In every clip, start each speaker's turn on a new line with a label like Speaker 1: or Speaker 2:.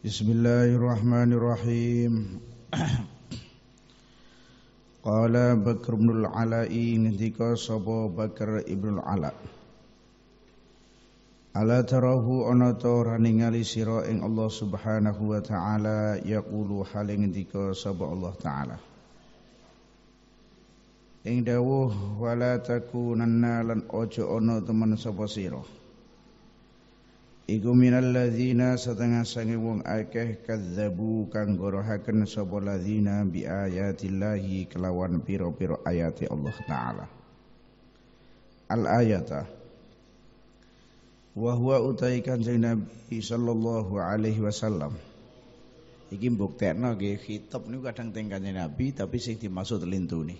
Speaker 1: Bismillahirrahmanirrahim. الله الرحمن الرحيم قال بكر بن العلاء نهدك صبا بكر ala Ala tarahu ana ta ora ningali sira ing Allah Subhanahu wa taala yaqulu hale ngendika sapa Allah taala Ing dawuh wala takunanna lan aja ana temen sapa sira Iku minal ladzina setengah sange wong akeh kadzabu kang gorohaken sapa ladzina bi ayatillahi kelawan piro-piro ayati Allah taala. Al ayata wa huwa utai kanjeng Nabi sallallahu alaihi wasallam. Iki mbuktekno nggih kitab niku kadang teng kanjeng Nabi tapi sing dimaksud lintu nih.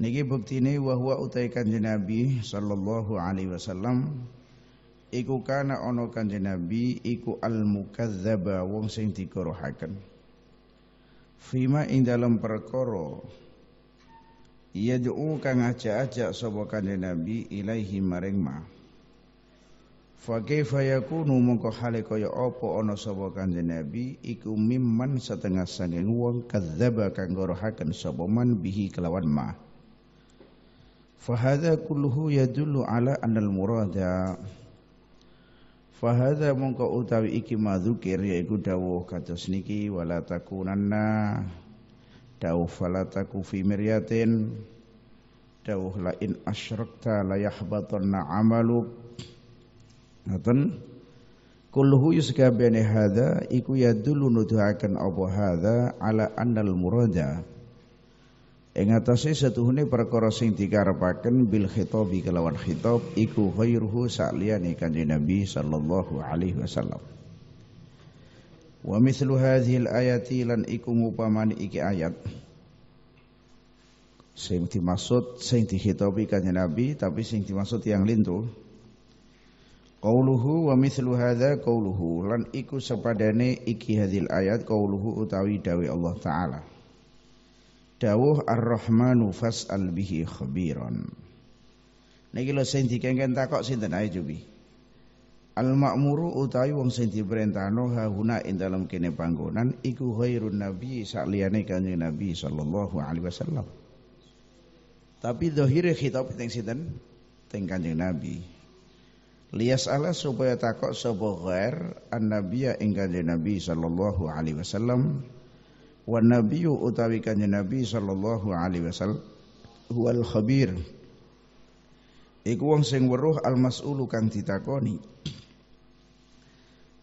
Speaker 1: Niki buktine wa huwa utai kanjeng Nabi sallallahu alaihi wasallam iku kana ono kanjeng Nabi iku al mukadzdzaba wong sing dikorohaken fima ing dalam perkara yad'u kang aja aja sapa kanjeng Nabi ilaihi maring ma Fa kaifa yakunu mongko hale kaya apa ana sapa kanjeng Nabi iku mimman setengah sanging wong kadzdzaba kang gorohaken sapa man bihi kelawan ma Fahada kulluhu yadullu ala anal murada Fahadha mongko utawi iki madzukir yaiku dawuh kados niki wala takunanna dawuh fala taku fi miryatin dawuh la in asyrakta la yahbatanna amaluk ngoten kulluhu yuskabene hadza iku ya dulu nuduhaken apa hadza ala annal murada ing atase setuhune perkara sing dikarepaken bil khitabi kelawan khitab iku khairuhu sakliyane kanjeng Nabi sallallahu alaihi wasallam wa mithlu hadhil ayati lan iku ngupamani iki ayat sing dimaksud sing dikitabi kanjeng Nabi tapi sing dimaksud yang lintu Qauluhu wa mithlu hadza qauluhu lan iku sepadane iki hadil ayat qauluhu utawi dawai Allah taala dawuh Ar-Rahmanu fas'al bihi khabiran. Niki lho sing dikengken takok sinten ae jubi. Al-ma'muru utawi wong sing diperintahno hahuna ing dalem kene panggonan iku khairun nabi sakliyane kanjeng Nabi sallallahu alaihi wasallam. Tapi zahire khitab teng sinten? Teng kanjeng Nabi. Lias Allah supaya takok sapa ghair an nabiya ing kanjeng Nabi sallallahu alaihi wasallam wa nabiyyu utawi kanjeng nabi sallallahu alaihi wasallam huwal khabir iku wong sing weruh al mas'ulu kang ditakoni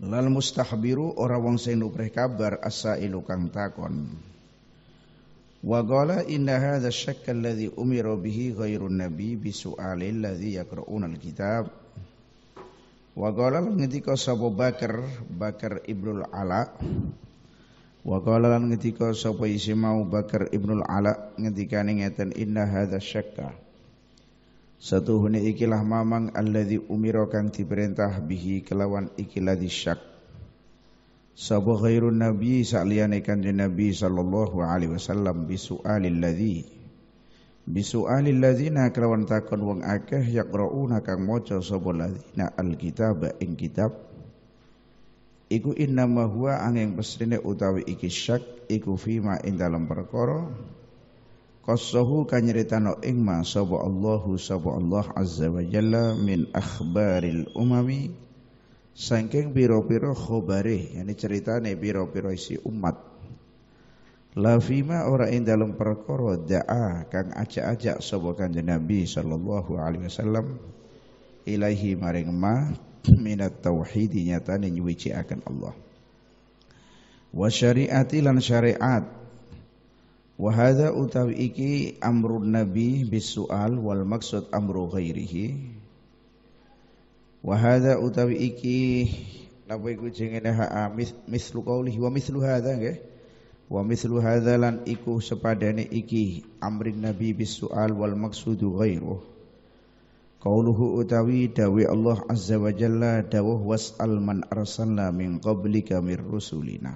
Speaker 1: lal mustahbiru ora wong sing nupreh kabar asailu kang takon wa qala inna hadha syakka alladhi umira bihi ghairun nabi bi su'ali alladhi yaqra'una alkitab wa qala ngendika sapa Bakar Bakar Ibnul Ala Wa qala lan ngendika sapa isi mau Bakar Ibnu Ala ngendikane ngeten inna hadza syakka. Satu huni ikilah mamang alladzi umira kang diperintah bihi kelawan ikilah disyak. Sapa khairun nabi saliyane kanjeng Nabi sallallahu alaihi wasallam bisualil ladzi bisualil ladzina kelawan takon wong akeh yaqrauna kang maca sapa ladzina alkitab ing kitab iku innama huwa angin pestine utawi iki syak iku fima ing dalam perkara qasahu kang nyeritano ing ma sapa Allahu sapa Allah azza wa jalla min akhbaril umami saking pira-pira khobare yani ceritane pira-pira isi umat la fima ora ing dalam perkara da'a kang aja-aja sapa kanjeng Nabi sallallahu alaihi wasallam ilahi maring ma minat tauhid nyatane nyuwici akan Allah wa syariati lan syariat wa hadza utawi iki amrun nabi bisual wal maksud amru ghairihi wa hadza utawi iki napa iku jenenge ha mislu wa mislu hadza nggih wa mislu hadza lan iku sepadane iki amrin nabi bisual wal maksudu ghairuhu Qauluhu utawi dawi Allah Azza wa Jalla dawuh was'al man arsalna min qablika mir rusulina.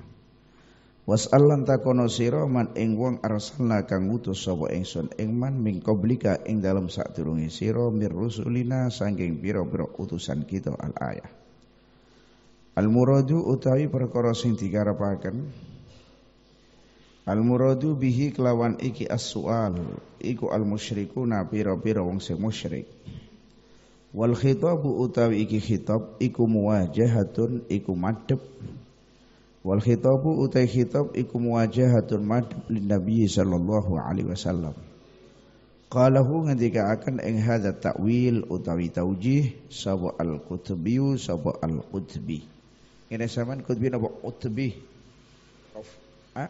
Speaker 1: Was'al lan takono sira man ing wong arsalna kang utus sapa ingsun ing man min qablika ing dalem sadurunge sira mir rusulina saking pira-pira utusan kita al ayah. Al muradu utawi perkara sing dikarepaken Al muradu bihi kelawan iki as-sual iku al na pira-pira wong sing musyrik. Wal khitabu utawi iki khitab iku muwajahatun iku madhep. Wal khitabu utawi khitab iku muwajahatun madhep lin Nabi sallallahu alaihi wasallam. Qalahu ngendika akan ing hadza ta'wil utawi taujih sapa al-Qutbi sapa al-Qutbi. Ini saman Qutbi napa Qutbi?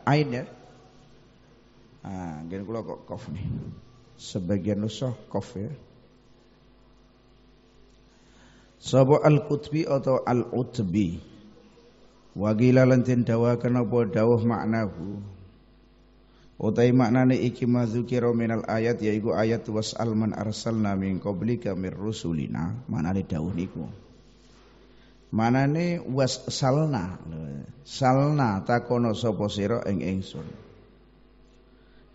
Speaker 1: Ain ya. Ah, gen kula kok kof nih. Sebagian nusuh kof ya. Sapa al-qutbi atau al-utbi Wagila lan den dawaken apa dawah maknahu Utai maknane iki mazukira minal ayat yaiku ayat was'al man arsalna min qablika mir rusulina manane dawuh niku Manane was'alna salna takono sapa sira ing ingsun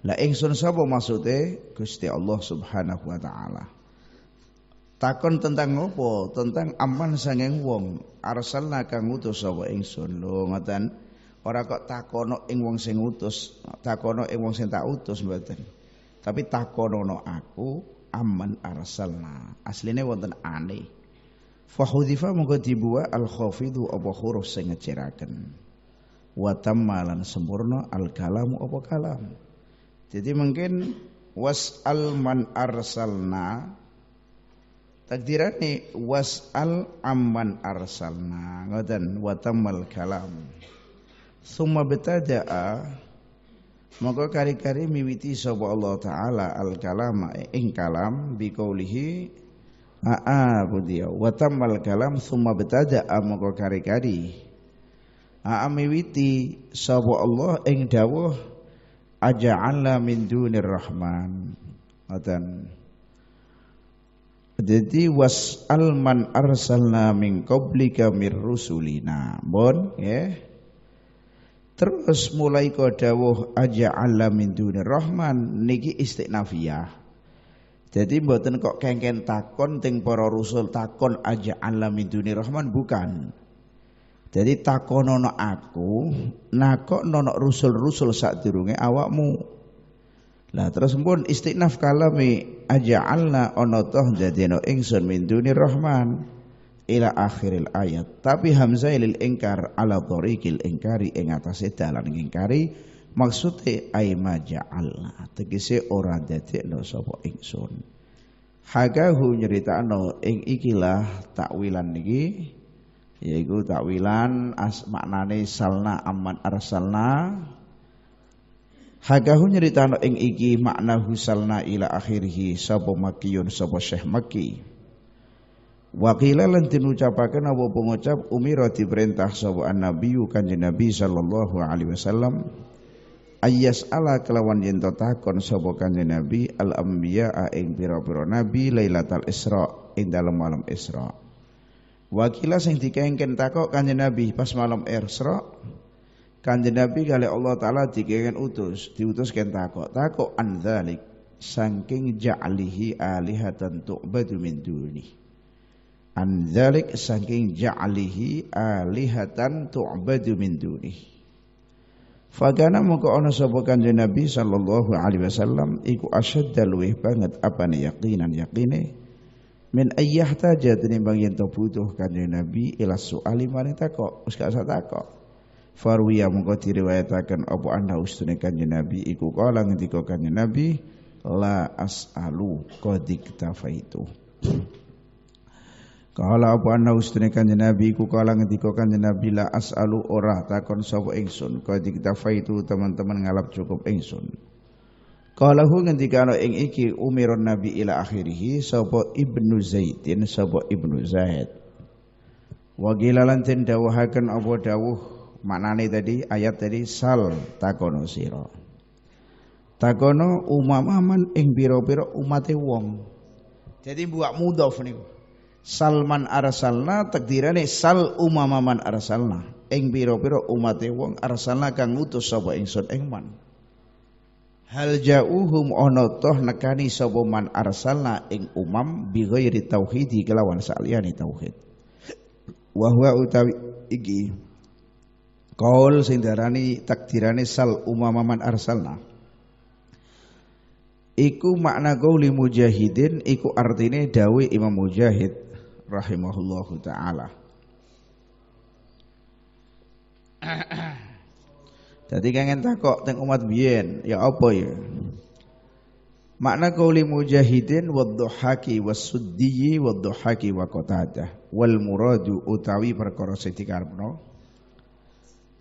Speaker 1: Lah ingsun sapa maksude Gusti Allah Subhanahu wa taala Takon tentang apa? Tentang aman sanging wong. Arsalna kang utus sapa ingsun. Lho ngoten. Ora kok takono ing wong sing utus, takono ing wong sing tak utus mboten. Tapi takono aku aman arsalna. Asline wonten ane. Fa hudhifa mongko dibuwa al khafidu apa huruf sing ngeciraken. Wa tammalan sempurna al kalamu apa kalam. Jadi mungkin was'al man arsalna takdirane was'al amman arsalna ngoten wa tamal kalam summa betada'a maka kari-kari miwiti sapa Allah taala al kalama ing kalam biqaulihi aa budiya wa tamal kalam summa betada'a maka kari-kari aa miwiti sapa Allah ing dawuh aja'ala min dunir rahman ngoten jadi was alman arsalna min qablika mir rusulina. Bon, ya. Terus mulai kau dawuh aja Allah min duni rahman niki istiqnafiyah. Jadi mboten kok kengken takon ting para rusul takon aja Allah min duni rahman bukan. Jadi takon nono aku, kok nono rusul-rusul saat dirunge awakmu. Nah terus pun istiqnaf kalami aja'alna onotoh jadino ingsun min duni rahman ila akhiril ayat. Tapi hamzah lil ingkar ala tariqil ingkari ing atase dalan ingkari maksude ay maja'alna tegese ora dadekno sapa ingsun. Hagahu nyeritakno ing ikilah takwilan niki yaiku takwilan as maknane salna amman arsalna Hagahu nyeritano ing iki makna husalna ila akhirhi sapa makiyun sapa Syekh Maki. Waqila lan tinucapaken apa pengucap umira diperintah sapa annabiyyu kanjeng Nabi sallallahu alaihi wasallam ayas ala kelawan yen takon sapa kanjeng Nabi al anbiya ing pira-pira nabi Lailatul Isra ing dalem malam Isra. Wakila sing dikengken takok kanjeng Nabi pas malam Isra Kanjeng Nabi kali Allah Ta'ala dikirim utus, diutus kan takok. Takok an dhalik, sangking ja'lihi alihatan tu'badu min duni. An dhalik sangking ja'lihi alihatan tu'badu min dunih. Fakana muka ono sapa kanjeng Nabi sallallahu alaihi wasallam iku asyadda luwih banget apa apane yakinan yakine min ayyah taja tinimbang yen butuh kanjeng Nabi ila su'ali maring takok, wis gak usah takok. Farwiya mengko diriwayataken apa anda ustune kanjeng Nabi iku kala ngendika kanjeng Nabi la as'alu qad iktafaitu. Kala apa anda ustune kanjeng Nabi iku kala ngendika kanjeng Nabi la as'alu ora takon engson ingsun qad iktafaitu teman-teman ngalap cukup ingsun. Kala hu ngendikano ing iki umirun Nabi ila akhirih sapa Ibnu Zaidin sapa Ibnu Zaid. Wa gilalan den dawuhaken apa dawuh maknane tadi ayat tadi sal takono siro takono umamaman ing biro pira umate wong jadi buak mudhof nih salman arsalna takdirane sal umamaman arsalna ing biro pira umate wong arsalna kang utus sapa ingsun ing man Hal jauhum onotoh toh nekani sapa man arsalna ing umam bi ghairi tauhidi kelawan saliyane tauhid. Wa huwa utawi iki Kaul sing darani takdirane sal umamaman arsalna. Iku makna qauli mujahidin iku artine dawe Imam Mujahid rahimahullahu taala. Jadi kangen takok teng umat biyen ya apa ya? Makna qauli mujahidin wadduhaki wasuddiyi wadduhaki wa qatadah wal muradu utawi perkara sing dikarepno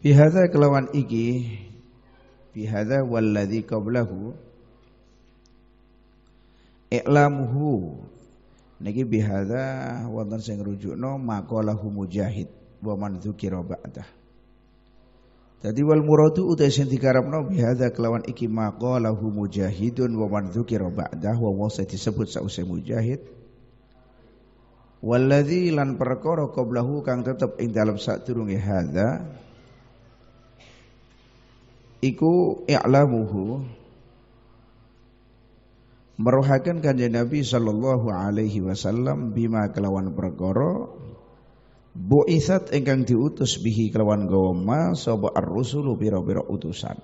Speaker 1: Bihada kelawan iki bihada walladhi qablahu i'lamuhu niki bihadza wonten sing rujukno maqalahu mujahid wa man dzukira ba'dah Jadi wal muradu utai sing dikarepno bihada kelawan iki maqalahu mujahidun wa man dzukira ba'dah wa wasa disebut sause mujahid walladhi lan perkara qablahu kang tetep ing dalam sadurunge bihada iku i'lamuhu meruhakan kanjeng Nabi sallallahu alaihi wasallam bima kelawan perkara buisat ingkang diutus bihi kelawan gawama sapa ar-rusulu pira-pira utusan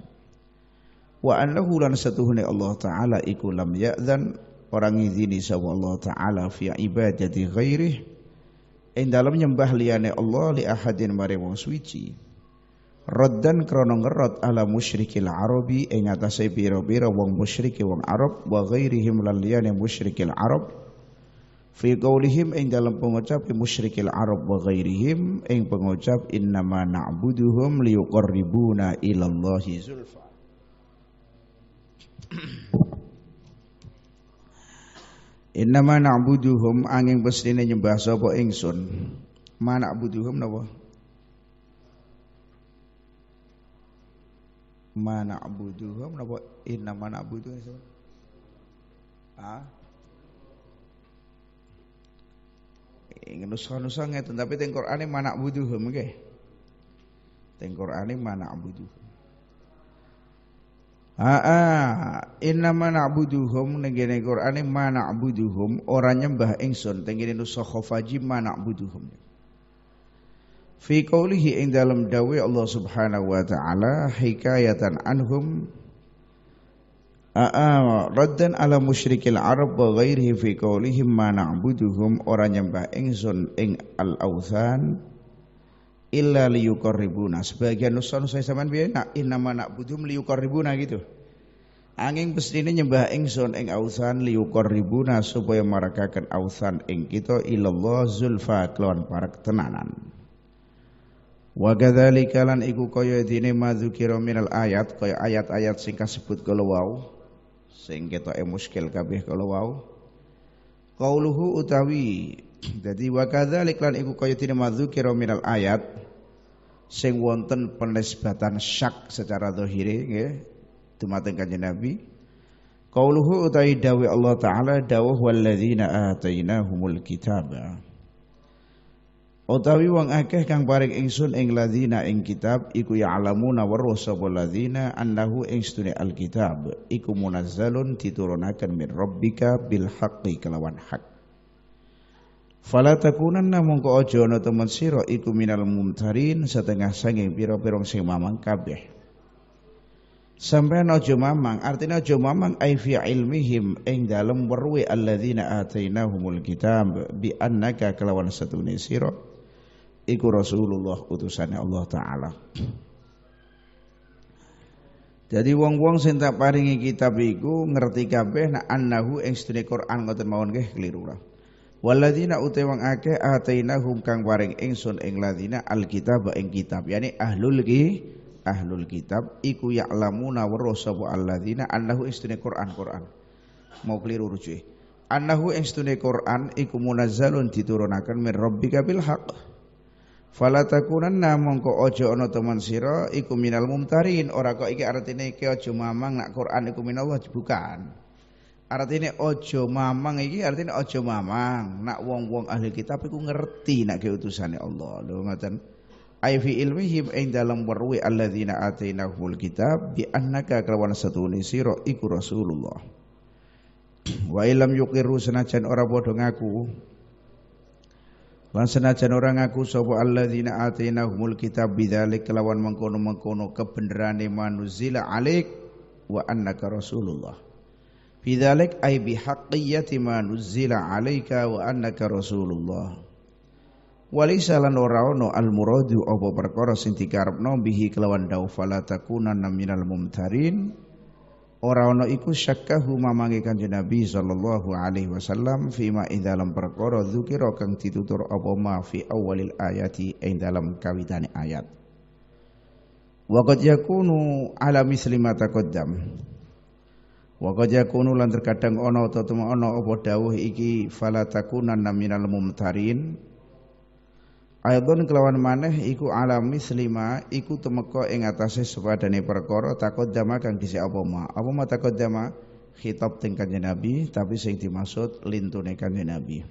Speaker 1: wa annahu lan satuhune Allah taala iku lam ya'zan orang izini sapa Allah taala fi ibadati ghairih ing dalam nyembah liyane Allah li ahadin mare wong suci Raddan krana ngerot ala musyrikil arabi ing atase pira-pira wong musyriki wong Arab wa ghairihim lan liyane musyrikil Arab fi qaulihim ing dalam pengucap musyrikil Arab wa ghairihim ing pengucap innama na'buduhum liyuqarribuna ilallahi zulfa Innama na'buduhum angin bestine nyembah sapa ingsun. Mana na'buduhum napa? mana abuduhum napa inna mana abuduhum ah ing nusa-nusa ngeten tapi teng Qur'ane mana abuduhum nggih teng Qur'ane mana abuduhum Aa, ah, ah. inna mana abuduhum ning gene Qur'ane mana abuduhum ora nyembah ingsun teng ngene nusa khafaji mana abuduhum Fi qawlihi ing dalam dawe Allah subhanahu wa ta'ala Hikayatan anhum Aa raddan ala musyrikil Arab wa ghairihi fi qawlihim ma na'buduhum orang nyembah ingsun ing al-awthan illa liyuqarribuna sebagian nusan saya sampean piye nak innama na'buduhum liyuqarribuna gitu Angin pestine nyembah ingsun ing ausan liyuqarribuna supaya marakaken ausan ing kita ilallah zulfa kelawan parak tenanan. Wa kadzalika lan iku kaya dene madzukira minal ayat kaya ayat-ayat sing kasebut kala wau sing ketoke muskil kabeh kala wau. Qauluhu utawi dadi wa kadzalik lan iku kaya dene madzukira minal ayat sing wonten penisbatan syak secara zahire nggih dumateng kanjeng Nabi. Qauluhu utawi dawuh Allah taala dawuh walladzina atainahumul kitaba. Utawi wong akeh kang paring ingsun ing ladina ing kitab iku ya'lamuna weruh sapa ladina annahu ing sedune alkitab iku munazzalun diturunaken min rabbika bil haqqi kelawan hak. Fala takunanna mongko aja ana temen sira iku minal mumtarin setengah sange pira-pira sing mamang kabeh. Sampeyan aja mamang, artinya aja mamang ai fi ilmihim ing dalem weruhe alladzina atainahumul kitab bi annaka kelawan satune sira iku Rasulullah utusannya Allah taala. Jadi wong-wong sing tak paringi kitab iku ngerti kabeh nek annahu ing sedene Quran ngoten mawon nggih keliru lah. Waladina utai wang akeh atainahum kang paring ingsun ing ladina alkitab ing kitab yani ahlul ki ahlul kitab iku ya'lamuna weruh sapa alladina annahu istune Quran Quran mau keliru rujuke annahu istune Quran iku munazzalun diturunaken min rabbika bil haqq Fala takunanna mongko ojo ono teman siro iku minal mumtarin ora kok iki artine iki ojo mamang nak Quran iku minallah bukan. Artine ojo mamang iki artine ojo mamang nak wong-wong ahli kitab iku ngerti nak keutusane Allah. Lho ngoten. Ai fi ilmihim ing dalem weruhi alladzina atainahumul kitab bi annaka kelawan satu sira iku Rasulullah. Wa ilam yuqiru senajan ora bodong ngaku Lan senajan orang ngaku sapa alladzina atainahumul kitab bidzalik kelawan mengkono-mengkono kebenerane manuzila alik wa annaka rasulullah. Bidzalik ay bihaqqiyati manuzila alaika wa annaka rasulullah. Walaysa lan ora ono al muradu apa perkara sing dikarepno bihi kelawan daufala takunan minal mumtarin ora ana iku syakkahu mamange kanjeng Nabi sallallahu alaihi wasallam fima ing dalam perkara dzikira kang ditutur apa ma fi awalil ayati ing dalam kawitane ayat wa qad yakunu ala misli ma taqaddam wa yakunu lan terkadang ana utawa ana apa dawuh iki fala takunan minal mumtarin Aidon kelawan maneh iku alami selima iku temeko ing atase sepadane perkara takut jama kang dhisik apa ma. Apa ma takut jama khitab teng Nabi tapi sing dimaksud lintune kanjeng Nabi.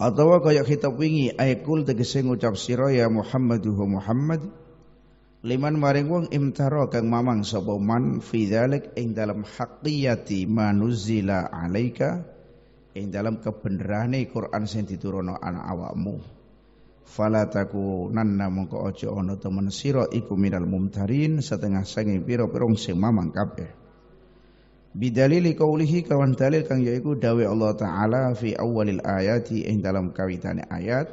Speaker 1: Atawa kaya khitab wingi aikul tegese ngucap sira ya Muhammaduhu Muhammad liman maring wong imtaro kang mamang sapa man fi dzalik ing dalam haqqiyati manuzila alaika ing dalam kebenerane Quran sing diturunno anak awakmu fala takunanna mongko aja ana temen sira iku minal mumtarin setengah sange pira-pira sing mamang kabeh bidalili qaulihi kawan dalil kang yaiku dawe Allah taala fi awalil ayati ing dalam kawitane ayat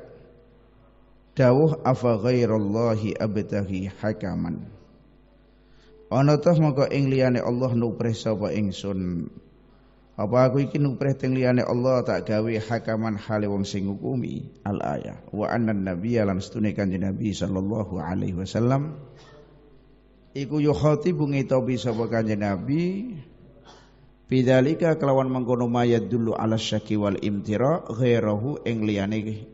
Speaker 1: dawuh afa ghairallahi abtaghi hakaman ana tah mongko ing liyane Allah nuprih sapa ingsun apa aku iki nupreh teng liyane Allah tak gawe hakaman hale wong sing ngukumi al ayah wa anna nabiyya lan setune kanjeng Nabi sallallahu alaihi wasallam iku yukhatibu ngitobi sapa kanjeng Nabi Bidalika kelawan mengkono mayat dulu ala syaki wal imtira ghairahu ing liyane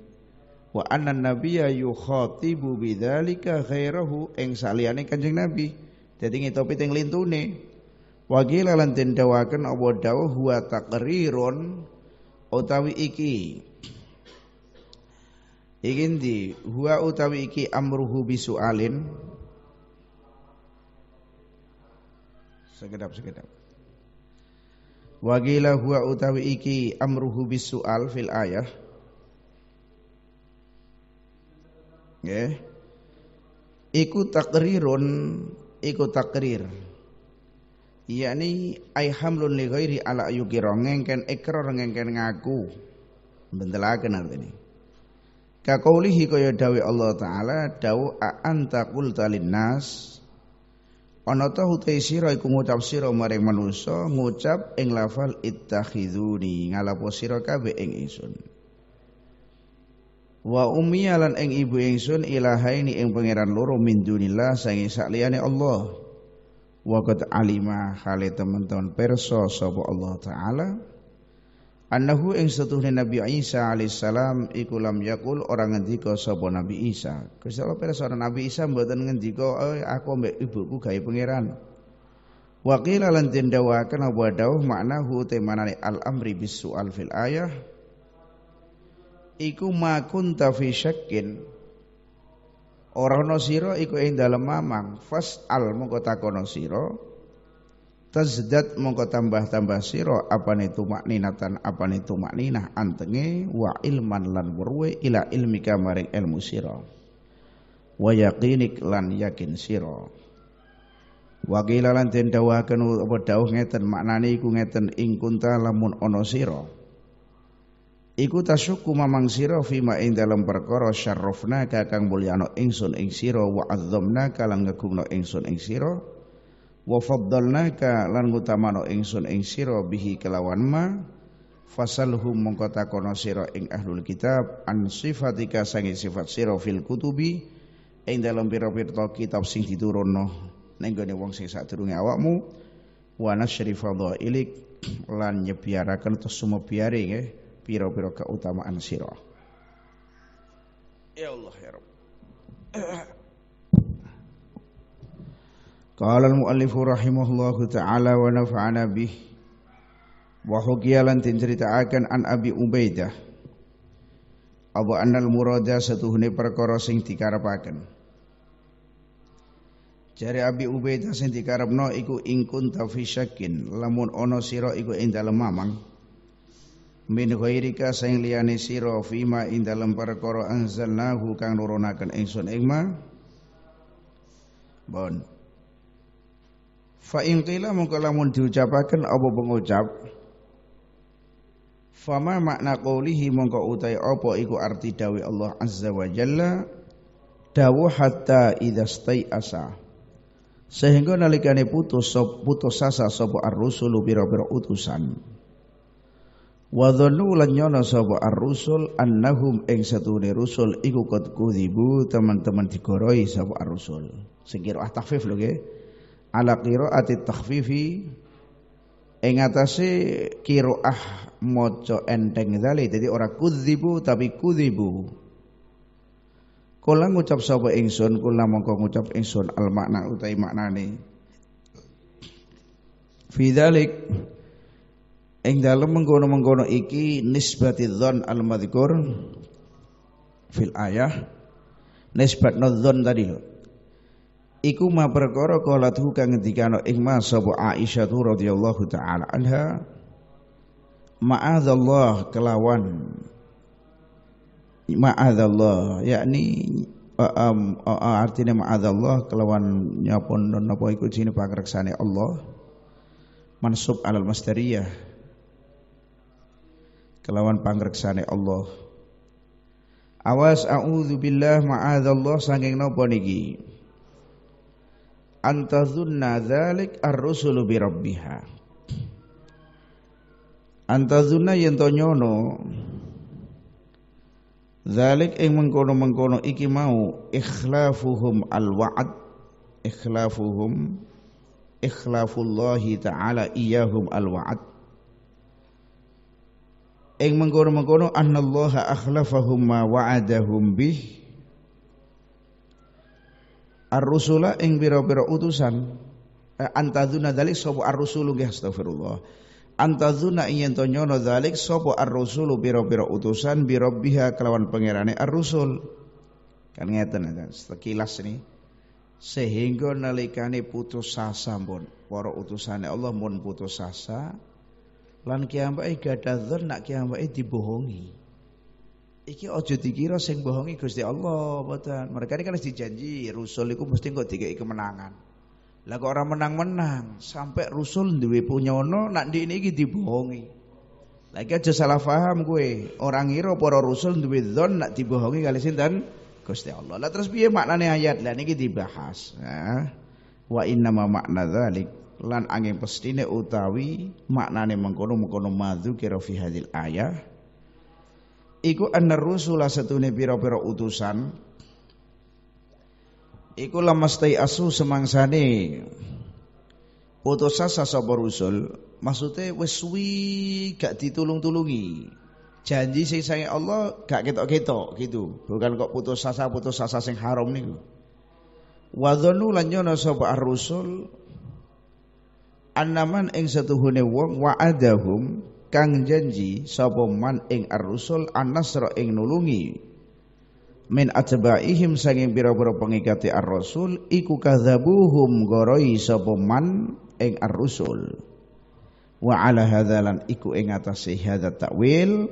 Speaker 1: wa anna nabiyya yukhatibu bidzalika ghairahu ing saliyane kanjeng Nabi dadi ngitopi teng lintune Wa qila lan den dawaken apa dawuh huwa taqrirun utawi iki. Iki ndi huwa utawi iki amruhu bisualin alin. segedap Wa qila huwa utawi iki amruhu bisual fil ayah. Nggih. Iku takrirun, iku takrir yakni ai hamlun li ghairi ala yukira ngengken ikrar ngengken ngaku bentelaken artine ka qaulihi kaya dawe Allah taala dawu a anta qulta linnas ana ta utai sira iku ngucap sira maring manusa ngucap ing lafal ittakhizuni ngalapo sira kabeh ing ingsun wa ummi lan ing ibu ingsun ilahaini ing pangeran loro min dunillah sange sakliyane Allah Waqad alima hale teman-teman perso sapa Allah taala annahu ing setuhne Nabi Isa alaihissalam iku lam yakul ora ngendika sapa Nabi Isa. Gusti Allah perso Nabi Isa mboten ngendika oh, aku mbek ibuku gawe pangeran. Wa qila lan tindawaken apa dawuh maknahu temanane al amri bis sual fil ayah iku ma kunta fi syakkin Ora ana sira iku ing dalem mamang fasal mongko takono sira tazdat mongko tambah-tambah sira tan tumakninatan apane tumakninah antenge wa ilman lan weruhe ila ilmika maring ilmu sira wa yaqinik lan yakin sira wa qila lan den dawahaken apa dawuh ngeten maknane iku ngeten ing kunta lamun ana sira Iku tasyuku mamang sira fima ing dalam perkara syarrafnaka kang mulyano ingsun ing sira wa azzamnaka kalang ngagungno ingsun ing sira wa faddalnaka lan ngutamano ingsun ing sira bihi kelawan ma fasalhum mongko takono sira ing ahlul kitab an sifatika sangi sifat sira fil kutubi ing dalam pira-pira kitab sing diturunno ning wong sing sadurunge awakmu wa nasyri fadailik lan nyebiaraken tesuma biare nggih eh piro-piro keutamaan siro. ya Allah ya Rabb Qala al-muallif rahimahullahu taala wa nafa'ana bih wa hukiyalan tin akan an Abi Ubaidah Abu Anal Murada satuhune perkara sing dikarepaken Jari Abi Ubaidah sing dikarepno iku ingkun tafisyakin lamun ono sira iku ing dalem mamang min ghairika saing liyane sira fima ing dalem perkara anzalnahu kang nurunaken ingsun ing ma bon fa ing qila mongko lamun diucapaken apa pengucap fama makna qoulihi mongko utai apa iku arti dawai Allah azza wa jalla dawu hatta idza asa sehingga nalikane putus putus asa sapa ar-rusulu pira-pira utusan Wa dhannu lan nyono sapa ar-rusul annahum ing satune rusul iku kad kudibu teman-teman digoroi sapa ar-rusul. Sing ah tahfif lho nggih. Ala qiraati takhfifi ing atase qiraah maca enteng zali jadi ora kudibu tapi kudibu Kula ngucap sapa ingsun kula mongko ngucap ingsun al makna utai maknane. Fi dzalik Ing dalem mengkono-mengkono iki nisbati dzon al madhkur fil ayah nisbat nadzon tadi Iku ma perkara qalathu kang ngendikano ing mas sapa Aisyah radhiyallahu taala anha ma'adzallah kelawan ma'adzallah yakni um, uh, uh, artinya ma'adzallah kelawan nyapun napa iku jenenge pangreksane Allah mansub alal masdariyah kelawan pangreksane Allah Awas a'udzubillah ma'adzallah saking napa niki Antazunna dzalik ar-rusulu bi rabbiha Antazunna yen to nyono Zalik ing mengkono-mengkono iki mau ikhlafuhum al-wa'd ikhlafuhum ikhlafullahi ta'ala iyahum al-wa'd ing mengkono-mengkono annallaha akhlafahum ma wa'adahum bih ar-rusula ing biro-biro utusan eh, antadzuna dzalik sapa ar-rusulu nggih astagfirullah anta yen to nyono dalik sapa ar-rusulu biro-biro utusan birabbiha kelawan pangerane ar-rusul kan ngeten kan sekilas ini sehingga nalikane putus asa pun para utusane Allah mun putus asa lan kiambai gadah dzon nak I dibohongi iki ojo dikira sing bohongi Gusti Allah boten mereka ini kan harus dijanji rusul iku mesti kok dikai kemenangan lah kok orang menang-menang sampai rusul duwe punyono nak di ini dibohongi lagi aja salah paham gue orang ngira para rusul duwe dzon nak dibohongi kali sinten Gusti Allah lah terus piye maknane ayat lah niki dibahas nah, wa inna ma makna dzalik lan angin pestine utawi maknane mengkono-mengkono madzu kira fi hadil ayah iku anerusulah satu setune pira-pira utusan iku lamastai asu semangsane utusan sasapa rusul maksudnya weswi gak ditulung-tulungi janji sing saya Allah gak ketok-ketok gitu bukan kok putus asa putus asa sing haram nih wa dzannu lan ar-rusul annaman ing setuhune wong wa'adahum kang janji sapa man ing ar-rusul eng ing nulungi min atba'ihim sanging pira-pira pengikati ar-rasul iku kadzabuhum goroi sapa man ing ar-rusul wa ala hadzalan iku ing atas hadza ta'wil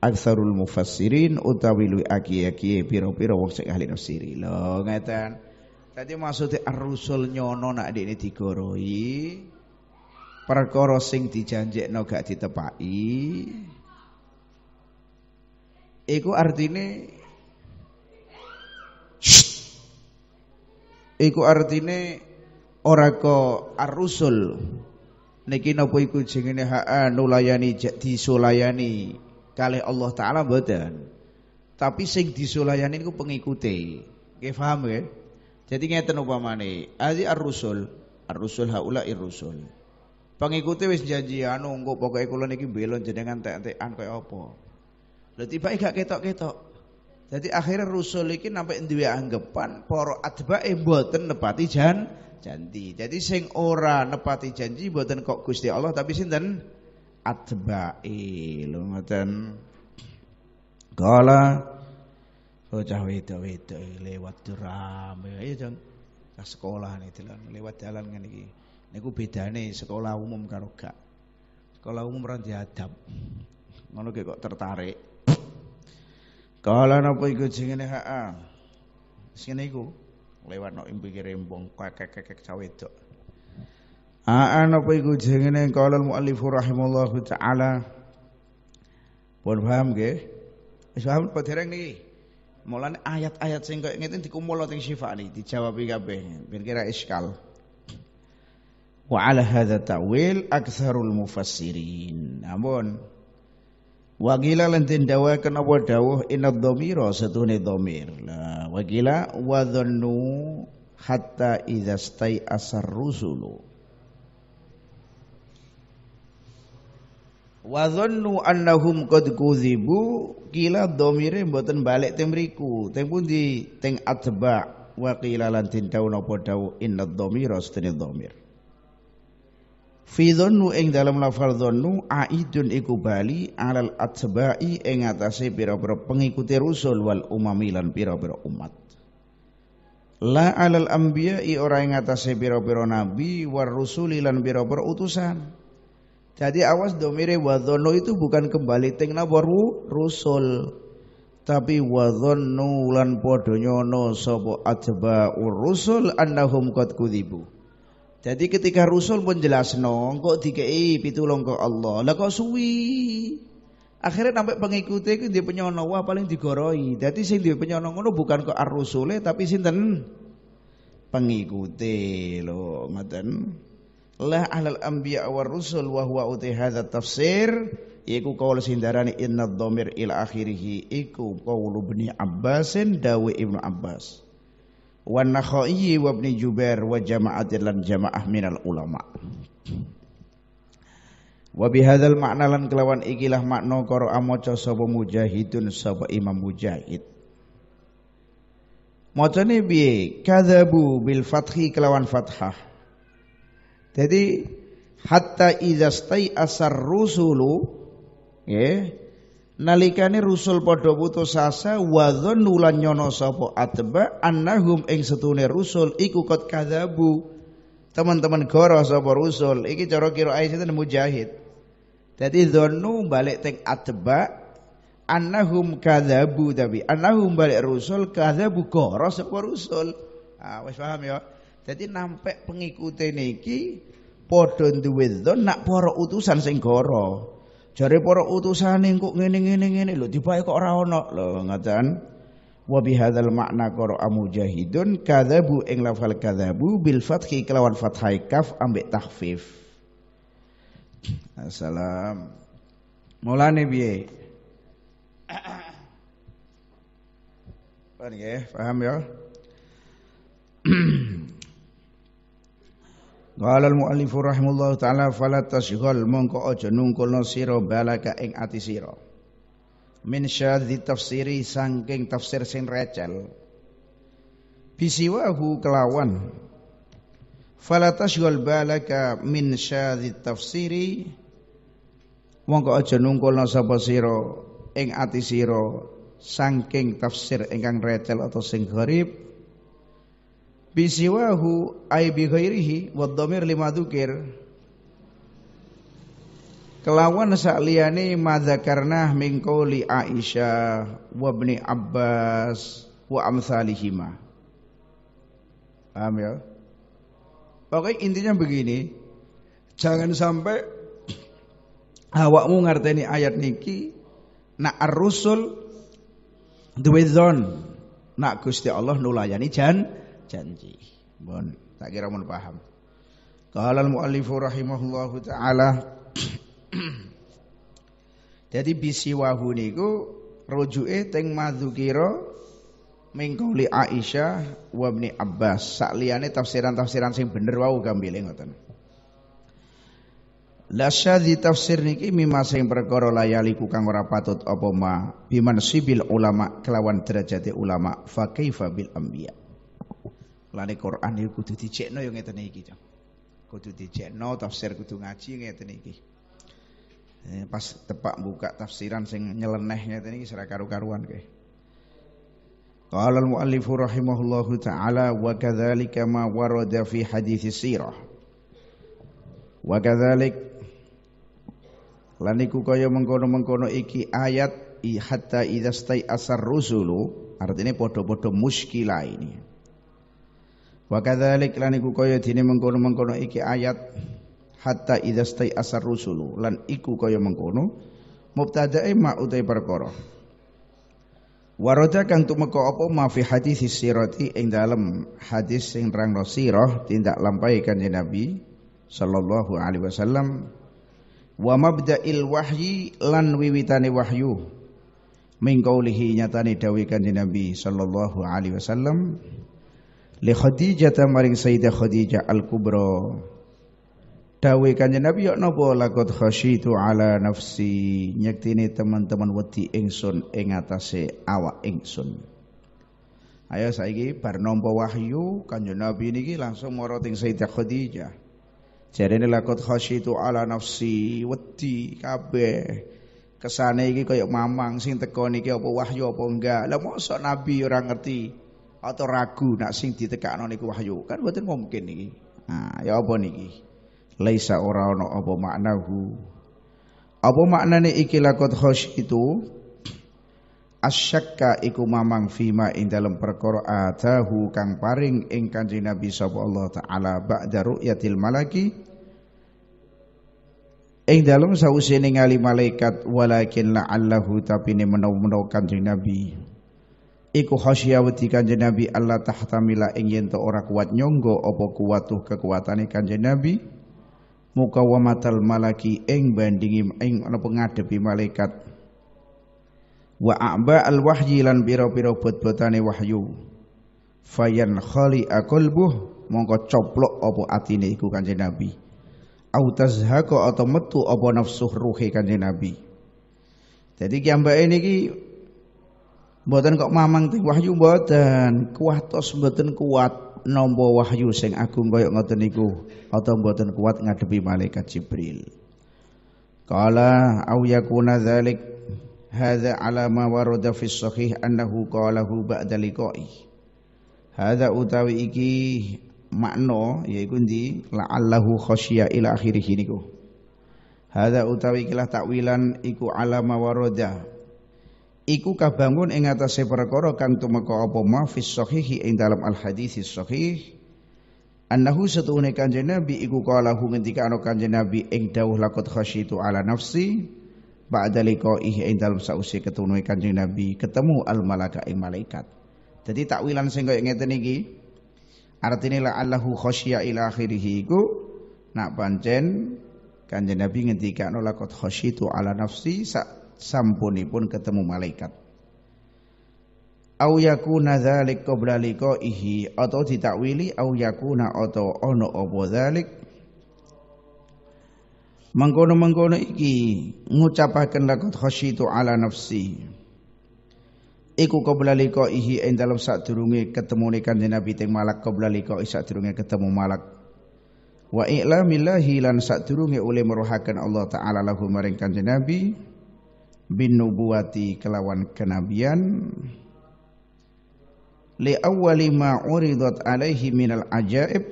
Speaker 1: aksarul mufassirin utawi lu aki-aki pira-pira wong sing ahli tafsir lho ngeten Tadi maksudnya ar-rusul nyono nak ini digoroi perkara sing dijanjekno gak ditepaki iku artine iku artine ora ko arusul niki napa iku jenenge hak nulayani disulayani kalih Allah taala mboten tapi sing disulayani niku pengikuti nggih paham nggih jadi ngeten upamane azi arusul arusul haula irusul Pengikuti wis janji anu engko pokoke kula niki bela jenengan tek-tekan kaya apa. Lha tibake gak ketok-ketok. Jadi akhirnya Rasul iki nampak duwe anggapan para atbae mboten nepati jan janji. Jadi sing ora nepati janji mboten kok Gusti Allah tapi sinten atbae. Lho ngoten. Kala bocah wedok-wedok lewat durame. Iya, ya jeng, ke sekolah nih lewat jalan kan iki. Niku bedane sekolah umum karo gak. Sekolah umum ora diadab. Ngono kok tertarik. Kala napa iku jenenge ha. Ah. Sing niku lewat nok pikir rembong kakek-kakek cawedok. Aa ah, napa iku jenenge qala al-muallif rahimallahu taala. Pun paham nggih? Wis paham apa dereng niki? Mulane ayat-ayat sing kaya ngene dikumpul teng syifa niki dijawab kabeh ben kira iskal. Wa ala hadza ta'wil aktsarul mufassirin. Namun Wagila lan tindawakan apa dawuh inad dhamira satune dhamir. Lah wagila wa dhannu hatta idza stai asar rusulu. Wa dhannu annahum qad kudzibu kila dhamire mboten balik teng mriku. Teng pundi? Teng atba wa qila lan tindawun apa dawuh inad dhamira satune dhamir. Fi dhannu ing dalam lafal dhannu aidun iku bali alal atba'i ing atase pira-pira pengikuti rusul wal umami lan pira-pira umat. La alal anbiya i ora ing atase pira-pira nabi war rusuli lan pira-pira utusan. Jadi awas domire wadhono itu bukan kembali teng nawaru rusul tapi wadhonnu lan padha nyono sapa atba'ur rusul annahum qad dibu jadi ketika Rasul pun jelas no, kok dikei pitulung ke Allah. Lah kok suwi. Akhirnya sampai pengikutnya itu dia penyono wah paling digoroi. Jadi sih dia penyono ngono bukan ke Ar-Rasule tapi sinten pengikuti lo ngaten. Lah ahlal anbiya wa rusul wa huwa uti hadza tafsir iku qaul sindarani inna dhamir ila akhirih iku qaul Ibnu Abbasin dawi Ibnu Abbas wa Nakhai wa Ibn Jubair wa jama'atin lan jama'ah minal ulama wa bihadzal makna lan kelawan ikilah makna qara amaca sapa mujahidun sapa imam mujahid macane piye kadzabu bil fathi kelawan fathah jadi hatta idza stai asar rusulu ya nalikane rusul padha putus asa wa dzannu lan nyono sapa atba annahum ing setune rusul iku kot kadzabu teman-teman goro sapa rusul iki cara kira ayatnya mujahid dadi dzannu balik teng atba annahum kadzabu tapi annahum balik rusul kadzabu goro sapa rusul ah wis paham ya dadi nampak pengikute niki padha duwe dzan nak para utusan sing goro Jare para utusane kok ngene-ngene ngene lho dibae kok ora ana lho ngaten. Wa bihadzal makna qara'a mujahidun kadzabu ing lafal kadzabu bil fathi kelawan fathai kaf ambek tahfif. Assalam. Mulane piye? Paham ya? Paham ya? Qala al-muallif rahimahullahu taala fala tashghal mongko aja nungkulno sira balaka ing ati sira. Min syadzi tafsiri sangking tafsir sing recel. Bisiwahu kelawan fala tashghal balaka min syadzi tafsiri mongko aja nungkulno sapa sira ing ati sira sangking tafsir ingkang recel atau sing gharib bisiwahu ay bi ghairihi lima dzukir kelawan sakliyane madzakarnah min qauli Aisyah wa ibni Abbas wa amsalihima paham ya Oke intinya begini jangan sampai awakmu ngerteni ayat niki nak ar-rusul duwe nak Gusti Allah nulayani jan janji. Bon, tak kira mau paham. Qala al-muallifu rahimahullahu taala Jadi bisiwahu niku rujuke teng madzukira mingkuli Aisyah wa Ibnu Abbas. Sak tafsiran-tafsiran sing bener wau gambile ngoten. di tafsir niki mimma sing perkara layali kang ora patut apa ma biman sibil ulama kelawan derajate ulama fa kaifa bil anbiya. Lani Quran itu ya kudu dicekno yang ngeten iki to. Kudu dicekno tafsir kudu ngaji ngeten iki. Eh, pas tepak buka tafsiran sing nyeleneh ngeten iki serak karu-karuan kae. Qala al-muallifu rahimahullahu taala wa kadzalika ma warada fi hadits sirah. Wa kadzalik lan iku kaya mengkono-mengkono iki ayat hatta idza stai asar rusulu artinya podo-podo muskilah ini Wa kadzalik lan iku kaya dene mengkono-mengkono iki ayat hatta idza stai asar rusulu lan iku kaya mengkono mubtadae ma utai perkara. Waroda kang tumeka apa ma fi hadis sirati ing dalem hadis sing rangno sirah tindak lampahi kanjeng Nabi sallallahu alaihi wasallam wa mabda'il wahyi lan wiwitane wahyu mingkaulihi nyatane dawuh kanjeng Nabi sallallahu alaihi wasallam li Khadijah maring Sayyidah Khadijah al-Kubra Dawe kanjeng Nabi yok ya napa lakot khasyitu ala nafsi nyektine teman-teman wedi ingsun ing atase awak ingsun Ayo saiki bar nampa wahyu kanjeng Nabi niki langsung mara teng Sayyidah Khadijah Jarene lakot khasyitu ala nafsi wedi kabeh kesane iki koyo mamang sing teko niki apa wahyu apa enggak. Lah mosok nabi ora ngerti atau ragu nak sing ditekakno niku wahyu kan mboten mungkin niki. Nah, ya apa niki? Laisa ora ana apa maknahu. Apa maknane iki lakot khosh itu? Asyakka iku mamang fima ing dalam perkara atahu kang paring ing kanjeng Nabi sapa Allah taala ba'da ru'yatil malaki ing dalam sause ningali malaikat walakin la'allahu tapi ne menawa kanjeng Nabi iku khasyawati kanjeng Nabi Allah tahtamila ing yen to ora kuat nyonggo apa kuwatuh kekuatane kanjeng Nabi mukawamatal malaki ing bandingi ing ana ngadepi malaikat wa a'ba al wahyi lan pira-pira bot-botane wahyu fayan khali aqalbuh mongko coplok apa atine iku kanjeng Nabi au tazhaqa atau metu apa nafsuh ruhe kanjeng Nabi jadi ini ki. Mboten kok mamang teng wahyu mboten, kuatos mboten kuat nampa wahyu sing agung kaya ngoten niku atau mboten kuat ngadepi malaikat Jibril. Qala au yakuna dzalik hadza ala ma warada fi sahih annahu qalahu ba'da liqa'i. Hadza utawi iki makna yaiku ndi la'allahu khasya ila akhirih niku. Hadza utawi ikilah takwilan iku alama warada iku kabangun ing atase perkara kang tumeka apa ma fis sahihi ing dalam al hadis sahih annahu satune kanjeng nabi iku kalahu ngendika ana kanjeng nabi ing dawuh laqad khasyitu ala nafsi ba'da ih ing dalam sausi ketune kanjeng nabi ketemu al malaka ing malaikat jadi takwilan sing kaya ngeten iki artine la allahu khasya ila akhirih iku nak pancen kanjeng nabi ngendika ana laqad khasyitu ala nafsi sak sampunipun ketemu malaikat au yakuna dzalik qabla liqaihi atau ditakwili au yakuna atau ono apa dzalik mengkono-mengkono iki ngucapaken laqad khasyitu ala nafsi iku qabla liqaihi ing dalem sadurunge ketemune kanjeng Nabi teng malak qabla liqai sadurunge ketemu malak wa i'lamillahi lan sadurunge oleh meruhaken Allah taala lahu maring kanjeng Nabi bin nubuwati kelawan kenabian li awwali ma uridat alaihi minal ajaib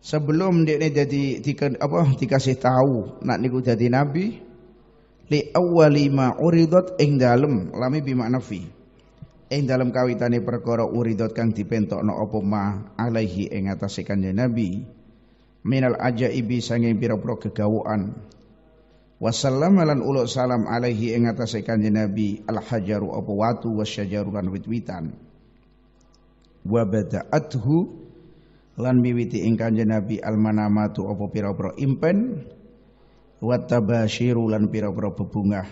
Speaker 1: sebelum dia ni jadi tika, apa dikasih tahu nak niku jadi nabi li awwali ma uridat ing dalem lami bi makna fi ing dalem kawitane perkara uridat kang dipentokno apa ma alaihi ing atase kanjeng nabi minal ajaibi sanging pira-pira kegawaan Wasallam lan ulo salam alaihi ing atase kanjeng Nabi al hajaru apa watu wasyajaru lan wit-witan. Wa bada'athu lan miwiti ing kanjeng Nabi al manamatu apa pira-pira impen wa tabasyiru lan pira-pira bebungah.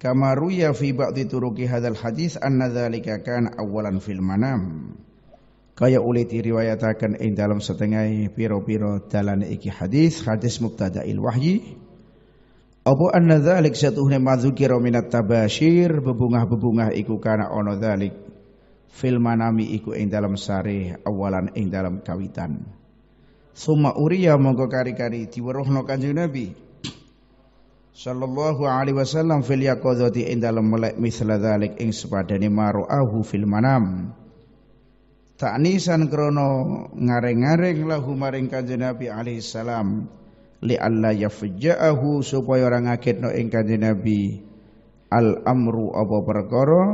Speaker 1: Kama ruya fi ba'di turuki hadal hadis anna dzalika kana awalan fil manam. Kaya oleh diriwayataken ing dalam setengah pira-pira dalane iki hadis hadis mubtada'il wahyi apa anna dzalik satuhne madzukira minat tabashir bebungah-bebungah iku kana ono dzalik fil manami iku ing dalam sare awalan ing dalam kawitan. Suma uriya mongko kari-kari diweruhno Kanjeng Nabi sallallahu alaihi wasallam fil yaqadati ing dalam melek misla dzalik ing sepadane maruahu fil manam. Taknisan krono ngareng-ngareng lahu maring Kanjeng Nabi alaihi salam li'alla yafja'ahu supaya ora ngakitno ing kanjeng Nabi al amru apa perkara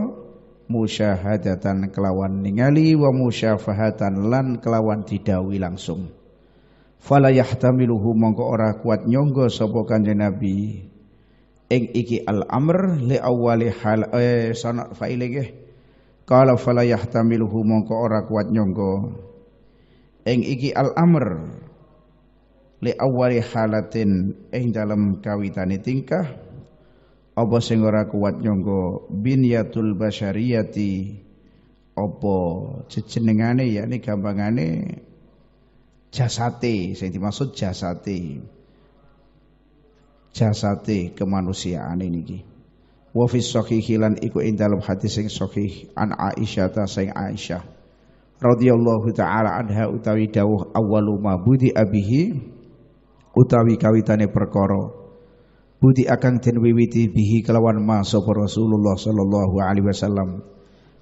Speaker 1: musyahadatan kelawan ningali wa musyafahatan lan kelawan didawi langsung fala yahtamiluhu mongko ora kuat nyonggo sapa kanjeng Nabi ing iki al amr li awali hal eh sanad faile nggih kala fala yahtamiluhu mongko ora kuat nyonggo ing iki al amr li awali halatin ing dalam kawitane tingkah apa sing ora kuat nyangga binyatul basyariyati apa jejenengane yakni gampangane jasate sing dimaksud jasate jasate kemanusiaan niki wa fi hilan iku ing dalam hadis sing sahih an Aisyah ta sing Aisyah radhiyallahu taala anha utawi dawuh awwalu ma budi abihi utawi kawitane perkara Budi akang den wiwiti bihi kelawan maso sapa Rasulullah sallallahu alaihi wasallam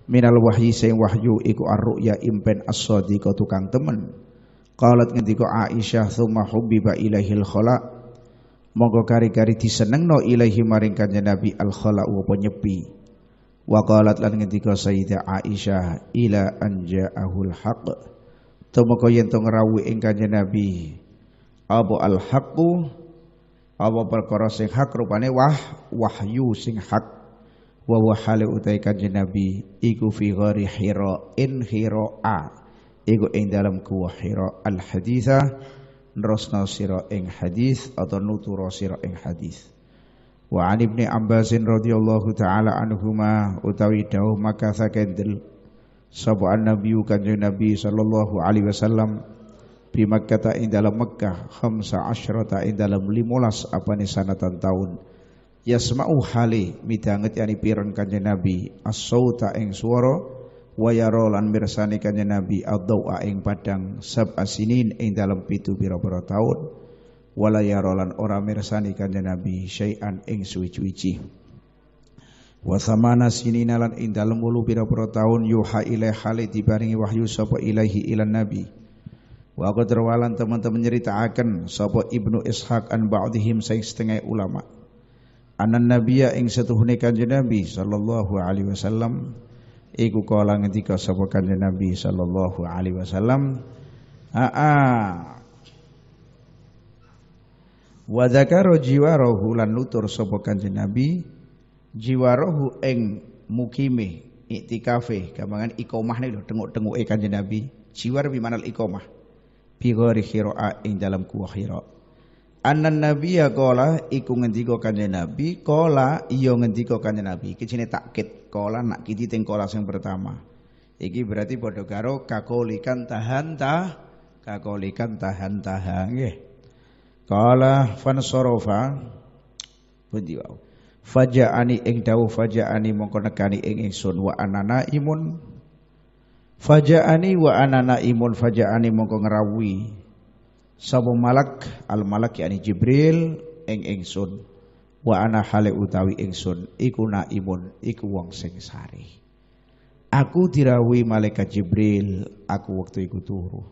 Speaker 1: minal wahyi sing wahyu iku ar ya impen as-sadiqah tukang temen qalat ngendika Aisyah summa hubbiba ilahil khala monggo kari-kari disenengno ilahi maring kanjeng Nabi al-khala apa nyepi wa qalat lan ngendika Sayyidah Aisyah ila anja'ahul haqq temeka yen to ngrawuh ing kanjeng Nabi apa al haqqu apa perkara sing hak rupane wah wahyu sing hak wa wa utai kanjeng nabi iku fi ghari hira in hira a iku ing dalam kuwa hira al haditha nerosna sira ing hadis atau nutu sira ing hadis wa an ibni ambasin radhiyallahu taala anhuma utawi dawuh maka sakendel sapa an nabiyyu kanjeng nabi sallallahu alaihi wasallam Fi Makkah ing dalam Mekah khamsa asyrata ing dalam limolas apa ni sanatan tahun. Yasma'u hali midanget yani piran kanjeng Nabi as-sauta ing swara wa yarolan mirsani kanjeng Nabi ad-dau'a ing padang sab asinin ing dalam pitu pira-pira taun. Wala yarolan ora mirsani kanjeng Nabi syai'an ing suwi-suwici. Wa samana sinina lan ing dalam 8 pira-pira taun yuha ilaih dibaringi wahyu sapa ilahi ilan nabi. Wa aku teman-teman nyeritakan sapa Ibnu Ishaq an ba'dihim saing setengah ulama. Anan nabiya ing setuhune kanjeng Nabi sallallahu alaihi wasallam iku kala ngendika sapa kanjeng Nabi sallallahu alaihi wasallam aa wa dzakara jiwarahu lan nutur sapa kanjeng Nabi jiwarahu ing mukime iktikafe ikomah nih niku tengok-tengoke kanjeng Nabi jiwar bi manal iqomah fi ghairi ing dalam kuah khira. Anan nabiyya qala iku ngendika kanjeng Nabi qala iya ngendika kanjeng Nabi. Iki jenenge takkit. Qala nak kiti teng qala sing pertama. Iki berarti padha karo kakolikan tahan tah kakolikan tahan tahan nggih. Qala fansorofa pundi wau. Faja'ani ing dawuh faja'ani mongko nekani ing ingsun wa anana imun Faja'ani wa anana imun faja'ani mongko ngerawi. Sapa malak al malak yakni Jibril eng ingsun wa ana hale utawi ingsun iku imun iku wong sing sari. Aku dirawi malaikat Jibril aku waktu iku turu.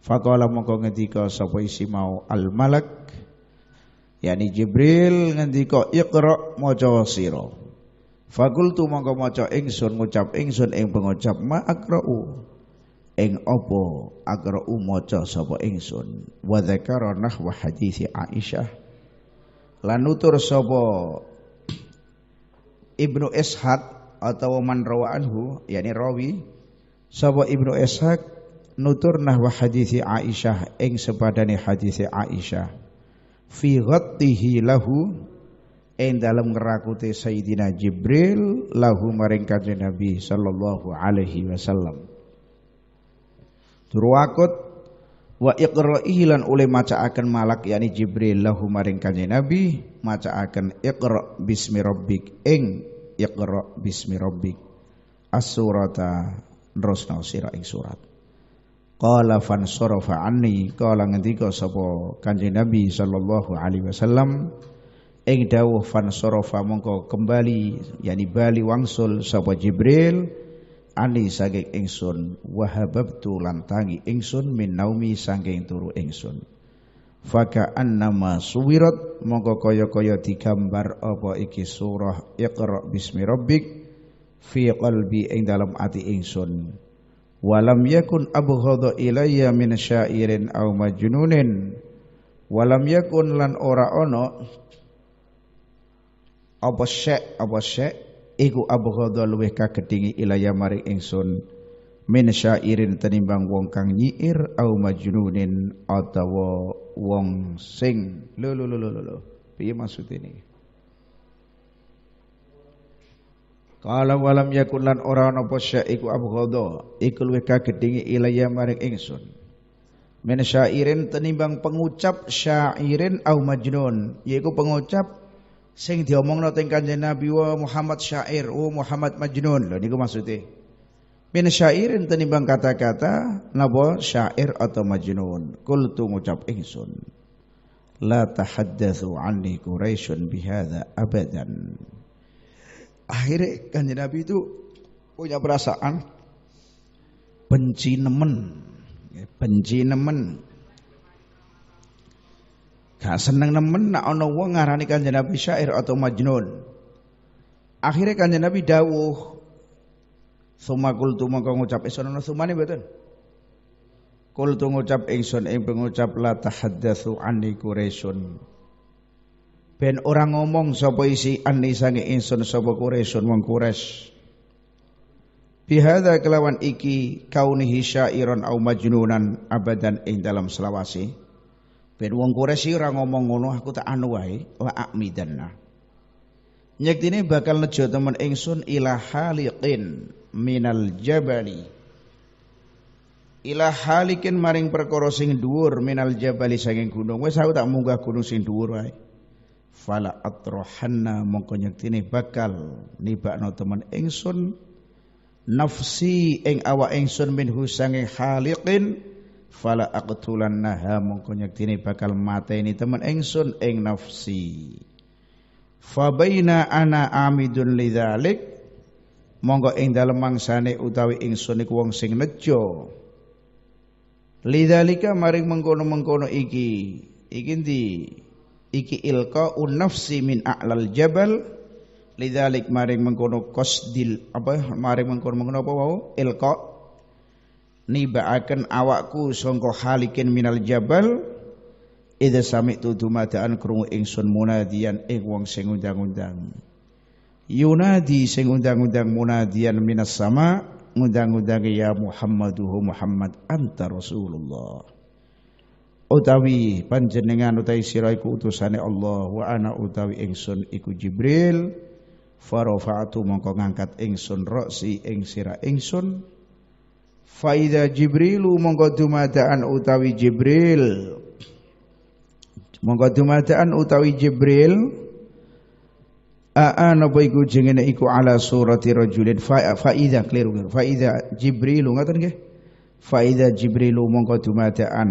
Speaker 1: Faqala mongko ngendika sapa isi mau al malak yakni Jibril ngendika iqra maca sira. Fakultu mongko maca ingsun ngucap ingsun ing pengucap ma akra'u. Ing opo akra'u maca sapa ingsun. Wa dzakara nahwa hadisi Aisyah. Lan nutur sapa Ibnu Ishaq atau man rawa yakni rawi sapa Ibnu Ishaq nutur nahwa hadisi Aisyah ing sepadane hadisi Aisyah fi ghattihi lahu ing dalam ngerakute Sayyidina Jibril lahu maring kanjeng Nabi sallallahu alaihi wasallam. Turwakut wa iqra'ihi lan oleh macaaken malak yakni Jibril lahu maring kanjeng Nabi macaaken iqra bismi rabbik ing iqra bismi rabbik as-surata nerusno sira ing surat. Qala fan sarafa anni qala ngendika sapa kanjeng Nabi sallallahu alaihi wasallam ing dawuh fan sorofa mongko kembali yani bali wangsul sapa Jibril ani saking ingsun wahababtu lan tangi ingsun min naumi saking turu ingsun faka annama suwirat mongko kaya-kaya digambar apa iki surah iqra bismi rabbik fi qalbi ing dalam ati ingsun walam yakun abghadha ilayya min syairin au majnunin walam yakun lan ora ono apa syek apa syek iku abghadha luwih kagedingi ilaya Marek ingsun min syairin tenimbang wong kang nyiir au majnunin atawa wong sing lo lo lo lo lo. piye maksud ini Kalau walam yakun lan ora ana apa syaiku abghadha iku luwih kagedingi ilaya maring ingsun. Min syairin tenimbang pengucap syairin au majnun yaiku pengucap sing diomongno teng Kanjeng Nabi wa Muhammad syair, oh Muhammad majnun. Lho niku maksude. Min syairin tenimbang kata-kata napa syair atau majnun. kultu ngucap ingsun. La tahaddatsu anni Quraisyun bihadza abadan. Akhirnya Kanjeng Nabi itu punya perasaan benci nemen. Ya, benci nemen Gak nah, seneng nemen nak ono wong ngarani Kanjeng Nabi syair atau majnun. Akhirnya Kanjeng Nabi dawuh Suma tu mongko ngucap ingsun ana sumane mboten. tu ngucap ingsun ing pengucap la tahaddatsu anni Quraisyun. Ben orang ngomong sapa isi anni sange ingsun sapa Quraisyun wong Quraisy. Bihadza kelawan iki kaunihi syairon au majnunan abadan ing dalam selawasi. Ben wong Quraisy ora ngomong ngono aku tak anu wae la akmidanna. Nyektine bakal nejo temen ingsun ila haliqin minal jabali. Ila halikin maring perkara sing dhuwur minal jabali saking gunung. Wis aku tak munggah gunung sing dhuwur wae. Fala atrohanna mongko nyektine bakal nibakno temen ingsun nafsi ing awak ingsun minhu sanging haliqin fala naha mongko nyektine bakal mateni temen ingsun ing nafsi fabaina ana amidun lidzalik mongko ing dalem mangsane utawi ingsun iku wong sing nejo lidzalika maring mengkono-mengkono iki iki ndi iki ilqa nafsi min a'lal jabal lidzalik maring mengkono qasdil apa maring mengkono-mengkono apa wau ilqa nibaaken awakku songko halikin minal jabal idza sami'tu dumadaan krungu ingsun munadian ing wong sing undang-undang yunadi sing undang-undang munadian minas sama undang undang ya Muhammaduhu Muhammad anta Rasulullah utawi panjenengan utawi sira iku utusane Allah wa ana utawi ingsun iku Jibril farafa'tu mongko ngangkat ingsun roksi ing sira ingsun Faida Jibrilu mongko dumadaan utawi Jibril. Mongko dumadaan utawi Jibril. Aa napa iku jengene iku ala surati rajulin fa faida keliru faida Jibrilu ngaten nggih. Faida Jibrilu mongko dumadaan.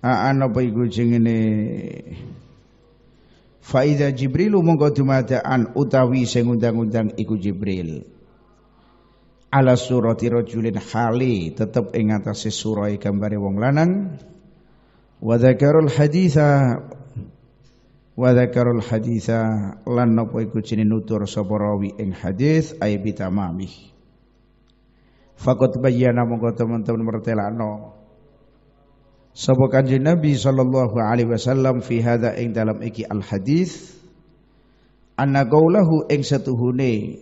Speaker 1: Aa napa iku jengene Faida Jibrilu mongko dumadaan utawi sing undang-undang iku Jibril ala surati rajulin hali tetap ing atase surai gambari wong lanang wa dzakarul haditha wa dzakarul haditha lan napa iku jenenge nutur sapa ing hadis ay bitamami faqat bayyana monggo teman-teman mertelakno sapa kanjeng Nabi sallallahu alaihi wasallam fi hadza ing dalam iki al hadis anna qaulahu ing setuhune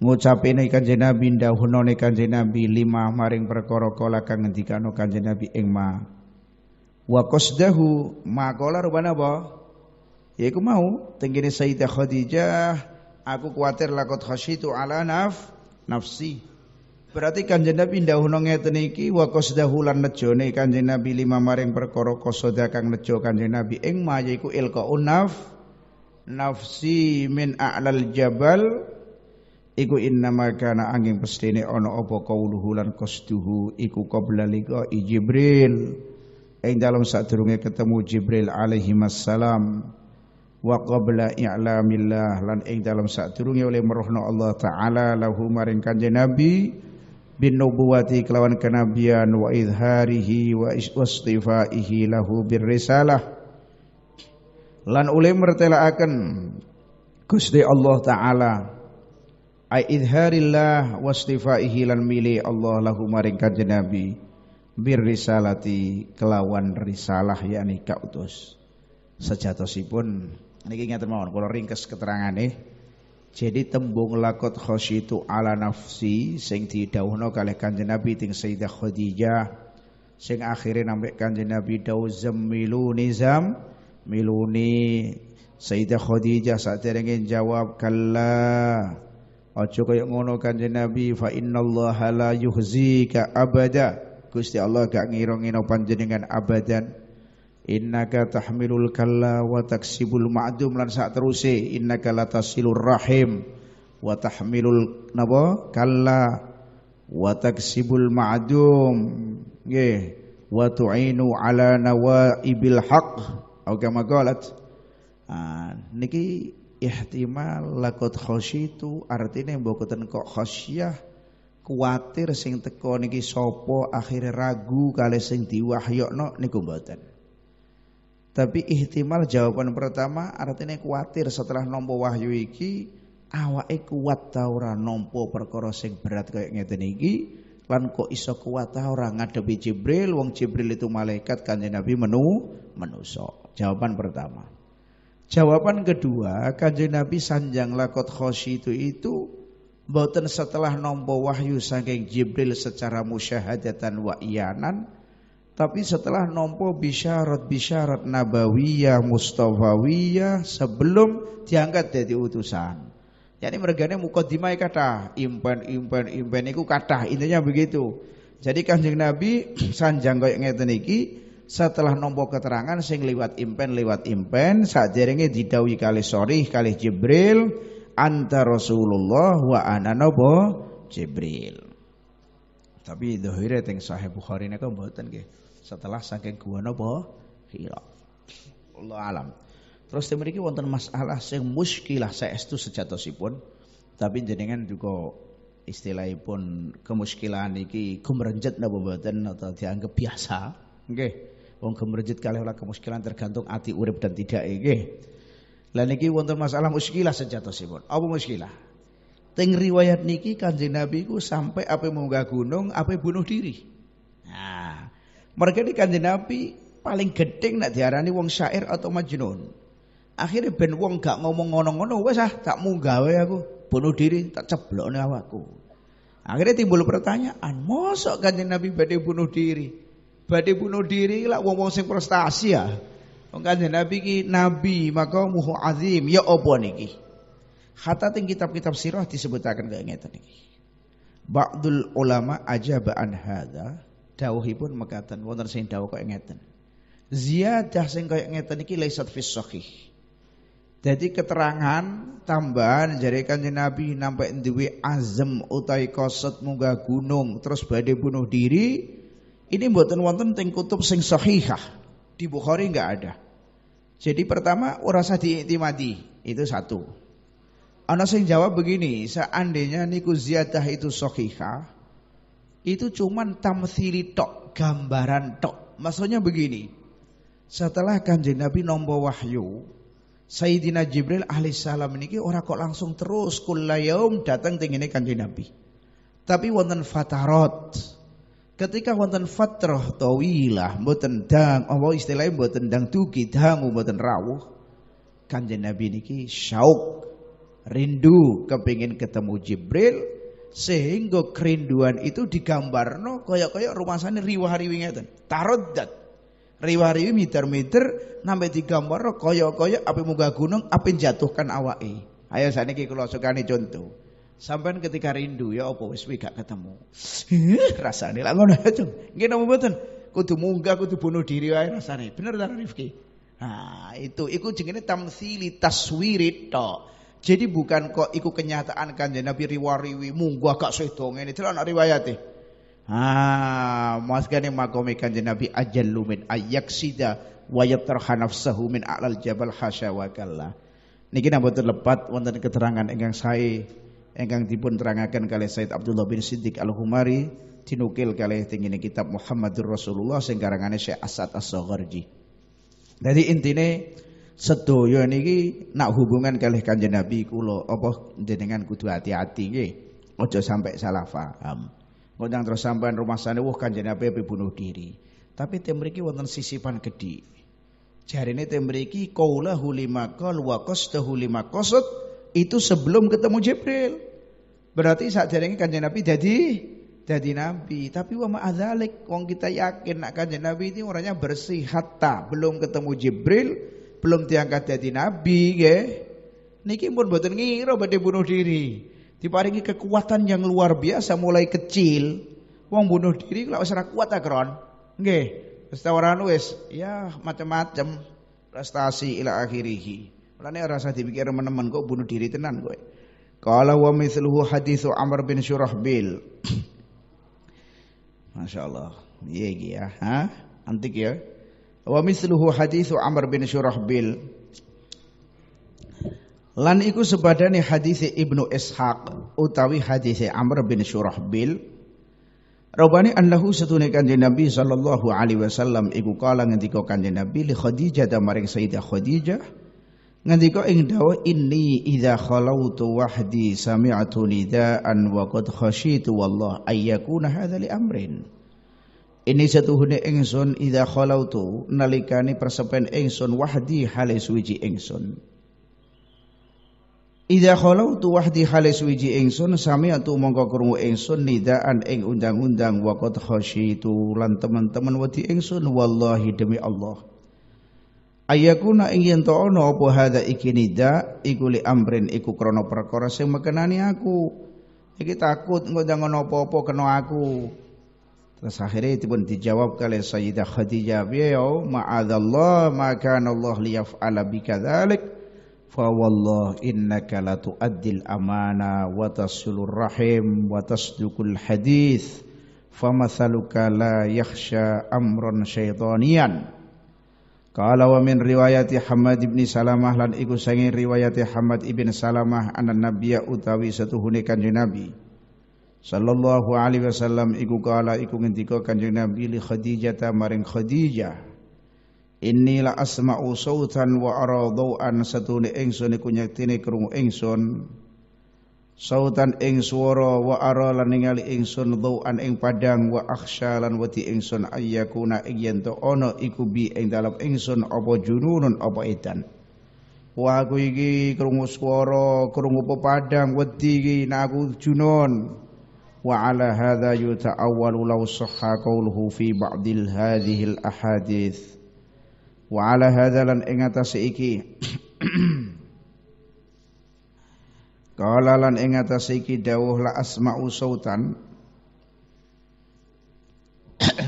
Speaker 1: ngucapine kanjeng Nabi ndawuhne kanjeng Nabi lima maring perkara kala kang ngendikano kanjeng Nabi ing ma wa qasdahu ma kala rupane apa yaiku mau tenggene Sayyidah Khadijah aku kuatir lakot khasyitu ala naf nafsi Berarti kanjeng Nabi ndawuhna ngeten iki wa qasdahu lan nejone kanjeng Nabi lima maring perkara qasada kang nejo kanjeng Nabi ing ma yaiku ilqaun naf nafsi min a'lal jabal iku innama kana angin pestine ana apa luhulan lan qasduhu iku qabla liqa Jibril ing dalem sadurunge ketemu Jibril alaihi wassalam wa qabla i'lamillah lan ing dalem sadurunge oleh merohno Allah taala lahu maring kanjeng Nabi bin nubuwati kelawan kenabian wa idharihi wa istifaihi lahu bir risalah lan oleh mertelaaken Gusti Allah taala ai idharillah wastifaihi lan mili Allah lahu maring kanjeng Nabi bir risalati kelawan risalah yakni kautus sejatosipun niki ngaten mawon kula ringkes keterangane jadi tembung lakot khosyitu ala nafsi sing didhawuhna kalih kanjeng Nabi ting Sayyidah Khadijah sing akhire nampe kanjeng Nabi dawuh zamilu nizam miluni Sayyidah Khadijah saat jawab kalla Aja kaya ngono kanjeng Nabi fa innallaha la yuhzika abada. Gusti Allah gak ngira-ngira panjenengan abadan. Innaka tahmilul kalla wa taksibul ma'dum lan sak teruse innaka latasilur rahim wa tahmilul napa kalla wa taksibul ma'dum nggih wa tu'inu ala nawaibil haqq au kama qalat ah niki ihtimal lakot khosyitu artinya mbokoten kok khosyah kuatir sing teko niki sopo akhirnya ragu kali sing diwahyokno niku mboten tapi ihtimal jawaban pertama artinya kuatir setelah nompo wahyu iki awake kuat ta ora nampa perkara sing berat kaya ngeten iki lan kok iso kuat ta ora ngadepi Jibril wong Jibril itu malaikat kanjeng Nabi menu manusa jawaban pertama Jawaban kedua, kanjeng Nabi sanjang lakot khosi itu itu boten setelah nompo wahyu saking Jibril secara musyahadatan wa iyanan, tapi setelah nompo bisyarat-bisyarat nabawiyah, mustafawiyah sebelum diangkat jadi utusan. Jadi ini mukadimah kata impen impen impen iku kata intinya begitu. Jadi kanjeng Nabi sanjang koyo ngeten niki setelah nompo keterangan sing lewat impen lewat impen saderenge didawi kali sore kali Jibril anta Rasulullah wa ana nopo Jibril. Tapi dohire teng Sahih Bukhari niku mboten nggih. Setelah saking gua nopo hilang Allah alam. Terus mriki wonten masalah sing muskilah saya saestu sejatosipun tapi jenengan juga istilahipun kemuskilan iki gumrenjet napa mboten atau dianggap biasa. Oke. Okay. Wong gemerjit kali ora kemuskilan tergantung ati urip dan tidak ege. Lah niki wonten masalah muskilah sejatosipun. Apa muskilah? Teng riwayat niki Kanjeng Nabi ku sampai apa munggah gunung, apa bunuh diri. Nah, mereka di Kanjeng Nabi paling gedeng nak diarani wong syair atau majnun. Akhirnya ben wong gak ngomong ngono-ngono wes ah tak munggah aku, bunuh diri tak nih awakku. Akhirnya timbul pertanyaan, mosok Kanjeng Nabi badhe bunuh diri? Badhe bunuh diri lah wong-wong sing prestasi ya. Wong kanjeng Nabi ki nabi, maka muhu azim ya apa niki? Hatta teng kitab-kitab sirah disebutaken kaya ngeten niki. Ba'dul ulama ajaba an hadza dawuhipun mekaten wonten sing dawuh kaya ngeten. Ziyadah sing kaya ngeten iki laisat fis sahih. Jadi keterangan tambahan jari kanjeng Nabi nampak duwe azam utai koset munggah gunung terus badhe bunuh diri ini buatan wonten teng kutub sing sahihah. Di Bukhari nggak ada. Jadi pertama urasa diiktimadi, itu satu. Ana sing jawab begini, seandainya niku ziyadah itu sahihah, itu cuman tamtsili tok, gambaran tok. Maksudnya begini, setelah kanjeng Nabi nombor wahyu, Sayyidina Jibril alaihissalam salam niki ora kok langsung terus kullayaum datang tingene kanjeng Nabi. Tapi wonten fatarot. Ketika wonten fatrah tawilah mboten dang, Allah istilahnya mboten dang dugi dangu mboten rawuh. Kanjeng Nabi niki syauk rindu kepingin ketemu Jibril sehingga kerinduan itu digambarno kaya-kaya rumasane riwah-riwi ngeten. Taraddat. Riwah-riwi meter nambah nambe digambarno kaya-kaya api munggah gunung api jatuhkan awake. Ayo saniki kula sukani contoh. Sampai ketika rindu ya apa wis gak ketemu. rasane lah ngono aja. Nggih napa mboten? Kudu munggah kudu bunuh diri wae rasane. Bener ta Rifki? Nah, itu iku jenenge tamtsili taswirit tok. Jadi bukan kok iku kenyataan kan Nabi riwariwi munggah gak sedo ngene. Delok ana riwayate. Ah, maskane makome kanjeng Nabi ajallu min ayaksida wa yatarha nafsahu min alal jabal hasya wa kalla. Niki namboten lepat wonten keterangan ingkang sae ingkang dipun terangaken kalih Said Abdullah bin Siddiq Al-Humari tinukil kalih tingine kitab Muhammadur Rasulullah sing karangane Syekh Asad As-Sagharji. Dadi intine sedaya niki nak hubungan kalih Kanjeng Nabi kula apa jenengan kudu hati-hati nggih. Aja sampai salah paham. Ngontang terus sampean rumah sana wah Kanjeng Nabi bunuh diri. Tapi tim mriki wonten sisipan gedhi. Jarine tim mriki qaulahu lima qal wa qastahu lima qasad itu sebelum ketemu Jibril. Berarti saat jaringi kanjeng Nabi jadi jadi nabi. Tapi wa ma'adzalik wong kita yakin nak kanjeng Nabi ini orangnya bersih hatta belum ketemu Jibril, belum diangkat jadi nabi nggih. Niki pun buat ngira badhe bunuh diri. Diparingi kekuatan yang luar biasa mulai kecil. Wong bunuh diri lek usah kuat akron. Ya, nggih. Wis ora anu, wis ya macam-macam prestasi ila akhirih. Mulane rasa usah dipikir menemen kok bunuh diri tenan kowe. Qala wa mithluhu hadithu Amr bin Syurahbil. Masya Allah. Iya ya. Ha? Antik ya. Wa mithluhu hadithu Amr bin Syurahbil. Lan iku sebadane hadis Ibnu Ishaq utawi hadis Amr bin Syurahbil. Robani annahu satune kanjeng Nabi sallallahu alaihi wasallam iku kala ngendika kanjeng Nabi li Khadijah maring Sayyidah Khadijah Ngendika ing ini inni idza tu wahdi sami'tu an wa qad tu wallah ayyakuna hadza li amrin. Ini setuhune ingsun idza khalautu nalikane persepen engson wahdi hale engson. ingsun. Idza tu wahdi hale suwiji ingsun sami'tu mongko engson ingsun nidaan eng undang-undang wa qad tu lan teman-teman wati ingsun wallahi demi Allah ayakuna ingin to ono apa hadza iki nida iku li amrin iku krana perkara sing mekenani aku iki takut engko jangan apa-apa kena aku terus akhirnya itu pun dijawab kali Sayyidah Khadijah beliau ya, ma'adallah maka Allah liyaf'ala bikadzalik fa wallah innaka la tu'addil amana wa tasulur rahim wa tasdukul hadis fa mathaluka la yakhsha amran syaitanian Qala wa min riwayati Hamad ibn Salamah lan iku sangi riwayati Hamad ibn Salamah anan Nabiya utawi setuhune kanjeng Nabi sallallahu alaihi wasallam iku kala iku ngendika kanjeng Nabi li Khadijah maring Khadijah Inni la asma'u sautan wa ara dhawan satune ingsun iku nyektine krungu ingsun sautan ing swara wa ara lan ningali ingsun dhu'an ing padang wa akhsha lan wati ingsun ayyakuna iyan to ana iku bi ing dalem ingsun apa jununun apa edan wa aku iki krungu swara krungu padang wedi iki naku junun wa ala hadza yuta'awwalu law sahha qawluhu fi ba'dil hadhil ahadith wa ala hadzalan ing atas iki Kala lan ing atas iki dawuh la asma'u sautan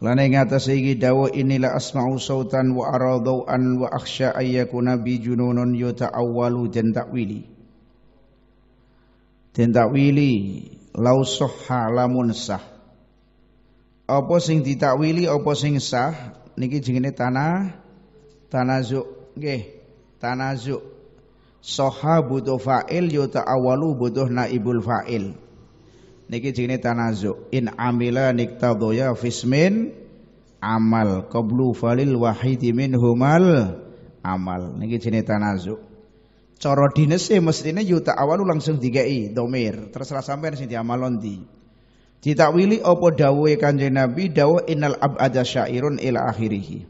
Speaker 1: Lan ing atas iki dawuh inilah asma'u sautan wa aradau an wa akhsha ayyakuna bi jununun yuta'awwalu dan takwili Den takwili lau sahha lamun sah apa sing ditakwili apa sing sah niki jenenge tanah tanazuk nggih tanazuk Soha butuh fa'il yuta awalu butuh naibul fa'il. Niki jenis tanazu. In amila niktadoya fismin amal. Qablu falil wahidi min humal amal. Niki jenis tanazu. Coro dinese mestinya yuta awalu langsung digai domir. Terserah sampai sing amalon di. Ditakwili opo dawe kanjeng Nabi dawa innal abada syairun ila akhirih.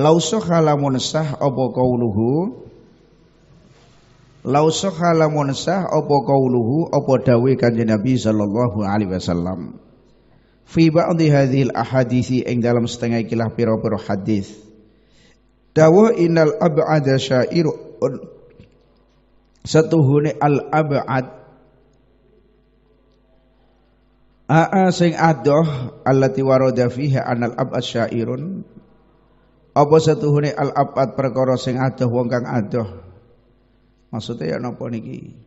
Speaker 1: Lausoh halamun sah opo kauluhu Lausah lamun sah opo kauluhu opo dawe kanjeng Nabi sallallahu alaihi wasallam. Fi ba'dhi hadhil ahadisi ing dalam setengah kilah pira-pira hadis. Dawuh innal ab'ada syairun setuhune al ab'ad A'a sing adoh allati warada fiha anal ab'ad syairun apa setuhune al ab'ad perkara sing adoh wong kang adoh Maksudnya ya napa niki?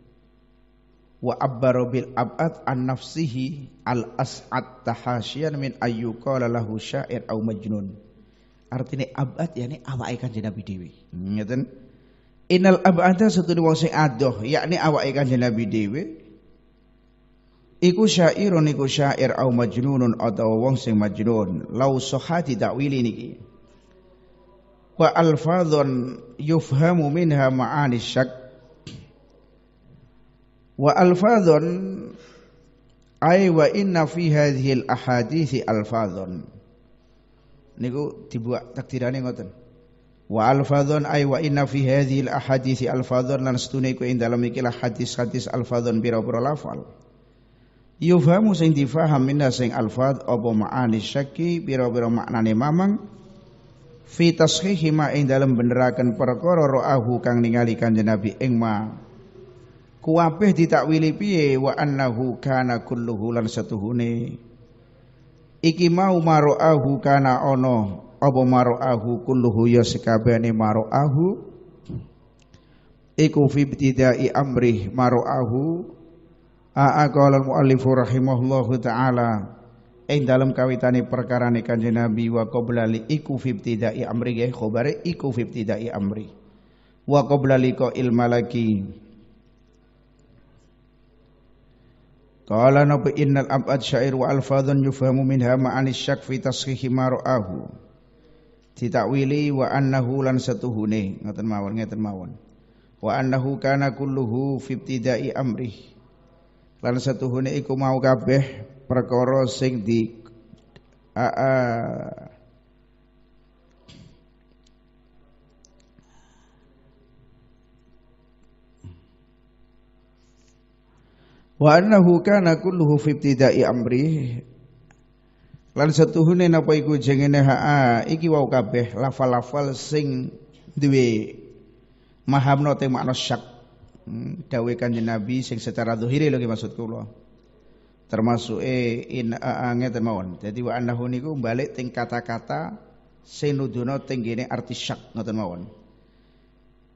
Speaker 1: Wa abbaro bil ab'at an nafsihi al as'ad tahasyan min ayyuqala lahu syair au majnun. Artinya abad yakni awake Kanjeng Nabi dhewe. Hmm, ngeten. Inal ab'ata satune wong sing adoh yakni awake Kanjeng Nabi dewi. Iku syairun iku syair au majnunun atau wong sing majnun. Lau sohati wili niki. Wa alfadhun yufhamu minha ma'ani syak Wa alfadhon ay wa inna fi hadhil ahadithi alfadhon. Niku dibuat takdirane ngoten. Wa alfadhon ay wa inna fi hadhil ahadithi alfadhon lan setune ku ing dalem ikilah hadis-hadis alfadhon pira-pira lafal. Yufamu sing difaham minna sing alfadh apa ma'ani syaki pira-pira maknane mamang fi tashihi ma ing dalem beneraken perkara ahu kang ningali kanjeng Nabi ing ma kuwabeh ditakwili piye wa annahu kana kulluhu lan satuhune iki mau maroahu kana ono apa maroahu kulluhu ya sekabehane maroahu iku fi ibtidai amri maroahu aa qala muallifu rahimahullahu taala ing dalam kawitane perkarane kanjeng Nabi wa qabla li iku fi ibtidai amri ya khobare iku fi ibtidai amri wa qabla liqa il malaki Qala nabi innal abad syair wa alfadhun yufhamu minha ma'ani syak fi tashihi ma ra'ahu. Ditakwili wa annahu lan satuhune ngoten mawon ngeten mawon. Wa annahu kana kulluhu fi ibtidai amri. Lan satuhune iku mau kabeh perkara sing di a, a, wa annahu kana kulluhu fi ibtida'i amri lan setuhune napa iku jengene ha iki wau kabeh lafal-lafal sing duwe mahamno te makna syak hmm, dawe kanjeng Nabi sing secara zahire lho maksud kula termasuk e in aange temawan jadi wa annahu niku balik ting kata-kata sing nuduno teng arti syak ngoten mawon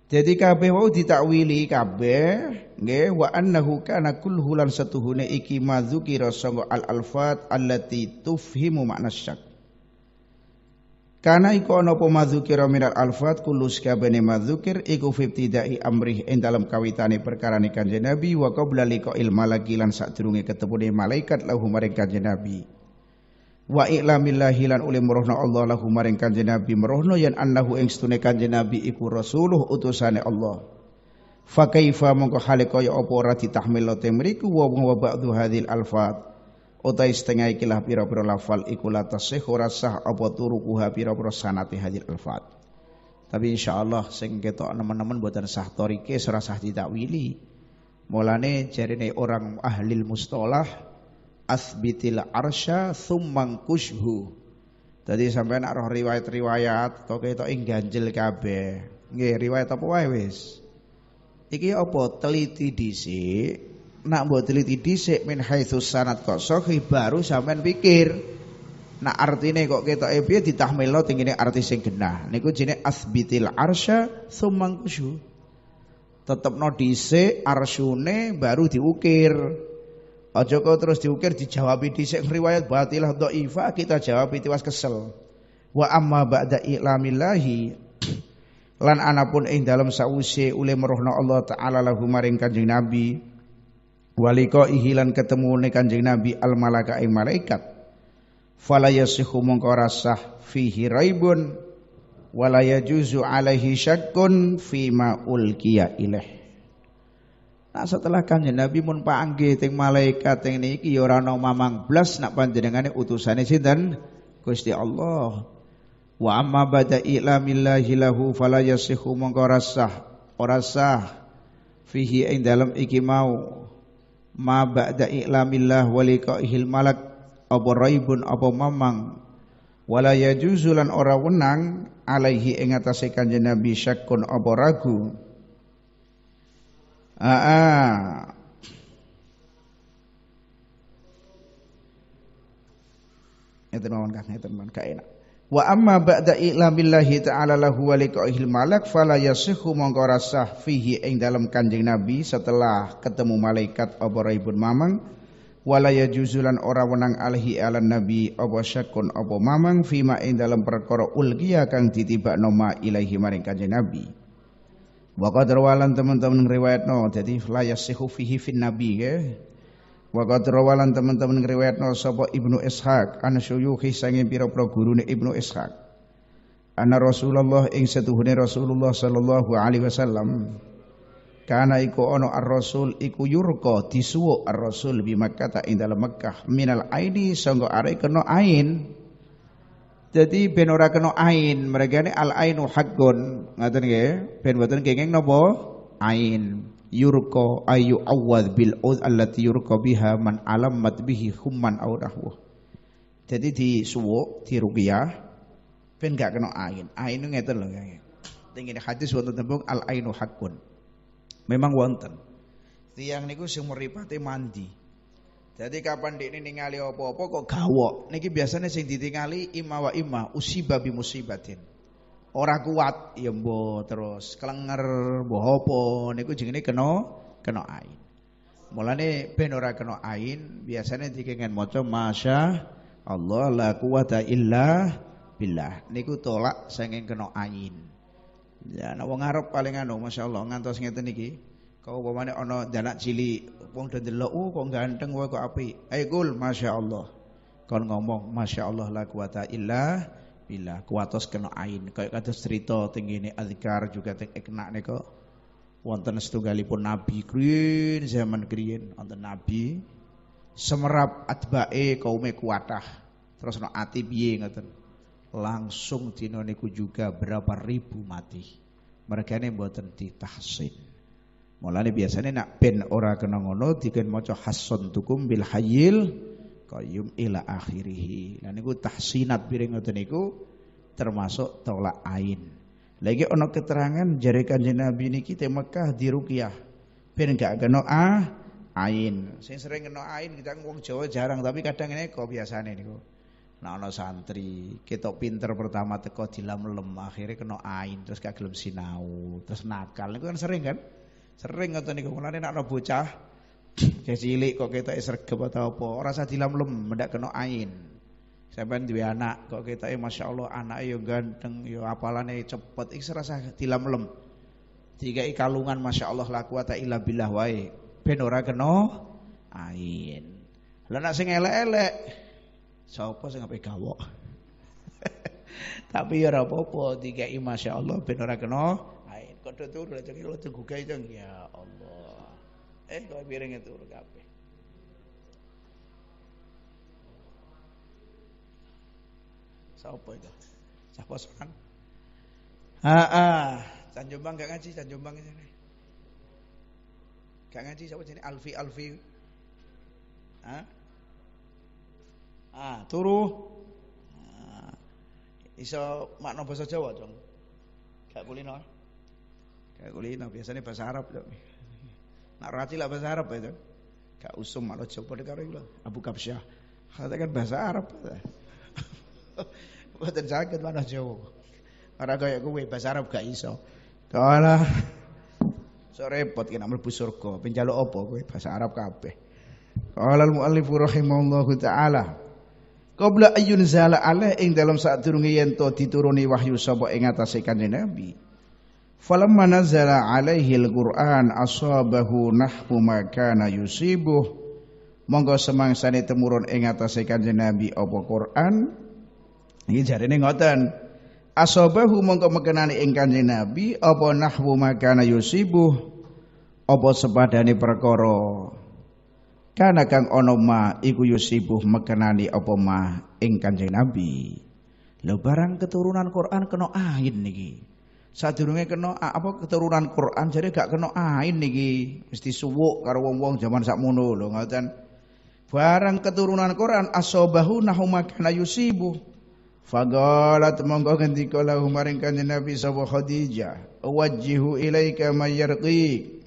Speaker 1: jadi kabeh wau ditakwili kabeh nggih wa annahu kana kullu lan satuhune iki mazuki rasango al alfat allati tufhimu makna syak. Karena iku ana apa madzukira minal alfat kullu sakabene madzukir iku fibtidai amrih ing dalam kawitane perkara ni kanjeng Nabi wa qabla liqa'il malaki lan sadurunge ketemune malaikat lahu maring kanjeng Nabi wa iqlamillahi lan uli merohna Allah lahu maring kanjeng Nabi merohna yen annahu ing stune kanjeng Nabi iku rasuluh utusane Allah fa kaifa mongko hale kaya apa ora ditahmil te mriku wa wa ba'du hadhil alfat utai setengah ikilah pira-pira lafal iku la tasih ora sah apa turukuha pira-pira sanate hadhil alfat tapi insyaallah sing ketok nemen-nemen boten sah torike ora sah ditakwili mulane jarine orang ahli mustalah asbitil arsha sumang kushu. Tadi sampai nak roh riwayat-riwayat kok kita ing ganjil kabeh nggih riwayat apa wae wis iki apa teliti dhisik nak mbok teliti dhisik min haitsu sanad kok sahih baru sampean pikir Nah artine kok kita piye ditahmilno teng ngene arti sing genah. Niku jeneng asbitil arsya sumangkusu. Tetepno dhisik arsyune baru diukir. Ojo kau terus diukir dijawabi di dhisik riwayat batilah dhaifa kita jawabi tiwas kesel. Wa amma ba'da ilamillahi lan anapun ing dalam sause oleh merohna Allah taala lahu maring Kanjeng Nabi walika ihilan ketemune Kanjeng Nabi al malaka ing malaikat. Fala yasihu mongko rasah fihi raibun wala yajuzu alaihi syakkun fima ulqiya ilaih Nah setelah kanjeng Nabi mun panggih teng malaikat teng niki ya ora ana mamang blas nak panjenengane utusane sinten? Gusti Allah. Wa amma bada ilamillahi lahu fala yasihu mongko rasah ora sah fihi ing dalam iki mau ma ba'da ilamillah wa liqa'ihil malak apa raibun apa mamang wala yajuzulan ora wenang alaihi ing atase kanjeng Nabi syakkun apa ragu Aa. Ah, ah. Ngeten mawon Kang, ngeten mawon gak enak. Wa amma ba'da ilamillahi ta'ala lahu wa liqa'ihil malak fala yasihu mongko rasah fihi ing dalam Kanjeng Nabi setelah ketemu malaikat apa raibun mamang wala yajuzulan ora wenang alhi alan nabi apa syakun apa mamang fima ing dalam perkara ulgiya kang ditibakno ma ilahi maring Kanjeng Nabi. Waqad rawalan teman-teman no, jadi layas yasihu fihi fin nabi ya. Waqad rawalan teman-teman no, sopo Ibnu Ishaq ana syuyuhi sange pira guru gurune Ibnu Ishaq. Ana Rasulullah ing setuhune Rasulullah sallallahu alaihi wasallam. Kana iku ono ar-rasul iku yurko disuwo ar-rasul bi Makkah ing dalem Mekkah minal aini sanggo arek kena ain. Jadi ben ora kena ain, mereka ini al ainu hakun, ngaten nggih. Ya? Ben mboten kenging napa? Ain. Yurqa ayu awad bil uz allati yurqa biha man alamat bihi humman aw Jadi di suwuk, di ruqyah ben gak kena ain. Ain ngeten lho nggih. Tengene hadis wonten tembung al ainu hakun. Memang wonten. Tiang niku sing meripate mandi. Jadi kapan dek ini ningali opo-opo kok gawok. Niki biasanya sing ditingali imma wa imma usiba bi musibatin. Ora kuat ya mbok terus kelenger mbo apa niku jenenge kena kena ain. Mulane ben ora kena ain biasanya dikengen maca masya Allah la quwata illa billah. Niku tolak saking kena ain. Ya nek wong Arab paling anu masyaallah ngantos ngeten niki. Kau bawa ana anak cilik, wong do ndelok oh uh, kok ganteng wae kok api. Ayo gul Allah. Kau ngomong Allah lah kuata illa billah. Kuatos kena ain. Kau kata cerita tinggi ini, adikar juga teng ikna nika. Wonten pun nabi kruin zaman kruin, wonten nabi semerap atbae kau me kuatah. Terus no ati piye Langsung dina niku juga berapa ribu mati. Mereka ini buatan tahsin. Mulane biasanya nak ben ora kena ngono diken maca hasan tukum bil hayyil qayyum ila akhirih. Lah niku tahsinat piring ngoten niku termasuk tolak ain. Lagi ono keterangan jari kanjeng Nabi niki di Mekah pen ben gak kena ah ain. Sing sering kena ain kita kan wong Jawa jarang tapi kadang ini kok biasane niku. Nah ono santri, kita pinter pertama teko dilam lem akhirnya kena ain terus gak gelem sinau, terus nakal. Niku kan sering kan? Sering ngoten niku mulane nek ana bocah cilik kok kita sregep atau apa, ora usah dilam-lem, mendak kena ain. Sampeyan duwe anak kok kita ketoke masyaallah anake yo ganteng, yo apalane cepet, iki ora usah dilam-lem. Dikai kalungan masyaallah la quwata illa billah wae. Ben ora kena ain. Lah nek sing elek-elek sapa sing ape gawok? Tapi ya ora apa-apa dikai masyaallah ben ora kena tuh do turu lek kok digugah jeng ya Allah eh kok itu turu kabeh siapa itu? siapa seorang? Ah, Can Jombang gak ngaji, Can ini. Gak ngaji siapa sini Alfi Alfi. ah Ah, turu. Ah. Iso makna basa Jawa, dong? Gak kulino. Kakulina biasanya bahasa Arab tuh. Nak rati lah bahasa Arab itu. Kak usum malah coba dekare kula. Abu Kapsyah. Katakan bahasa Arab. Mboten sakit mana Jawa. Para kaya kowe bahasa Arab gak iso. Kala so repot kena mlebu surga. Penjaluk apa kowe bahasa Arab kabeh. Qala al-muallif rahimahullahu taala. Qabla ayyun zala alaih ing dalam saat durunge yen to dituruni wahyu sapa ing atase Kanjeng Nabi. Falamma nazala alaihi al-Qur'an asabahu nahmu ma yusibuh. Monggo semangsane temurun ing Kanjeng Nabi apa Qur'an. Iki jarene ngoten. Asabahu mongko mengenali ing Kanjeng Nabi apa nahmu ma opo yusibuh. Apa sepadane perkara kana kang ana ma iku yusibuh mekenani apa ma ing Kanjeng Nabi. Lho barang keturunan Quran kena ahin niki sadurunge kena apa keturunan Quran jadi gak kena ain niki mesti suwuk karo wong-wong zaman sakmono lho ngoten barang keturunan Quran asobahu nahuma kana yusibu fagalat monggo ngendika lahu maring kanjeng Nabi sapa Khadijah wajjihu ilaika may ngadepakan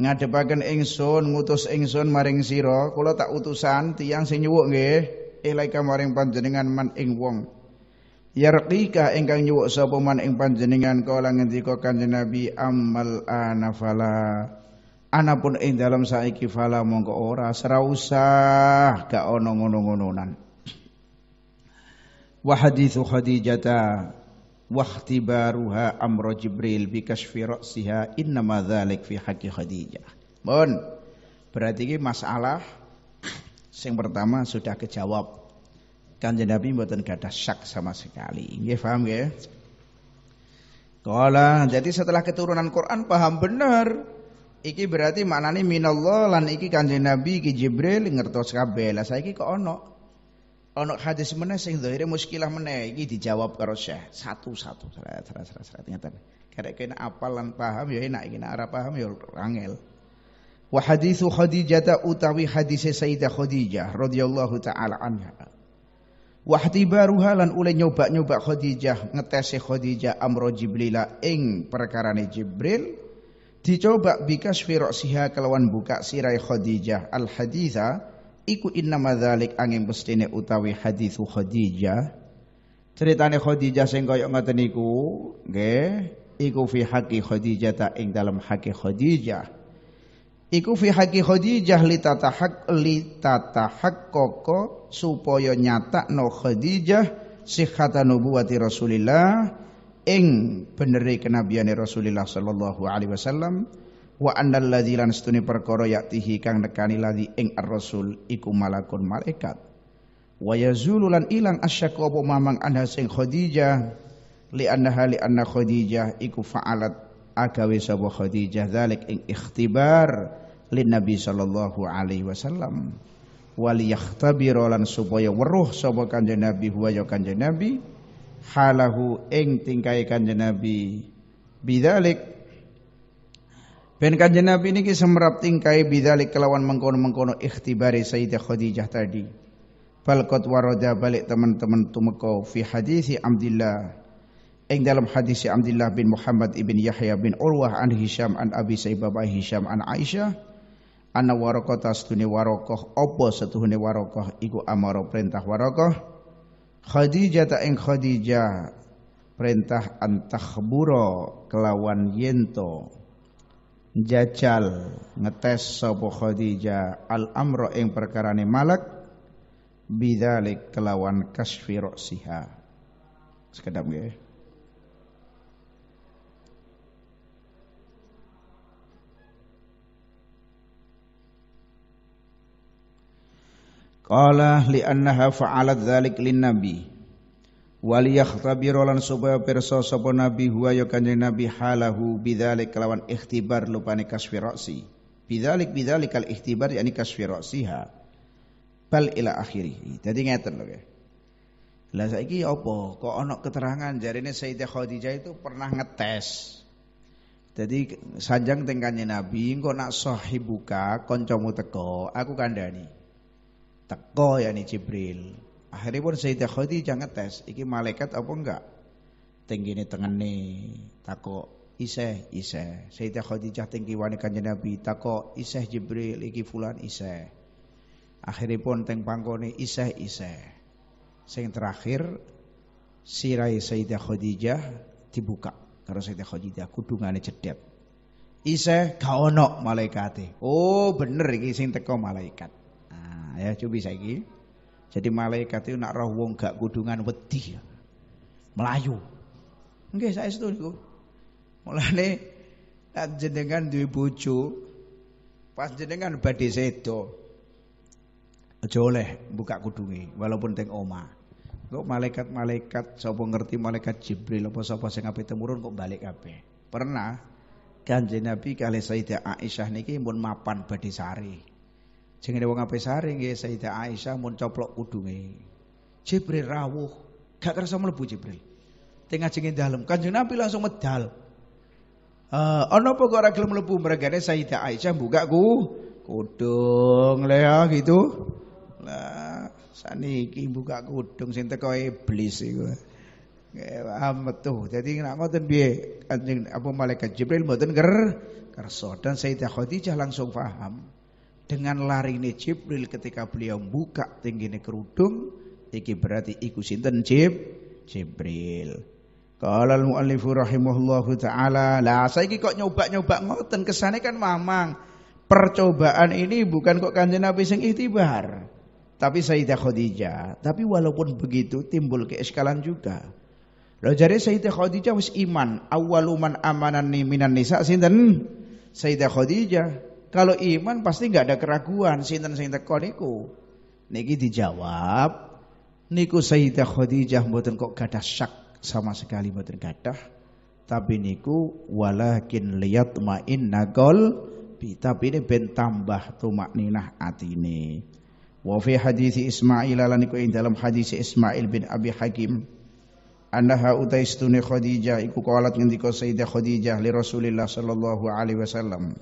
Speaker 1: ngadepaken ingsun ngutus ingsun maring sira kula tak utusan tiang sing nyuwuk nggih ilaika maring panjenengan man ing wong yarqika ingkang nyuwuk sapa man ing panjenengan kala ngendika kanjeng Nabi ammal anafala anapun ing dalam saiki fala mongko ora serausah gak ana ngono-ngononan wa hadithu khadijata wa ikhtibaruha amra jibril bi kasfi ra'siha inna ma dzalik fi haqqi khadijah bon berarti ini masalah yang pertama sudah kejawab Kanjeng Nabi mboten gadah syak sama sekali. Nggih paham nggih? Kala jadi setelah keturunan Quran paham bener. Iki berarti maknane minallah lan iki Kanjeng Nabi iki Jibril ngertos kabeh. Lah saiki kok ono ono hadis mana sing zahire muskilah meneh iki dijawab karo Syekh satu-satu serat serat serat seret ngeten. kira kena apal lan paham ya enak iki nek ora paham ya angel. Wa haditsu Khadijah utawi hadise Sayyidah Khadijah radhiyallahu taala anha. Wahtibaruha lan oleh nyoba-nyoba Khadijah ngetesi Khadijah amro Jibrila ing perkarane Jibril dicoba bikas siha kelawan buka sirai Khadijah al haditha iku inna madzalik angin bestine utawi hadithu Khadijah ceritane Khadijah sing kaya ngoten niku nggih iku fi haqi Khadijah ta ing dalam haqi Khadijah iku fi haqi Khadijah litatahak litatahaqqaqa supaya nyata no Khadijah sihhata nubuwati Rasulillah ing beneri kenabiane Rasulillah sallallahu alaihi wasallam wa annal ladzi lan stune perkara yaktihi kang nekani ladzi ing ar-rasul iku malakun malaikat wa yazulu lan ilang asyaku apa mamang anha sing Khadijah li annaha li anna Khadijah iku fa'alat agawe sapa Khadijah zalik ing ikhtibar lin Nabi sallallahu alaihi wasallam waliyakhtabira lan supaya weruh sapa kanjeng Nabi huwa ya kanjeng Nabi halahu ing tingkai kanjeng Nabi bidzalik Ben kanjeng Nabi niki semerap tingkai bidzalik kelawan mengkono-mengkono ikhtibari Sayyidah Khadijah tadi. Balqat waroda balik teman-teman tumeka fi hadisi Abdullah ing dalam hadis Abdullah bin Muhammad ibn Yahya bin Urwah an Hisham an Abi Saibah Hisham an Aisyah Ana warokoh tasdune warokoh opo setuhune warokoh iku amaro perintah warokoh Khadijah tak ing Khadijah perintah antahburo kelawan yento jajal ngetes sapa Khadijah al amro ing ne malak bidalik kelawan kasfi siha sekedap nggih Qala li'annaha fa'alat dzalik lin nabi. Waliyakhtabira lan supaya pirsa sapa nabi huwa ya kanjeng nabi halahu bidzalik kelawan ikhtibar lupane kasfi ra'si. Bidzalik bidzalik al ikhtibar yakni kasfi ra'siha. Bal ila akhirih. Jadi ngeten lho ya. Lah saiki apa? Kok ana keterangan jarine Sayyidah Khadijah itu pernah ngetes. Jadi sanjang teng Nabi, engkau nak sahibuka kancamu teko, aku kandhani. Teko ya nih Jibril. Akhirnya pun Sayyidah Khadijah ngetes, iki malaikat apa enggak? tengen tengene tako iseh iseh. Sayyidah Khadijah tinggi wanita Nabi tako iseh Jibril iki fulan iseh. Akhirnya pun teng pangkone iseh iseh. Sing terakhir sirai Sayyidah Khadijah dibuka karena Sayyidah Khadijah kudungannya cedet. Iseh gaonok ono Oh bener iki sing teko malaikat ya coba saiki. Jadi malaikat itu nak roh wong gak kudungan wedi. Ya. Melayu. Nggih saya setuju. niku. Mulane tak jenengan duwe bojo pas jenengan badhe sedo. Aja oleh buka kudunge walaupun teng omah. Kok malaikat-malaikat sapa ngerti malaikat Jibril apa sapa sing kabeh temurun kok balik kabeh. Pernah Kanjeng Nabi kali Sayyidah Aisyah niki pun mapan badhe sari. Jenenge wong ape sare nggih Sayyidah Aisyah mun coplok kudunge. Jibril rawuh, gak kerasa mlebu Jibril. Teng ajenge dalem, Kanjeng Nabi langsung medal. Eh, ana apa kok ora gelem mlebu mregane Sayyidah Aisyah buka ku kudung le ya, gitu. Lah saniki buka kudung sing teko iblis iku. paham metu. Jadi nak ngoten piye Kanjeng apa malaikat Jibril mboten ker kersa dan Sayyidah Khadijah langsung paham dengan ini Jibril ketika beliau buka tinggi kerudung iki berarti iku sinten Jib Jibril Qala al-muallifu rahimahullahu taala. Lah saiki kok nyoba-nyoba ngoten kesane kan mamang. Percobaan ini bukan kok Kanjeng Nabi sing ihtibar. Tapi Sayyidah Khadijah. Tapi walaupun begitu timbul keeskalan juga. Lo jare Sayyidah Khadijah wis iman, awwalu amanan ni minan nisa sinten? Sayyidah Khadijah. Kalau iman pasti nggak ada keraguan sinten sing teko niku. Niki dijawab niku Sayyidah Khadijah mboten kok gadah syak sama sekali mboten gadah. Tapi niku walakin lihat main gol tapi ini ben tambah tumak ninah atine. Wa fi hadis Ismail lan niku ing dalam hadis Ismail bin Abi Hakim annaha utai stune Khadijah iku kalat ngendika Sayyidah Khadijah li Rasulillah sallallahu alaihi wasallam.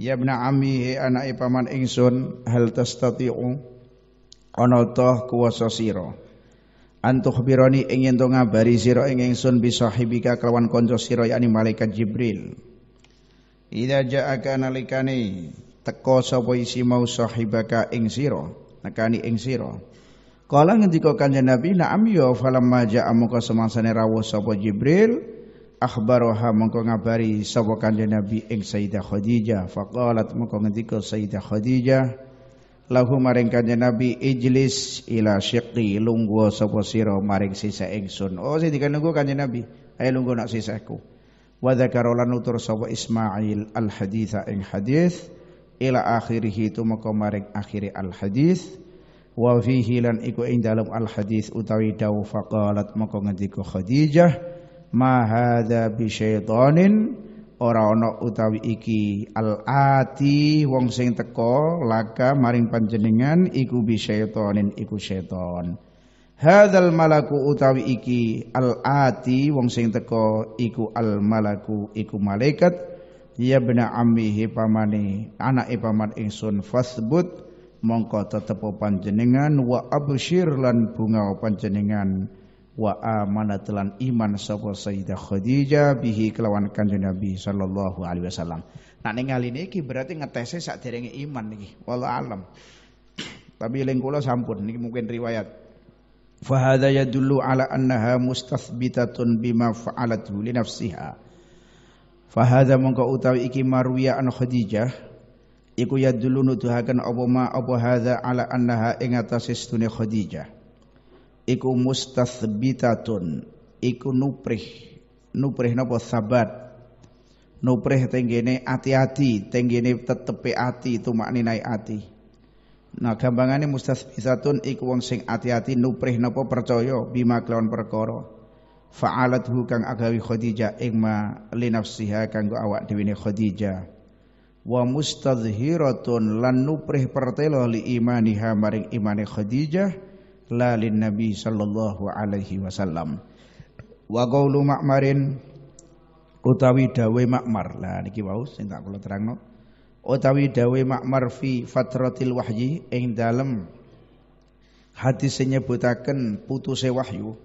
Speaker 1: Ya ibna ami he anak ipaman e ingsun hal tastati'u ana ta kuwasa sira. Antuh bironi ingin to ngabari sira ing ingsun bisahibika kelawan kanca sira yakni malaikat Jibril. Ida ja'aka nalikane teko sapa isi mau sahibaka ing sira, nekani ing sira. Kala ngendika Kanjeng Nabi, "Na'am ya falamma ja'a moko semangsane rawuh sapa Jibril" akhbaroha mengko ngabari sapa kanjeng Nabi ing Sayyidah Khadijah faqalat mengko ngendika Sayyidah Khadijah lahu maring kanjeng Nabi ijlis ila syiqi lungguh sapa sira maring sisa ingsun oh sing dikenunggu kanjeng Nabi ayo lungguh nak sisaku wa dzakara lan nutur sapa Ismail al haditha ing hadis ila akhirih itu mengko maring akhiri al hadis wa fihi lan iku ing dalem al hadis utawi dawu faqalat mengko ngendika Khadijah ma hadza ora ana utawi iki al ati wong sing teko laka maring panjenengan iku bi syaitonin iku syaiton hadzal malaku utawi iki al ati wong sing teko iku al malaku iku malaikat ya bena ammihi pamane anake paman ingsun fasbut mongko tetep panjenengan wa absyir lan bunga panjenengan wa amana iman sapa Sayyidah Khadijah bihi kelawan Kanjeng Nabi sallallahu alaihi wasallam. Nah ning kali niki berarti ngetese sakderenge iman niki. Wallah alam. Tapi eling kula sampun niki mungkin riwayat ala يدل على bima مستثبتة بما فعلته لنفسها فهذا mongko utawi iki marwiya an Khadijah iku yadullu nuduhaken apa ma apa hadza ala annaha ing atase Khadijah iku mustatsbitatun iku nuprih nuprih napa sabat nuprih tenggene ati-ati tenggene tetepi ati tumakninai ati nah gampangane mustatsbitatun iku wong sing ati-ati nuprih napa percaya bima kelawan perkara fa'alat alat kang agawi khadijah ing ma linafsiha kanggo awak dhewe khadijah wa mustadhiratun lan nuprih pertelo li imaniha maring imane Khadijah lalin Nabi sallallahu alaihi wasallam. Wa qaulu Ma'marin utawi dawe Ma'mar. Lah niki wau sing tak kula terangno. Utawi dawe Ma'mar fi fatratil wahyi ing dalem hadis sing nyebutaken putuse wahyu.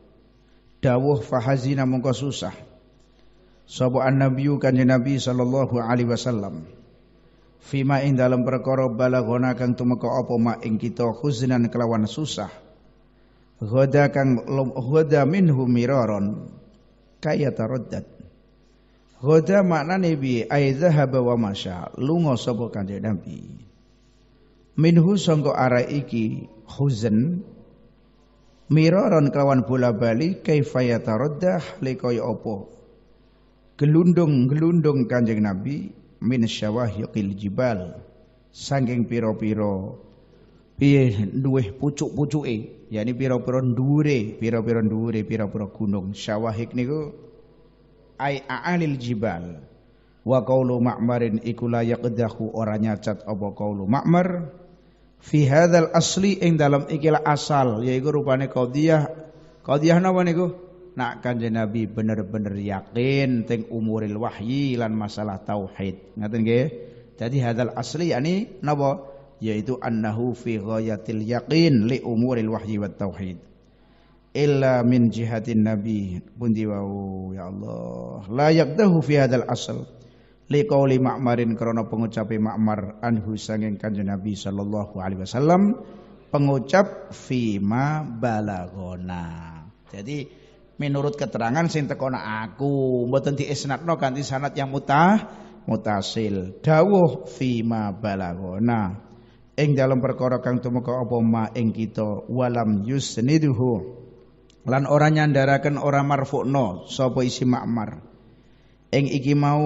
Speaker 1: Dawuh fahazina mungko susah. an annabiyyu kanjeng Nabi sallallahu alaihi wasallam. Fima ing dalam perkara balaghona kang tumeka apa mak ing kita huznan kelawan susah Ghoda kang ghoda minhu miraron kaya taroddat. Ghoda makna nabi ay zahaba wa masya lunga sapa kanjeng nabi. Minhu sangka arah iki huzen miraron kelawan bola bali kaifa yataraddah lekaya apa gelundung-gelundung kanjeng nabi min syawahiqil jibal sangking piro-piro piye duweh pucuk-pucuke yakni pira-pira ndure, pira-pira ndure, pira-pira gunung. Syawahik niku ai a'alil jibal. Wa qaulu Ma'marin iku la yaqdahu ora nyacat apa qaulu Ma'mar fi hadzal asli ing dalam ikilah asal yaiku rupane qadhiyah. Qadhiyah napa niku? nak kanjeng Nabi bener-bener yakin teng umuril wahyi lan masalah tauhid. Ngaten nggih? Jadi hadal asli yakni napa? yaitu annahu fi ghayatil yaqin li umuril wahyi wat tauhid illa min jihatin nabi pundi wau ya Allah la yaqdahu fi hadal asal li qauli ma'marin krana pengucape ma'mar anhu sanging kanjeng nabi sallallahu alaihi wasallam pengucap fima balagona jadi menurut keterangan sing tekona aku mboten diisnadno ganti sanad yang mutah mutasil dawuh fima balagona ing dalam perkara kang tumeka apa ma ing kita walam yusniduhu lan ora nyandaraken ora marfukno sapa isi makmar ing iki mau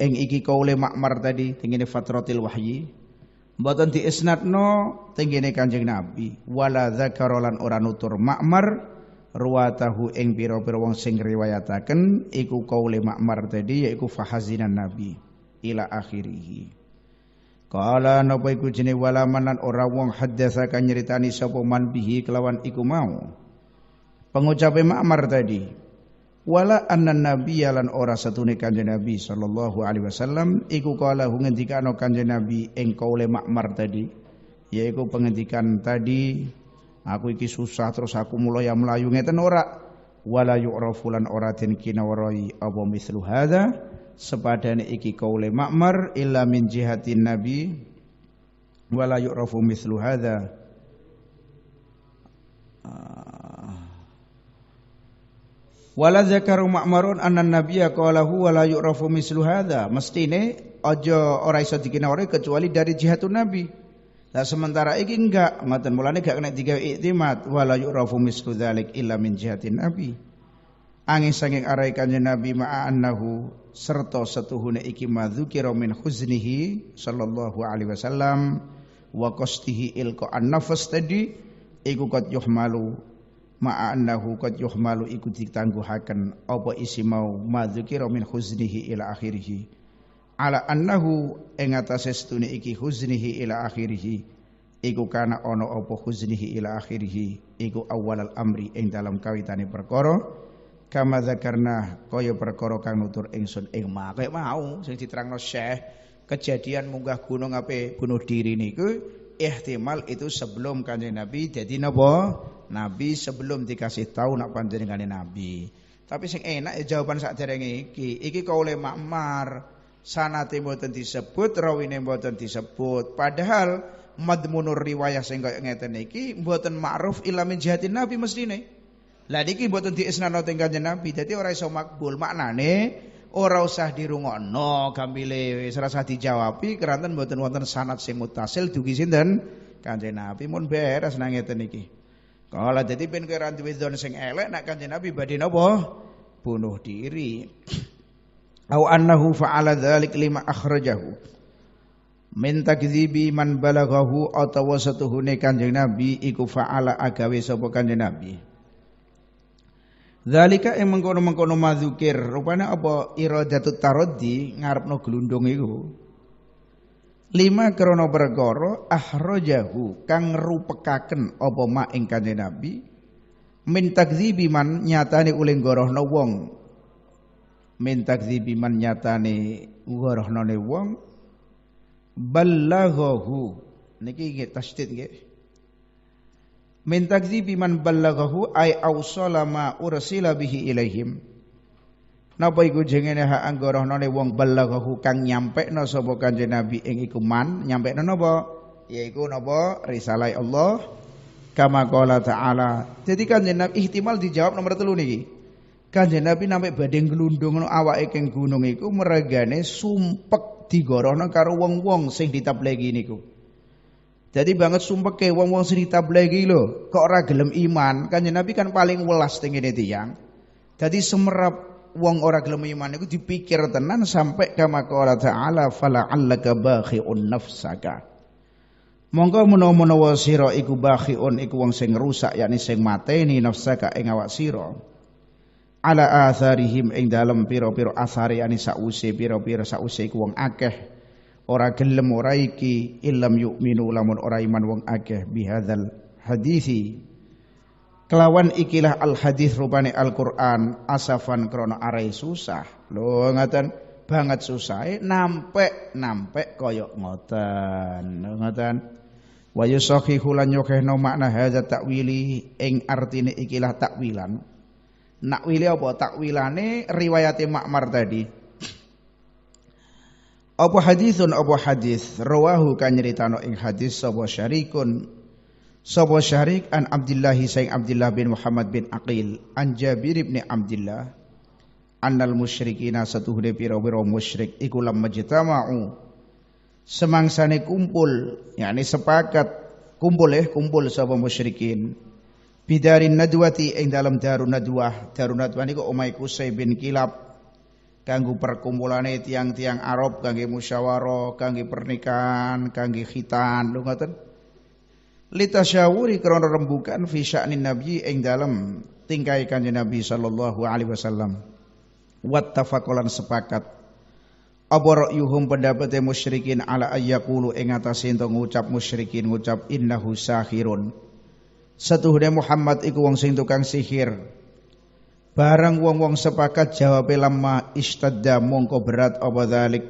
Speaker 1: ing iki kaule makmar tadi tengene fatratil wahyi mboten diisnadno tengene kanjeng nabi wala dzakara lan ora nutur makmar ruwatahu ing pira-pira wong sing riwayataken iku kaule makmar tadi yaiku fahazinan nabi ila akhirih Kala napa iku walaman lan ora wong haddasaka nyeritani sapa man bihi kelawan iku mau. Pengucape Ma'mar tadi. Wala anna nabi lan ora satune kanjeng Nabi sallallahu alaihi wasallam iku kala hu ngendikano kanjeng Nabi ing kaule Ma'mar tadi. Yaiku pengendikan tadi aku iki susah terus aku mulai ya melayu ngeten ora wala yu'rafu lan ora den kinawarai apa mislu hadza sepadane iki kaule makmar illa min jihatin nabi wala yu'rafu mithlu hadza ah. Wala zakaru ma'marun anna nabiyya qala huwa la yu'rafu mislu hadza. Mestine aja ora iso dikinore kecuali dari jihatun nabi. Lah sementara iki enggak, ngoten mulane gak kena digawe iktimat wala yu'rafu mislu dzalik illa min jihatin nabi angin sanging arai kanjeng Nabi ma'annahu serta setuhune iki madzukira min huznihi sallallahu alaihi wasallam wa qastihi ilqa an-nafas tadi iku qad yuhmalu ma'annahu kat yuhmalu iku ditangguhaken apa isi mau madzukira min huznihi ila akhirih ala annahu ing atase setune iki huznihi ila akhirih iku kana ana apa huznihi ila akhirih iku awalal amri ing dalam kawitane perkara kama zakarna kaya perkara kang nutur ingsun ing ma kaya mau sing diterangno Syekh kejadian munggah gunung apa bunuh diri niku ihtimal itu sebelum kanjeng Nabi jadi napa Nabi sebelum dikasih tahu nak panjenengane Nabi tapi sing enak ya jawaban sakderenge iki iki kaule makmar sanate mboten disebut rawine mboten disebut padahal madmunur riwayah sing kaya ngeten iki mboten ma'ruf ila min jihatin Nabi dini. Lah niki mboten diesnano teng Kanjeng Nabi. Dadi ora iso makbul. Maknane ora usah dirungokno gampile wis ora usah dijawabi keranten mboten wonten sanad sing mutasil dugi sinten Kanjeng Nabi mun beres nang ngeten niki Kala dadi ben kowe ra duwe sing elek nak Kanjeng Nabi badhe napa? Bunuh diri. Au annahu fa'ala dzalik lima akhrajahu. min takdzibi man balagahu atawa setuhune kanjeng nabi iku faala agawe sapa kanjeng nabi Zalika yang mengkono-mengkono mazukir Rupanya apa iradatu tarodi Ngarepno gelundung itu Lima krono bergoro Ahrojahu Kang rupekaken apa ma ing Nabi Min takzibi man nyatane uling gorohno wong Min takzibi man nyatane gorohno ne wong Ballaghahu Niki nggih tasdid nggih min takdzibi man ballaghahu ay awsala ma ursila bihi ilaihim napa iku jengene hak anggorohnone wong ballaghahu kang nyampekno sapa kanjeng nabi ing iku man nyampekno napa yaiku napa risalah Allah kama qala ta'ala jadi kanjeng nabi ihtimal dijawab nomor telu niki kanjeng nabi nampe badhe nglundung awake ing gunung iku meregane sumpek digorohno karo wong-wong sing ditablegi niku jadi banget sumpeke wong-wong cerita lagi loh. kok ora gelem iman. kan? Nabi kan paling welas tengene tiang. Jadi semerap wong ora gelem iman itu dipikir tenan sampai kama qala ta'ala kabahi on nafsaka. Monggo menawa-menawa siro sira iku bakhi'un iku wong sing rusak yakni sing mateni nafsaka ing awak siro. Ala atharihim ing dalam piro-piro asare yakni sause piro pira sause iku wong akeh ora gelem ora iki yuk yu'minu lamun ora iman wong akeh bihadzal hadisi kelawan ikilah al hadis rupane Al Quran asafan krono arai susah Lo ngatan, banget susah eh, nampek nampek koyok ngoten Ngatan, wa hulan lan yukehno makna hadza takwili ing artine ikilah takwilan nakwili apa takwilane riwayate makmar tadi apa hadithun apa hadith rawahu kanyeritano ing hadis sapa syarikun sapa syarik an Abdullah saing Abdullah bin Muhammad bin Aqil an Jabir bin Abdullah annal musyrikina satuhune pira-pira musyrik Ikulam lam majtama'u kumpul yakni sepakat kumpul eh kumpul sapa musyrikin bidarin nadwati ing dalam darun nadwah darun nadwah niku omai Kusai bin Kilab kanggo perkumpulane tiang-tiang Arab kangge musyawarah, kangge pernikahan, kangge khitan, lho ngoten. Litasyawuri krana rembukan fi sya'nin nabi ing dalem tingkai kanjeng Nabi sallallahu alaihi wasallam. Wattafaqulan sepakat apa ra'yuhum pendapat musyrikin ala ayyakulu ing atase ento ngucap musyrikin ngucap innahu sahirun. Satuhune Muhammad iku wong sing tukang sihir. Barang wong-wong sepakat jawab lama istadda mongko berat apa dzalik.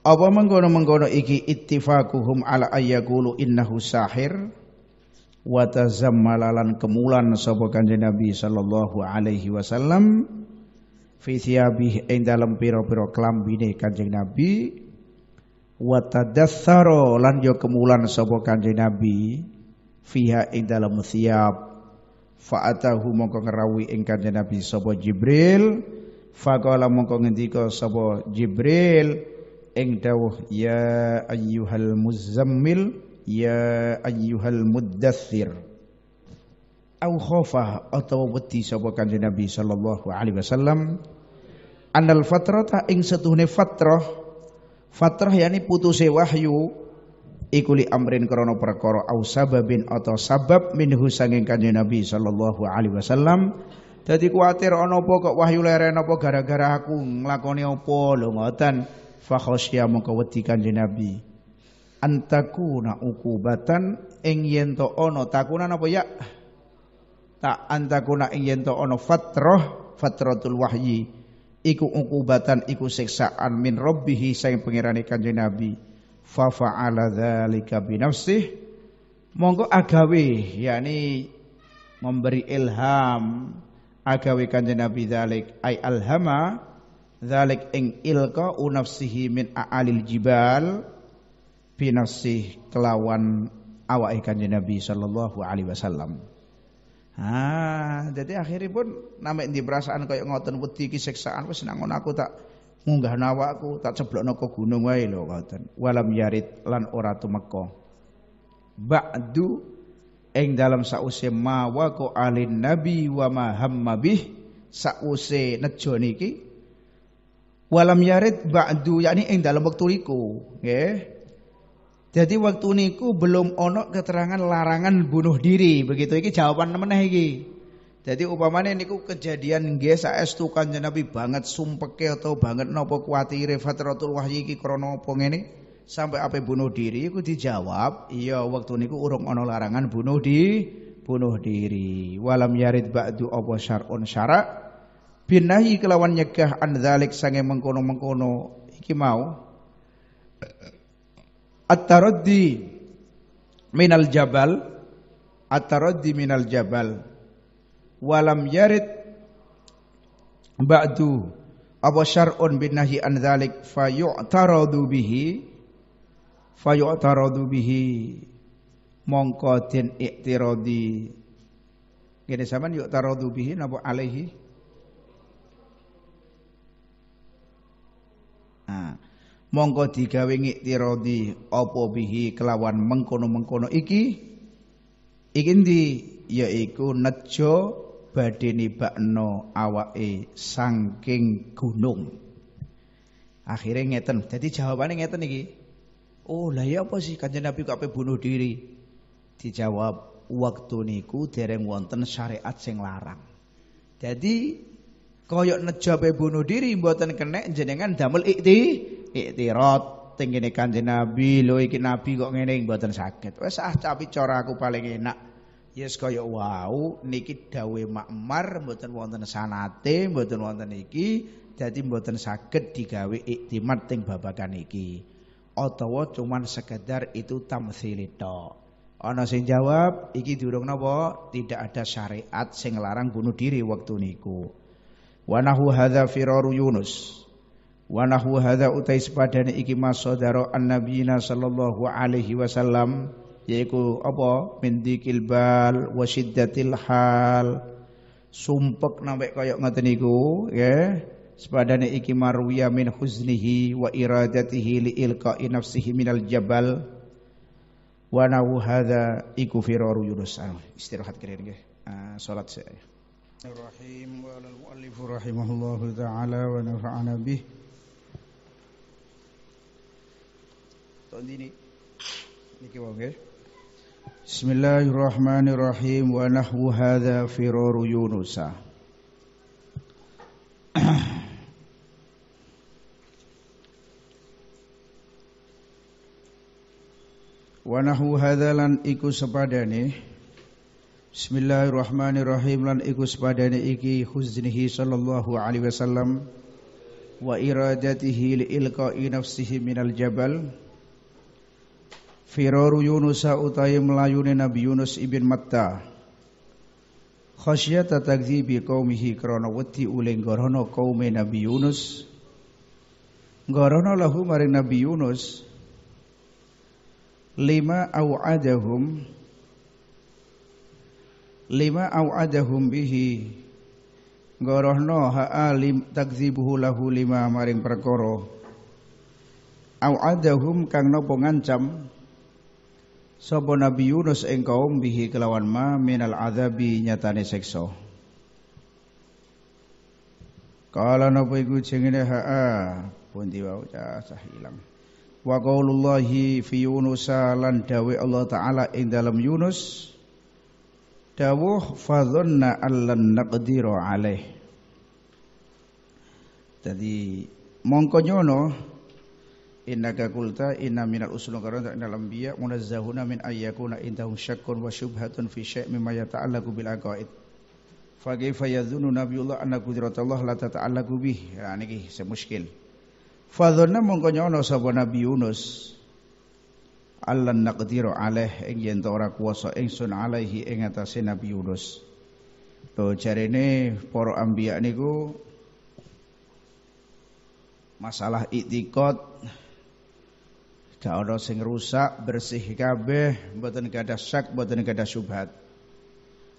Speaker 1: Apa mengkono-mengkono iki ittifaquhum ala ayyakulu innahu sahir wa tazammalalan kemulan sapa kanjeng Nabi sallallahu alaihi wasallam fi thiyabihi ing dalem pira-pira klambine kanjeng Nabi wa lan yo kemulan sapa kanjeng Nabi fiha ing dalem thiyab Fa'atahu mongko ngerawi ing kanjeng Nabi sapa Jibril, faqala mongko ngendika sapa Jibril ing dawuh ya ayyuhal muzammil ya ayyuhal muddathir. Au khafah atau wedi sapa kanjeng Nabi sallallahu alaihi wasallam anal fatrata ing setuhne fatrah fatrah yani putuse wahyu ikuli amrin krana perkara au sababin atau sabab minhu sanging kanjeng Nabi sallallahu alaihi wasallam dadi kuatir ana apa kok wahyu leren apa gara-gara aku nglakoni apa lho ngoten fa khasyya mongko wedi kanjeng Nabi antakuna ukubatan ing yen to ana takunan apa ya tak antakuna ing yen to ana fatrah fatratul wahyi iku ukubatan iku siksaan min rabbih sing pangerane kanjeng Nabi fa fa'ala dzalika bi nafsih monggo agawe yakni memberi ilham agawe kanjeng Nabi dzalik ai alhama dzalik ing ilqa unafsihi min a'alil jibal bi nafsih kelawan awake kanjeng Nabi sallallahu alaihi wasallam Ah, jadi akhirnya pun namek di perasaan kayak ngoten wedi iki siksaan wis aku tak munggah nawaku tak ceblokno noko gunung wae lho ngoten walam yarit lan ora tumeka ba'du ing dalam sause mawa ko alin nabi wa ma hamma bih sause nejo niki walam yarid ba'du yakni ing dalam wektu niku nggih jadi waktu niku belum onok keterangan larangan bunuh diri begitu iki jawaban meneh iki jadi upamane niku kejadian nggih saestu Kanjeng Nabi banget sumpeke atau banget napa kuwatire fatratul wahyi iki krana apa ngene sampai ape bunuh diri iku dijawab, iya waktu niku urung ana larangan bunuh di bunuh diri. Walam yarid ba'du apa syar'un syara' binahi kelawan nyegah an dzalik sange mengkono-mengkono iki mau at-taraddi minal jabal at-taraddi minal jabal walam yarid ba'du apa syar'un bin nahi an dzalik fayu'taradu bihi fayu'taradu bihi mongko den iktiradi kene sampean yu'taradu bihi napa alaihi nah mongko digawe ngiktiradi apa bihi kelawan mengkono-mengkono iki iki ndi yaiku nejo bakno awak awake saking gunung. Akhire ngeten. Dadi jawabane ngeten iki. Oh, lah ya apa sih Kanjeng Nabi kok bunuh diri? Dijawab, waktu niku dereng wonten syariat sing larang. Jadi koyok nejabe bunuh diri mboten kenek jenengan damel ikti iktirat teng kene Kanjeng Nabi lho iki Nabi kok ngene mboten sakit. Wes ah tapi cara aku paling enak Yes kaya wau niki dawe makmar mboten wonten sanate mboten wonten iki dadi mboten saged digawe iktimat teng babakan iki. Otowo cuman sekedar itu tamtsili tok. Ana sing jawab iki durung napa tidak ada syariat sing larang bunuh diri waktu niku. Wa nahu hadza firaru Yunus. Wa nahu hadza utai padane iki mas saudara annabiyina sallallahu alaihi wasallam yaitu apa min dikil bal wa syiddatil hal sumpek nampai kaya ngoten niku ya sepadane iki marwiya min huznihi wa iradatihi li ilqa'i nafsihi minal jabal wa nahu hadza iku firaru yunus ah, istirahat kira ya. nggih ah, salat saya Rahim wa al muallif rahimahullahu taala wa nafa'ana bih Tondini niki wae بسم الله الرحمن الرحيم ونحو هذا فرار يونس ونحو هذا لن إكو سبادني بسم الله الرحمن الرحيم لن إكو سبادني إكي خزنه صلى الله عليه وسلم وإرادته لإلقاء نفسه من الجبل Firaru Yunus utai melayuni Nabi Yunus ibn Matta khasyata takdzibi qaumihi krana wedi uling gorana kaume Nabi Yunus gorana lahu maring Nabi Yunus lima au'adahum lima au'adahum bihi gorana haa lim takdzibuhu lahu lima maring perkoro. perkara au'adahum kang napa ngancam Sapa Nabi Yunus ing kaum bihi kelawan ma minal azabi nyatane siksa. Kala napa iku jengene haa pundi wau cah ilang. Wa qaulullahi fi Yunus lan dawe Allah taala ing dalam Yunus dawuh fadhanna allan naqdiru alaih. Jadi mongko nyono innaka qulta inna minal usul karanta innal anbiya munazzahuna min ayyakuna indahum syakkun wa syubhatun fi syai' mimma yata'allaqu bil aqaid fa kaifa yadhunnu nabiyullah anna qudratallah la tata'allaqu bih ya niki semuskil fa dhanna mongko nyono sapa nabi Yunus allan naqdiru alaih ing yen ora kuwasa ingsun alaihi ing atase nabi Yunus to jarene para anbiya niku masalah itikad Kau ono sing rusak, bersih kabeh, buatan gadah syak, buatan gadah syubhat.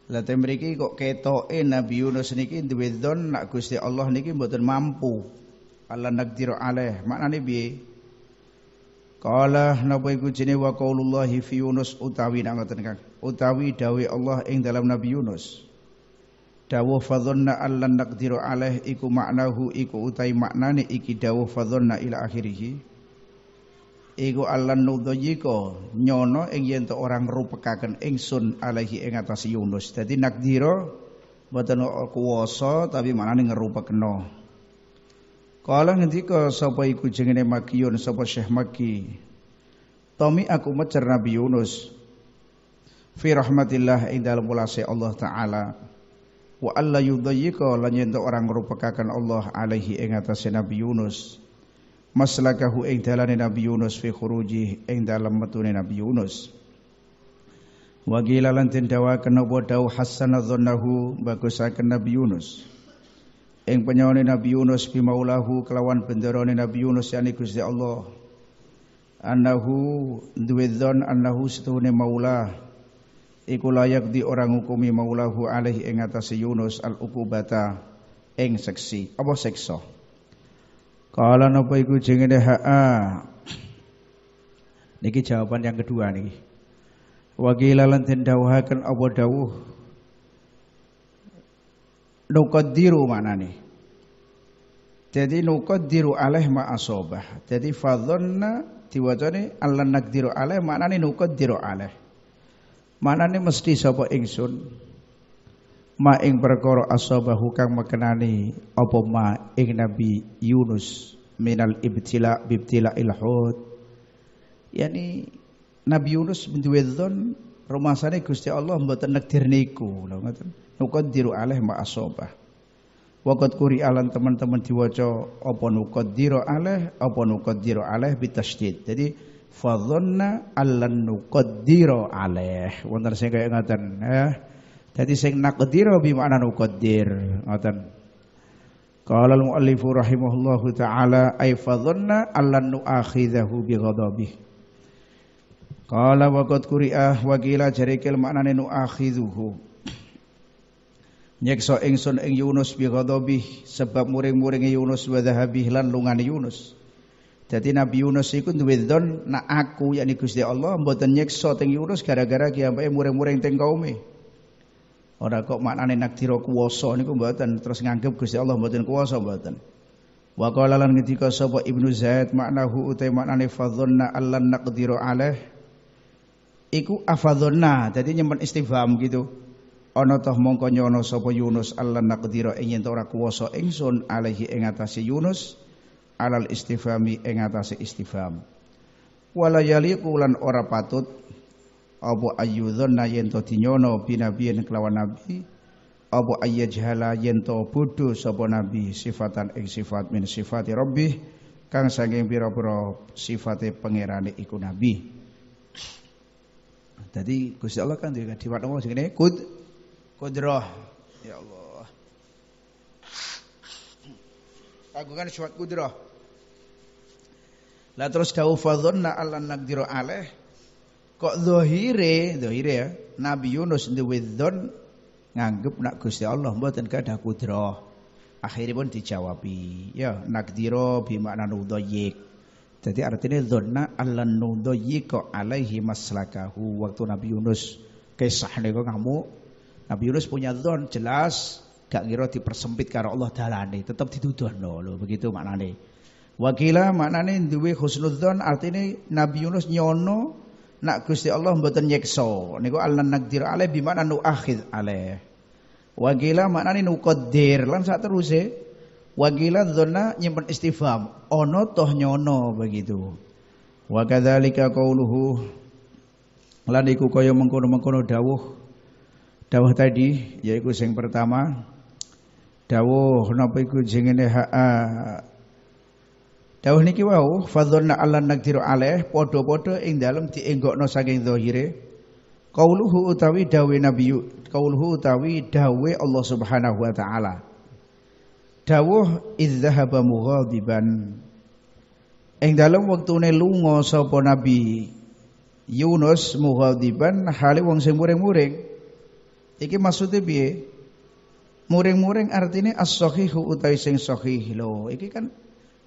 Speaker 1: Lah mereka mriki kok ketoke Nabi Yunus niki duwe don nak Gusti Allah niki mboten mampu. Allah nakdiru alaih. Maknane piye? Qala napa iku jenenge wa qaulullahi fi Yunus utawi nak ngoten Kang. Utawi dawuh Allah ing dalam Nabi Yunus. Dawuh fadhanna nak nakdiru alaih iku maknahu iku utai maknane iki dawuh fadhanna ila akhirih iku allan nudzayika nyono ing yen to orang rupekaken ingsun alaihi ing atas Yunus dadi nakdira mboten kuwasa tapi manane ngerupekno Kala ngendika sapa iku jenenge Makiyun sapa Syekh Maki Tomi aku mecer Nabi Yunus fi rahmatillah ing dalem ulase Allah taala wa alla yudayyika lan yen orang rupakakan Allah alaihi ing atase Nabi Yunus maslakahu ing dalane Nabi Yunus fi khuruji ing dalem metune Nabi Yunus wa qila lan den dawaken apa dawuh hasanadzunahu bagusaken Nabi Yunus ing penyawane Nabi Yunus bi maulahu kelawan benderane Nabi Yunus yani Gusti Allah annahu duwe dzon annahu setune maulah iku layak di orang hukumi maulahu alaihi ing atase Yunus al ukubata ing seksi apa seksa Kala napa iku jenenge ha'a. Niki jawaban yang kedua niki. Wagi lan den dawuhaken apa dawuh? Nukadiru mana nih? Jadi nukadiru alaih ma'asobah. Jadi fadhonna diwajani Allah nakdiru alaih maknane nukadiru alaih. nih mesti sapa ingsun ma ing perkara asabahu kang mekenani apa ma ing Nabi Yunus minal ibtila bibtila ilhud yani Nabi Yunus bin Duwedzon rumasane Gusti Allah mboten nekdir niku lho ngoten nukadiru alaih ma asabah Wakat kuri alan teman-teman diwaca apa nukadiru aleh apa diro aleh bitasydid jadi fadhanna allan nukadiru aleh. wonten sing kaya ngaten ya eh? Jadi sing naqdiru bi makna nuqaddir. Ngoten. Qala al-muallif rahimahullahu taala ay fadhanna allan nu'akhidhahu bi ghadabih. Qala wa qad quri'ah wa qila jarikil maknane nu'akhidhuhu. Nyekso ingsun ing Yunus bi ghadabih sebab muring-muringe Yunus wa dhahabih lan lungani Yunus. Jadi Nabi Yunus iku duwe dzon nak aku yakni Gusti Allah mboten nyekso teng Yunus gara-gara kiambake muring-muring teng kaume. Ora kok maknane nakdira kuwasa niku mboten terus nganggep Gusti Allah mboten kuwasa mboten. Wa qala lan ngendika sapa Ibnu Zaid maknahu utai maknane Allah allan naqdiru alaih iku afadhanna dadi nyimpen istifham gitu. Ana toh mongko nyono sapa Yunus allan nak ing engin ora kuwasa ingsun alaihi ing atase Yunus alal istifami ing atase istifham. Wala yaliqu lan ora patut apa ayyudhanna yen to dinyono binabiyen kelawan nabi apa ayyajhala yen to bodho sapa nabi sifatan ing sifat min sifati rabbih kang saking pira-pira sifate pangerane iku nabi Tadi Gusti Allah kan juga diwat ngomong segini kud kudroh ya Allah. kan suatu kudroh lalu terus dawuh fadhanna allan naqdiru aleh Kok zahire, zahire ya. Nabi Yunus duwe dzon nganggep nak Gusti Allah mboten gadah kudrah. Akhirnya pun dijawabi, ya nakdiro bimana nudoyik. Jadi artinya dzonna allan nudoyik alaihi maslakahu. Waktu Nabi Yunus kisah niku kamu Nabi Yunus punya dzon jelas gak ngira dipersempit karo Allah dalane, tetap dituduhno lho begitu maknane. Wakila maknane duwe husnudzon artinya Nabi Yunus nyono nak Gusti Allah mboten nyiksa niku alan nakdir alaih bi makna nuakhid alaih wa qila maknane nuqaddir lan sak teruse wa qila dzanna nyimpen istifham ana toh nyono begitu wa kadzalika qauluhu lan iku kaya mengkono-mengkono dawuh dawuh tadi yaiku sing pertama dawuh napa iku jenenge ha Dawuh niki wau fadzunna allan naqdiru alaih padha-padha ing dalem dienggokno saking zahire. Qauluhu utawi dawuh Nabi qauluhu utawi dawuh Allah Subhanahu wa taala. Dawuh idzahaba mughadiban. Ing dalem wektune lunga sapa Nabi Yunus mughadiban hale wong sing muring-muring. Iki maksudnya biye Muring-muring artinya as-sahihu utawi sing sahih lo. Iki kan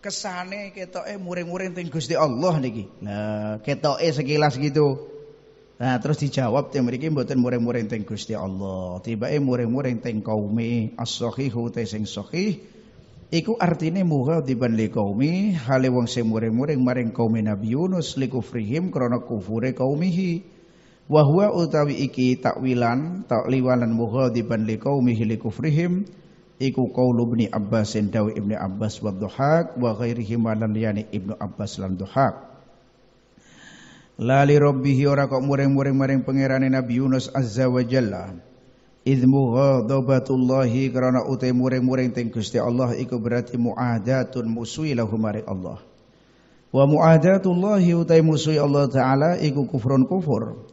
Speaker 1: kesane eh muring-muring teng Gusti Allah niki. Nah, ketok eh sekilas gitu. Nah, terus dijawab teng mriki mboten muring-muring teng Gusti Allah. tiba muring-muring teng kaumi as-sahihu te sing sahih. Iku artine mughadiban li qaumi hale wong sing muring-muring maring kaum Nabi Yunus li kufrihim krana kufure kaumihi Wa huwa utawi iki takwilan takliwalan mughadiban li qaumihi li kufrihim. iku qaulu ibni abbas dawi ibni abbas wa dhuhak wa ghairihi malan ibnu abbas lan dhuhak lali rabbih ora kok mureng mureng maring pangerane nabi yunus azza wa jalla iz mughadabatullahi karena utai mureng mureng teng Gusti Allah iku berarti muadatun musui lahu mari Allah wa muadatullahi utai musui Allah taala iku kufrun kufur, -kufur.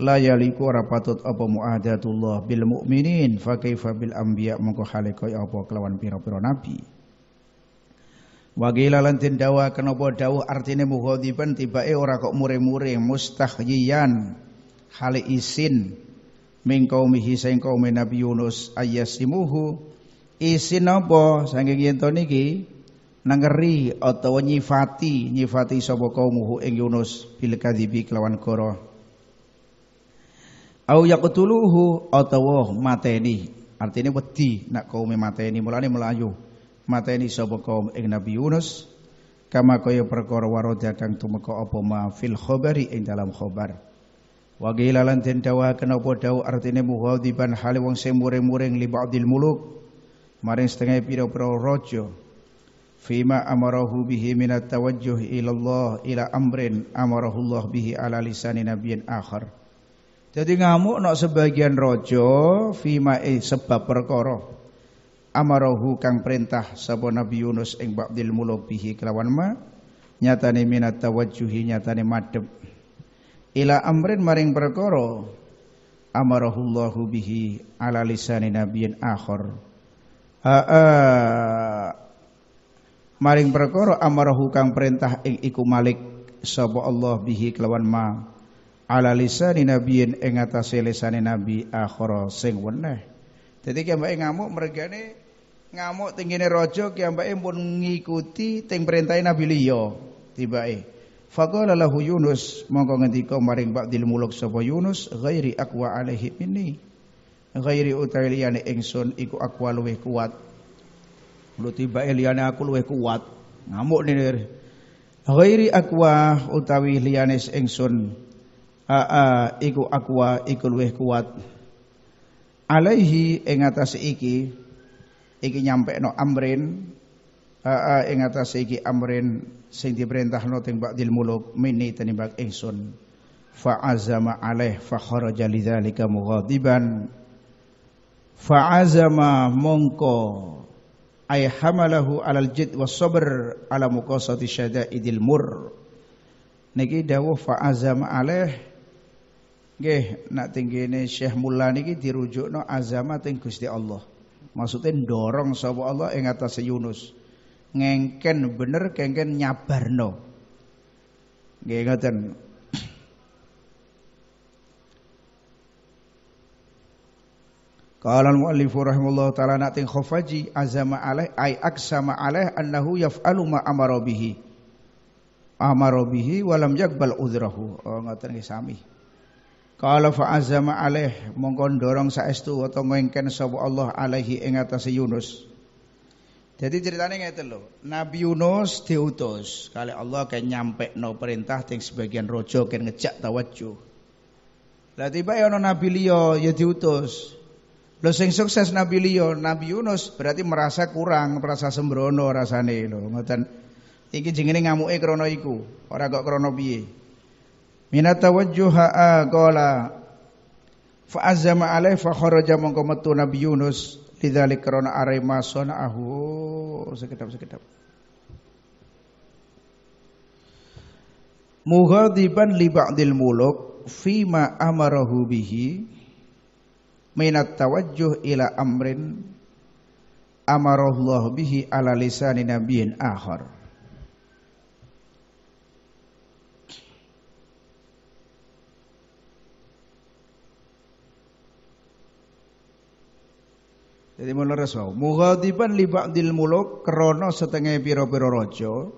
Speaker 1: la yaliku ora patut apa muadatullah bil mukminin fa kaifa bil anbiya mongko hale apa kelawan pira-pira nabi wa qila lan tin dawa kenapa dawuh artine mughadiban tibake ora kok mure-mure mustahyiyan hale isin min qaumihi sing qaume nabi Yunus ayyasimuhu isin apa saking yen niki nangeri atau nyifati nyifati sapa kaumuhu ing Yunus bil kadhibi kelawan goroh au yaqtuluhu atawa mateni artinya wedi nak kaum mateni mulane melayu mateni sapa kaum ing Nabi Yunus kama kaya perkara waroda kang tumeka apa ma fil khabari ing dalam khabar wa qila lan den dawaken apa dawuh artine mughadiban hale wong sing muring-muring li ba'dil muluk maring setengah pira-pira raja fima amarahu bihi minat tawajjuh ila Allah ila amrin amarahu Allah bihi ala lisani nabiyyin akhar jadi ngamuk nak sebagian rojo fima eh sebab perkara Amarohu kang perintah sapa Nabi Yunus ing babdil muluk bihi kelawan ma nyatane minat tawajjuhi nyatane madhep ila amrin maring perkara amarahullahu bihi ala lisani nabiyyin akhar aa maring perkara amarohu kang perintah ing iku Malik sapa Allah bihi kelawan ma ala lisani nabiyin ing atase lisane nabi akhara sing weneh. Dadi ki mbake ngamuk mergane ngamuk tingine raja ki mbake pun ngikuti ting perintahe nabi liya tibake. Faqala lahu Yunus mongko ngendika maring Ba'dil Muluk sapa Yunus ghairi aqwa alaihi minni. Ghairi utawi liyane ingsun iku aqwa luwih kuat. Lu tibake liyane aku luwih kuat. Ngamuk nir. Ghairi aqwa utawi liyane ingsun aa iku akwa iku luwih kuat alaihi ing atas iki iki nyampe no amrin aa ing atas iki amrin sing diperintahno teng ba'dil muluk mini tenimbang ingsun fa azama alaih fa kharaja lidzalika mughadiban fa azama mongko ay hamalahu alal jid was sabr ala muqasati syada'idil mur niki dawuh fa azama alaih Nggih, nak tinggine Syekh Mula niki dirujukno azamating Gusti Allah. Maksudnya dorong sapa Allah ing atas Yunus. Ngengken bener kengken nyabarno. Nggih ngoten. Qala al-mu'allif rahimahullah taala nak ting khafaji azama alaih ay aksama alaih annahu yaf'alu ma amara bihi. Amara bihi walam yakbal udzrahu. Oh ngoten nggih sami. Kalau Fa'azama Aleh alaih dorong dorong saestu atau ngengken sapa Allah alaihi ing atase Yunus. Jadi ceritanya ngeten lho, Nabi Yunus diutus kali Allah kayak nyampe no perintah ting sebagian rojo kayak ngejak tawajjuh. Lah tiba ya Nabi Lio ya diutus. Lo sing sukses Nabi Lio, Nabi Yunus berarti merasa kurang, merasa sembrono rasane lho, ngoten. Iki jenenge ngamuke krana iku, ora kok krana piye minatawajjuha qala fa azama alai fa kharaja mongko metu nabi Yunus lidzalik karena arema sonaahu sekedap sekedap mughadiban li ba'dil muluk fima amarahu bihi minat tawajjuh ila amrin amarahu bihi ala lisani nabiyyin akhar Jadi mula rasul. Mughadiban li ba'dil muluk kerono setengah biro biro rojo.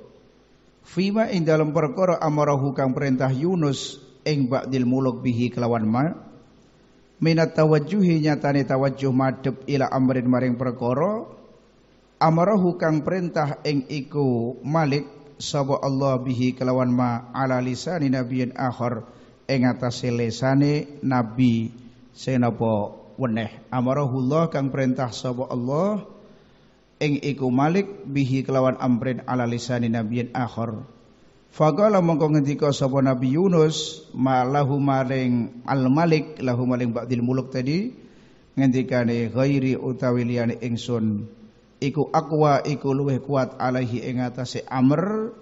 Speaker 1: fima ing dalam perkara amarahu kang perintah Yunus ing ba'dil muluk bihi kelawan ma minat tawajjuhi nyatane tawajjuh madhep ila amrin maring perkara amarahu kang perintah ing iku Malik sabo Allah bihi kelawan ma ala lisani nabiyyin akhar ing atas lesane nabi senopo weneh amarahullah kang perintah sapa Allah ing iku Malik bihi kelawan amrin ala lisani nabiyyin akhar faqala mongko ngendika sapa Nabi Yunus malahu maring al Malik lahu maring ba'dil muluk tadi ngendikane ghairi utawi liyane ingsun iku akwa iku luwih kuat alaihi ing atase amr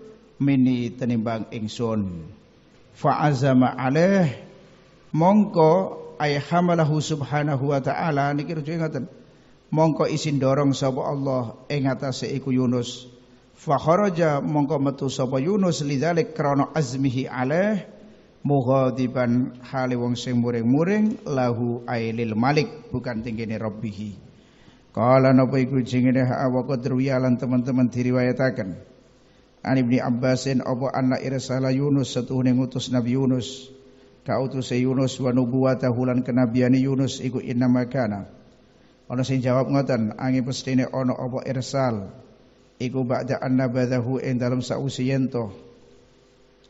Speaker 1: mini tenimbang ingsun fa'azama alaih mongko ay hamalahu subhanahu wa ta'ala niki rujuk ngoten mongko isin dorong sapa Allah ing atase iku Yunus fa kharaja mongko metu sapa Yunus lidzalik krana azmihi alaih mughadiban hale wong sing muring-muring lahu ailil malik bukan tinggine rabbihi kala napa iku jingene wa lan teman-teman diriwayataken An Ibni Abbasin apa anna irsala Yunus satu ngutus Nabi Yunus kautus Yunus wa nubuwatahu hulan kenabiani Yunus iku inna kana ana sing jawab ngoten angin pestine ana apa irsal iku ba'da annabadahu ing dalem sausi yento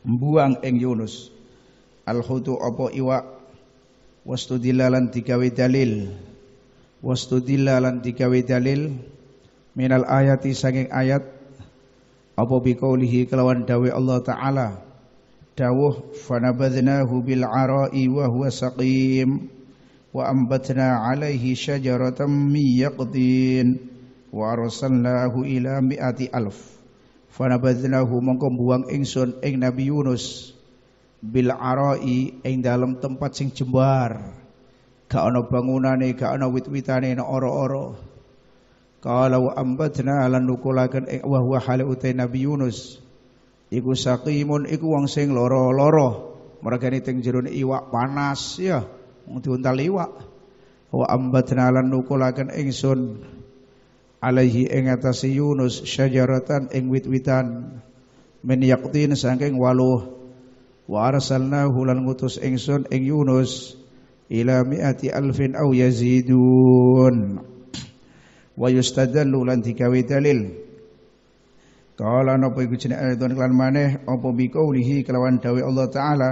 Speaker 1: mbuang ing Yunus al khutu apa iwak wastudilalan digawe dalil dilalan digawe dalil minal ayati saking ayat apa biqaulihi kelawan dawe Allah taala dawuh fanabadnahu bil ara'i wa huwa saqim wa ambatna alaihi syajaratan min yaqtin wa arsalnahu ila mi'ati alf fanabadnahu mongko buang ingsun ing Nabi Yunus bil ara'i ing dalam tempat sing jembar gak ana bangunane gak ana wit-witane ana ora-ora kalau ambatna lan nukulaken wa huwa hal utai Nabi Yunus iku sakimun iku wong sing loro-loro mergani teng jero iwak panas ya wong diuntal iwak wa ambatna lan nukulaken ingsun alaihi ing atas Yunus syajaratan ing wit-witan min yaqtin saking waluh wa arsalnahu lan ngutus ingsun ing Yunus ila mi'ati alfin aw yazidun wa yustadallu lan dikawi dalil Kala nopo iku jeneng ayatun kelan maneh biko ulihi kelawan dawuh Allah taala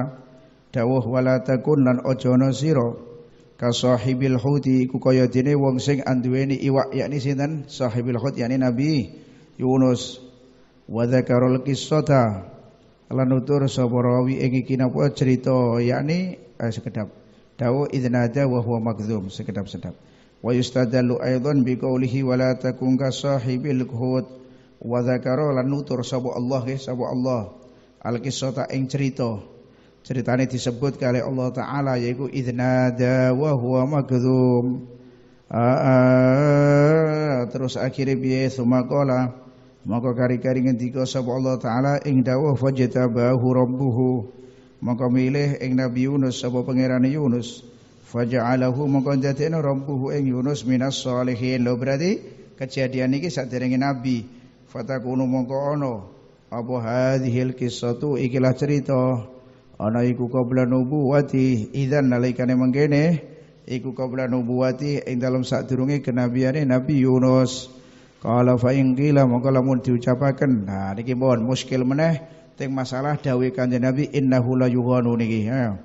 Speaker 1: dawuh wala takun lan ojono ana Kasahibil ka sahibil huti iku kaya dene wong sing anduweni iwak yakni sinten sahibil hut yakni Nabi Yunus wa dzakarul qissata lan utur sapa rawi ing iki cerita yakni eh, sekedap dawuh idnada wa huwa makdzum sekedap-sedap wa yustadallu aidan biqaulihi wala takun ka hut wa zakaro lan nutur sapa Allah nggih sapa Allah al qissata ing cerita ceritane disebut kali Allah taala yaiku idnada wa huwa magdzum terus akhirnya biye sumakola maka kari-kari ngendika sapa Allah taala ing dawuh fajtabahu rabbuhu maka milih ing Nabi Yunus sapa pangeran Yunus faja'alahu maka dadekno rabbuhu ing Yunus minas solihin lho berarti kejadian iki saderenge nabi fatakunu mongko ono apa hadhil qissatu ikilah cerita ana iku qabla nubuwati idzan nalikane mangkene iku qabla nubuwati ing dalam sadurunge kenabiane Nabi Yunus kala fa ing qila mongko lamun diucapaken nah niki pun muskil meneh teng masalah dawuh kanjeng Nabi innahu la yughanu niki ha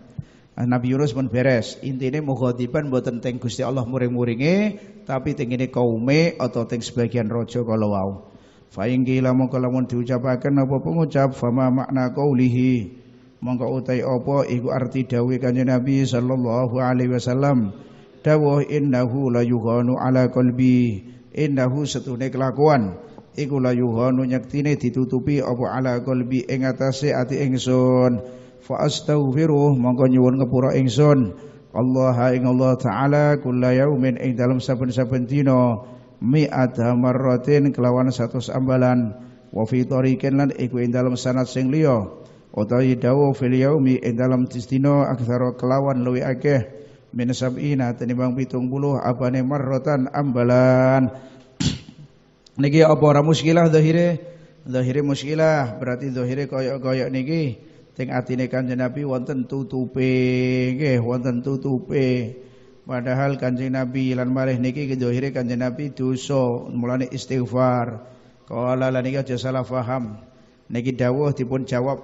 Speaker 1: nah, Nabi Yunus pun beres intine mughadiban mboten teng Gusti Allah muring-muringe tapi teng ini kaume atau teng sebagian rojo kalau Fa in qila mongko apa pengucap fama makna kaulihi mongko utai apa iku arti dawuh Kanjeng Nabi sallallahu alaihi wasallam dawuh innahu la yughanu ala qalbi innahu setune kelakuan iku la yughanu nyektine ditutupi apa ala qalbi ing atase ati ingsun fa astaghfiruh mongko nyuwun ngapura ingsun Allah ing Allah taala kula yaumin ing dalam saben-saben dina mi'ata marratin kelawan satu ambalan wa fi tariqin lan iku ing dalam sanad sing liya utawi dawu fil yaumi ing dalam tisdina aktsara kelawan luwi akeh min sab'ina tinimbang 70 apane marratan ambalan niki apa ora muskilah zahire zahire muskilah berarti zahire koyok-koyok niki teng atine kanjeng Nabi wonten tutupe nggih wonten tutupe Padahal kanjeng Nabi lan balik niki kejohire kanjeng Nabi dosa mulane istighfar. Qala lan niki aja salah faham. Niki dawuh dipun jawab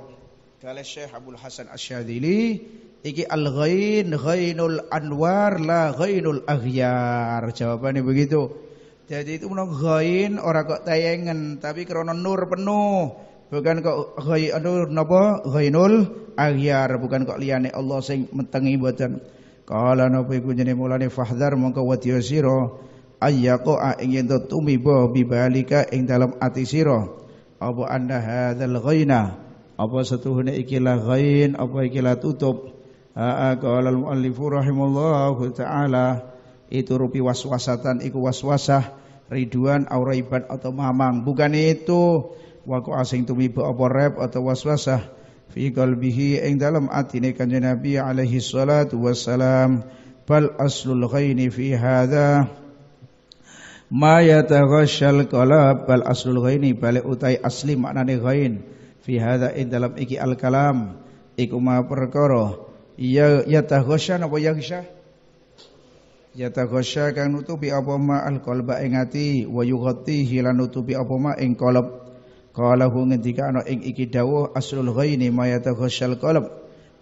Speaker 1: kalau Syekh Abdul Hasan Asyadili iki al ghain ghainul anwar la ghainul aghyar. Jawabannya begitu. Jadi itu menang ghain ora kok tayengen tapi karena nur penuh. Bukan kok ghainul napa ghainul aghyar bukan kok liyane Allah sing metengi boten. Kala napa iku jene mulane fahdhar mongko wadiya sira ayyaqo ingin to tumiba bibalika ing dalam ati sira apa anda hadzal ghaina apa setuhune ikilah ghain apa ikilah tutup aa qala al muallifu rahimallahu taala itu rupi waswasatan iku waswasah riduan auraiban atau mamang bukan itu waku asing tumiba apa rep atau waswasah fi qalbihi ing dalam atine kanjeng Nabi alaihi salatu wassalam bal aslul ghaini fi hadza ma yataghashal qalab bal aslul ghaini balik utai asli maknane ghain fi hadza ing dalam iki al kalam iku ma perkara ya yataghasha napa yaghsha yataghasya kang nutupi apa ma alqalba ing ati wa yughatihi lan nutupi apa ma ing qalb Qala hu ngendikana ing iki dawuh aslul ghaini ma yataghashal qalb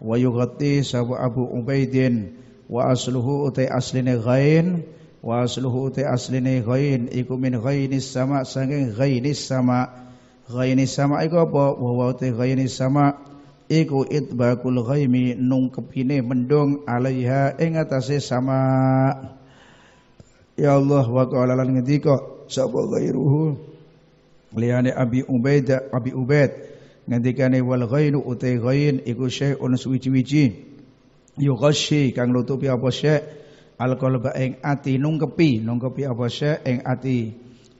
Speaker 1: wa yughatti sabu Abu Ubaidin wa asluhu uta asline ghain wa asluhu uta asline ghain iku min ghaini sama saking ghaini sama ghaini sama iku apa wa wa uta ghainis sama iku itbaqul ghaimi nungkepine mendung alaiha ing atase sama ya Allah wa qala lan ngendika sabu ghairuhu liyane Abi Ubaid Abi Ubaid ngendikane wal ghainu utai ghain iku syai'un suwiji-wiji yughasyi kang nutupi apa syai' al qalba ing ati nungkepi nungkepi apa syai' ing ati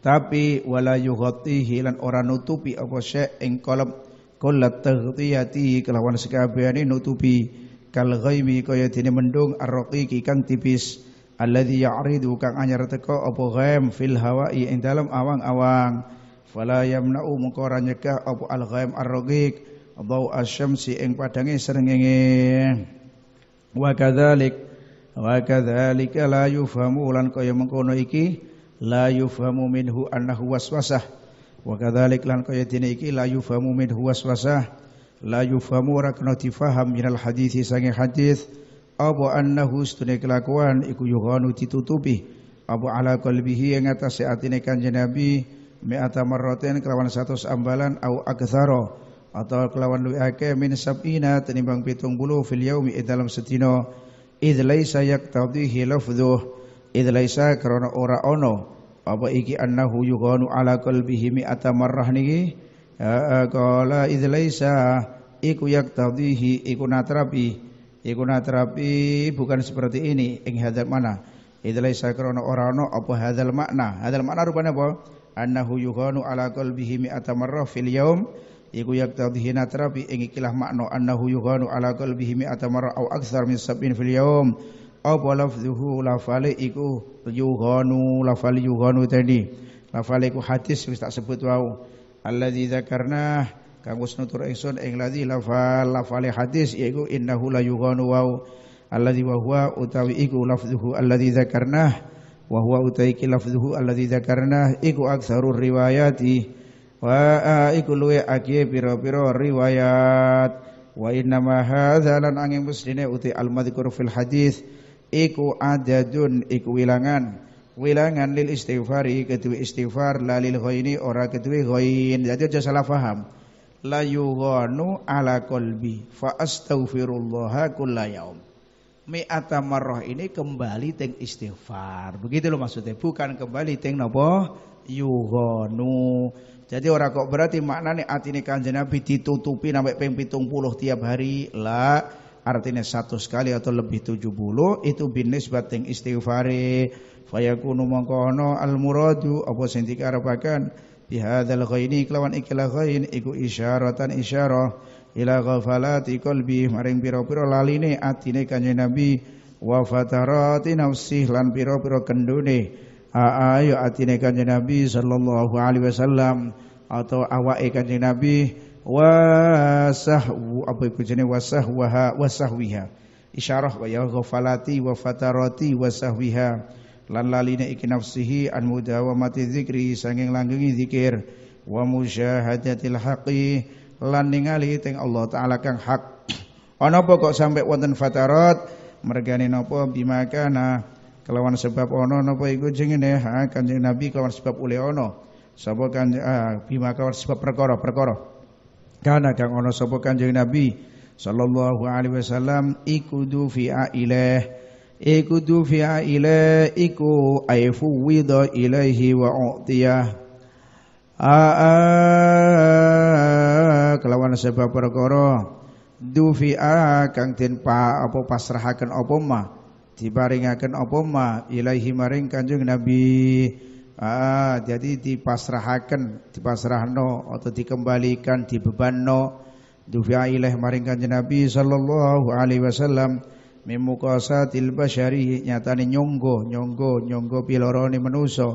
Speaker 1: tapi wala yughatihi lan ora nutupi apa syai' ing qalb kullat taghtiyati kelawan sekabehane nutupi kal ghaimi kaya dene mendung arraqiqi kang tipis alladzi ya'ridu kang anyar teko apa ghaim fil hawa'i ing dalam awang-awang fala yamna'u mengko ora nyegah apa al ghaim ar-raqiq dhau asy-syamsi ing padange srengenge wa kadzalik wa kadzalika la yufhamu lan kaya mengkono iki la yufhamu minhu annahu waswasah wa kadzalik lan kaya dene iki la yufhamu minhu waswasah la yufhamu ora kena difaham minal hadisi sange hadis apa annahu stune kelakuan iku yughanu ditutupi apa ala qalbihi ing atase atine kanjeng Nabi mi'ata marratin kelawan satu ambalan au aktsara atau kelawan luwih akeh min sab'ina tinimbang 70 fil yaumi dalam sedina id laisa yaqtadihi lafdhuh id laisa karena ora ono apa iki annahu yughanu ala qalbihi mi'ata marrah niki ya, eh, qala id laisa iku yaqtadihi iku natrapi iku natrapi bukan seperti ini ing hadal mana id karena ora ono apa hadal makna hadal makna rupanya apa annahu yughanu ala qalbihi mi'ata marrah fil yaum iku yaqtadhi natra bi ing ikilah makna annahu yughanu ala qalbihi mi'ata marrah au aktsar min sab'in fil yaum apa lafzuhu lafale iku yughanu lafale yughanu tadi lafale iku hadis wis tak sebut wau allazi kangus kang wis nutur ingsun ing ladzi lafal lafale hadis Iku innahu la yughanu wau allazi wa huwa utawi iku lafzuhu allazi zakarna wa huwa utaiki lafzuhu alladzi dzakarna iku aksaru riwayati wa iku luwe akie pira-pira riwayat wa inna ma hadza lan angin musline uti al madhkur fil hadis iku adadun iku wilangan wilangan lil istighfari kedua istighfar la lil ghaini ora kedua ghain jadi aja salah paham la yughanu ala qalbi fa astaghfirullah kullayaum mi'ata marrah ini kembali teng istighfar. Begitu loh maksudnya, bukan kembali teng napa nu. Jadi orang kok berarti maknanya atini Kanjeng Nabi ditutupi sampai ping puluh tiap hari. La artinya satu sekali atau lebih tujuh puluh itu binis bating istighfari fayakunu mongkono al muradu apa sing dikarepaken bihadzal ghaini kelawan ikilah ghain iku isyaratan isyarah ila ghafalati qalbi maring pira-pira laline atine kanjeng Nabi wa fatarati nafsi lan pira-pira kendune ayo atine kanjeng Nabi sallallahu alaihi wasallam atau awake kanjeng Nabi wasah apa iku jenenge wasah sahwaha wa sahwiha isyarah kaya ghafalati wa fatarati wa sahwiha lan laline iki nafsihi an mudawamati dzikri sanging langgengi dzikir wa musyahadatil haqi lan ningali teng Allah taala kang hak ana apa kok sampai wonten fatarat mergane napa bimakana kelawan sebab ana napa iku jengene ha kanjeng nabi kelawan sebab oleh ana sapa kanjeng ah, bimakana sebab perkara-perkara kana kang ana sapa kanjeng nabi sallallahu alaihi wasallam ikudu fi ilaih ikudu fi ila iku aifu wida ilaihi wa utiyah a kelawan sebab perkara dufi'a kang den pa apa pasrahaken apa ma diparingaken apa ma ilahi maring Kanjeng Nabi ah jadi dipasrahaken dipasrahno atau dikembalikan dibebanno dufi'a ilahi maring Kanjeng Nabi sallallahu alaihi wasallam mimukasatil basyari nyatane nyonggo nyonggo nyonggo pilorone manusa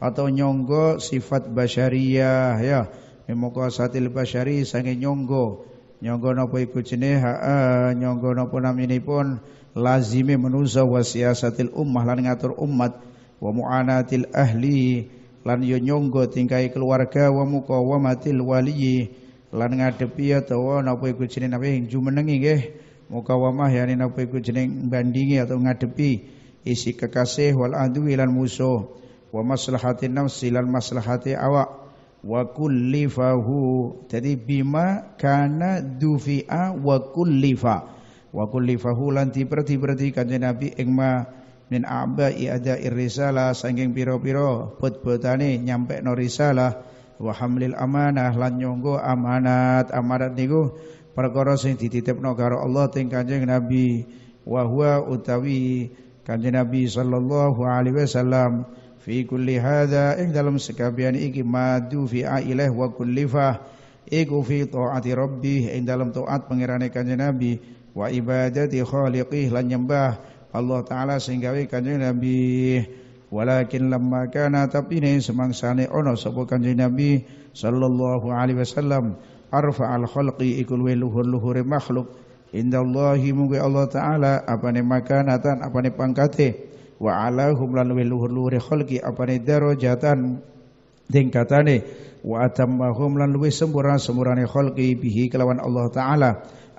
Speaker 1: atau nyonggo sifat basyariyah ya Mimoko asatil basyari sange nyonggo Nyonggo napa iku jenis ha nyonggo namini naminipun lazime menusa wa siyasatil ummah lan ngatur umat wa muanatil ahli lan yo nyonggo tingkai keluarga wa matil wali lan ngadepi atawa napa iku jenis napa ing jumenengi nggih mukawamah yani napa iku jenis bandingi atau ngadepi isi kekasih wal adwi lan musuh wa maslahatin nafsi lan maslahati awak wa kullifahu. Jadi bima kana dufi'a wa kullifa. Wa kullifahu lan diperti-perti kanjeng Nabi ing ma min abai ada irrisalah sanging piro piro bot-botane nyampe no risalah wa hamlil amanah lan nyonggo amanat amanat niku perkara sing dititipno karo Allah teng kanjeng Nabi wa huwa utawi kanjeng Nabi sallallahu alaihi wasallam fi kulli hadza ing dalam sekabian iki madu fi ailah wa kullifah iku fi taati rabbi ing dalam taat pangerane kanjeng Nabi wa ibadati khaliqih lan nyembah Allah taala sing gawe kanjeng Nabi Walakin lamma kana tapi ini semangsane ono sapa kanjeng Nabi sallallahu alaihi wasallam arfa'al khalqi ikul wa luhur-luhure makhluk indallahi munggu Allah taala apane makanatan apane pangkate wa alahum lan wa luhur-luhure khalqi apane darajatan tingkatane wa atammahum lan luwih sempurna-sempurnane khalqi bihi kelawan Allah taala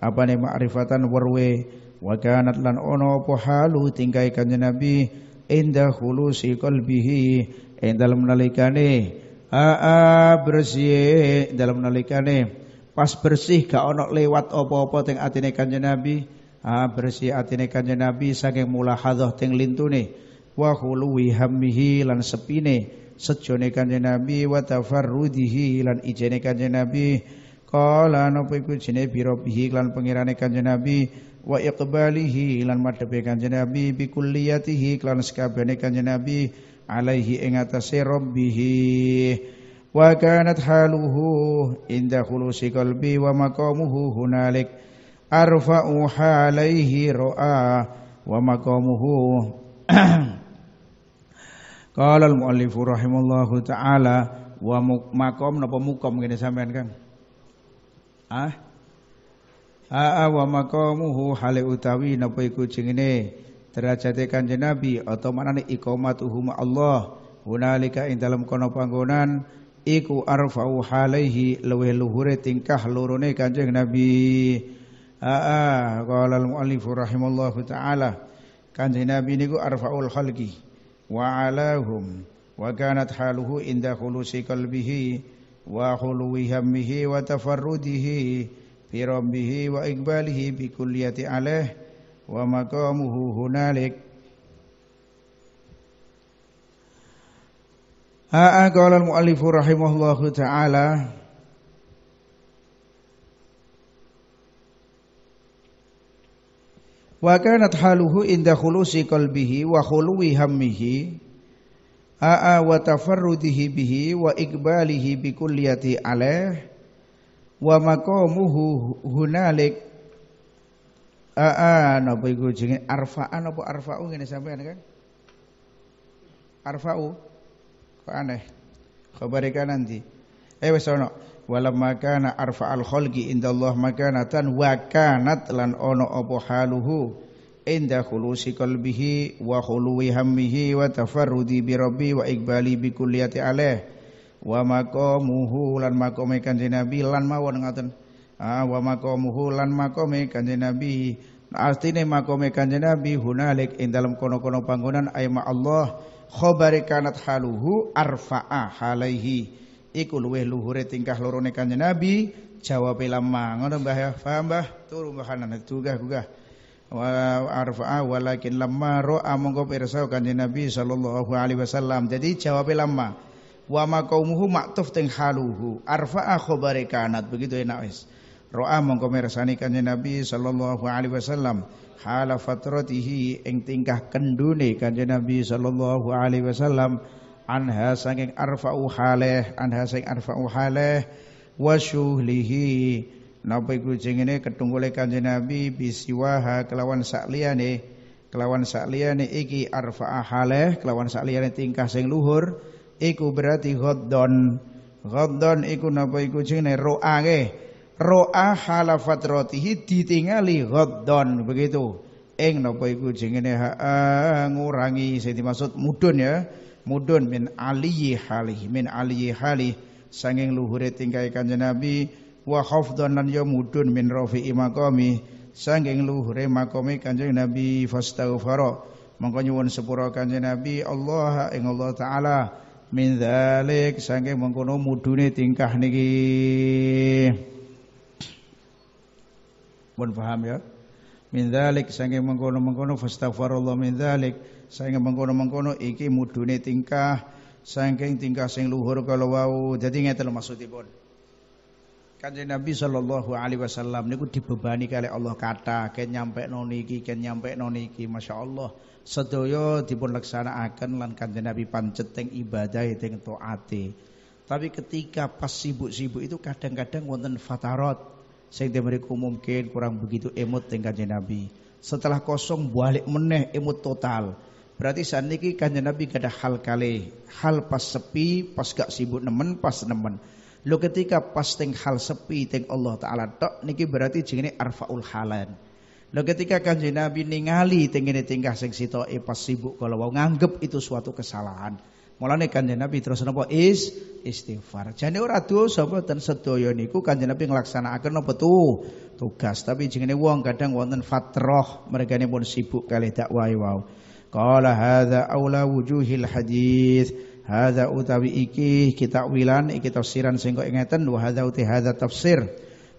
Speaker 1: apane ma'rifatan warwe wa kanat lan ono apa halu tingkai kanjeng Nabi inda khulusi qalbihi endalam nalikane aa bersih dalam nalikane pas bersih gak ono lewat apa-apa teng atine kanjeng Nabi ah, bersih atine kanjeng Nabi saking mulahadhah teng lintune wa hammihi lan sepine sejone kanjeng Nabi wa tafarrudihi lan ijene kanjeng Nabi qala napa iku jene biro bihi lan pengirane kanjeng Nabi wa iqbalihi lan madhepe kanjeng Nabi bi kulliyatihi lan sekabehane kanjeng Nabi alaihi ing atase rabbihi wa kanat haluhu inda khulusi qalbi wa maqamuhu hunalik arfa'u halaihi roa' wa maqamuhu Qala al-muallif rahimallahu taala wa maqam napa muqam ngene sampean kan Ah Aa wa maqamuhu hale utawi napa iku jenenge derajate kanjeng Nabi atau manane iqamatuhu ma Allah hunalika ing dalam kono panggonan iku arfa'u halaihi luwih luhure tingkah lorone kanjeng Nabi Aa qala al-muallif rahimallahu taala kanjeng Nabi niku arfaul khalqi wa alahum wa kanat haluhu inda khulusi qalbihi wa khuluwi hammihi wa tafarrudihi fi rabbihi wa iqbalihi bi kulliyati alaih wa maqamuhu hunalik Aa qala al-muallif rahimahullahu taala wa kanat haluhu inda khulusi qalbihi wa khuluwi hammihi a'a wa tafarrudihi bihi wa ikbalihi bi kulliyati alaih wa maqamuhu hunalik a'a napa iku jenenge arfa'an apa arfa'u ngene sampean kan arfa'u kok aneh khabare nanti eh wis ono walamma kana arfa'al khalqi indallah makanatan wa kanat lan ono apa haluhu inda khulusi qalbihi wa khuluwi hammihi wa tafarrudi bi rabbi wa iqbali bi kulliyati alaih wa maqamuhu lan maqame kanjeng nabi lan mawon ngaten ah wa maqamuhu lan maqame kanjeng nabi artine maqame kanjeng nabi hunalik ing kono-kono panggonan ay Allah khabari kanat haluhu arfa'a alaihi iku luweh luhure tingkah lorone kanjeng Nabi jawab lama ngono Mbah ya paham Mbah turu mbahanan gugah gugah wa arfa'a walakin lama roa mongko pirsa kanjeng Nabi sallallahu alaihi wasallam jadi jawab lama wa ma qaumuhu maktuf teng haluhu arfa'a khabare kanat begitu enak wis Roa mongko mirsani kanjeng Nabi sallallahu alaihi wasallam hala fatratihi ing tingkah kendune kanjeng Nabi sallallahu alaihi wasallam anha saking arfa'u haleh anha saking arfa'u haleh wa syuhlihi napa iku ini ketunggule kanjeng Nabi bisiwaha kelawan sakliyane kelawan sakliyane iki arfa'a haleh kelawan sakliyane tingkah sing luhur iku berarti ghaddon ghaddon iku napa iku ini ro'ange ro'a halafat rotihi ditingali ghaddon begitu ing napa iku jengene ngurangi sing dimaksud mudun ya mudun min aliyi halih min aliyi halih sanging luhure tingkai kanjeng Nabi wa khafdhan lan ya mudun min rafi maqami sanging luhure maqami kanjeng Nabi fastaghfara mongko nyuwun sepura kanjeng Nabi Allah ing Allah taala min dzalik sanging mengkono mudune tingkah niki pun paham ya min dzalik sanging mengkono-mengkono fastaghfarallah min dzalik saking mengkono-mengkono iki mudune tingkah saking tingkah sing luhur kala wau dadi ngeten maksudipun Kanjeng Nabi sallallahu alaihi wasallam niku dibebani kali Allah kata ken nyampe noniki ken nyampe noniki masyaallah sedaya dipun laksanakaken lan Kanjeng Nabi pancet ibadah teng ati. tapi ketika pas sibuk-sibuk itu kadang-kadang wonten fatarot sing mereka mungkin kurang begitu emot teng Kanjeng Nabi setelah kosong balik meneh emot total Berarti saat niki kanjeng Nabi kada hal kali, hal pas sepi, pas gak sibuk nemen, pas nemen. Lo ketika pas teng hal sepi teng Allah Taala tok niki berarti jenenge arfaul halan. Lo ketika kanjeng Nabi ningali teng ini tingkah sing e pas sibuk kalau mau nganggep itu suatu kesalahan. Mulane kanjeng Nabi terus nopo is istighfar. Jane ora dosa mboten sedaya niku kanjeng Nabi nglaksanakaken napa tu tugas tapi jenenge wong kadang wonten fatroh mereka pun sibuk kali dakwah wau. Qala hadza aula wujuhil hadis. Hadza utawi iki wilan iki tafsiran sing kok ngeten wa hadza uti hadza tafsir.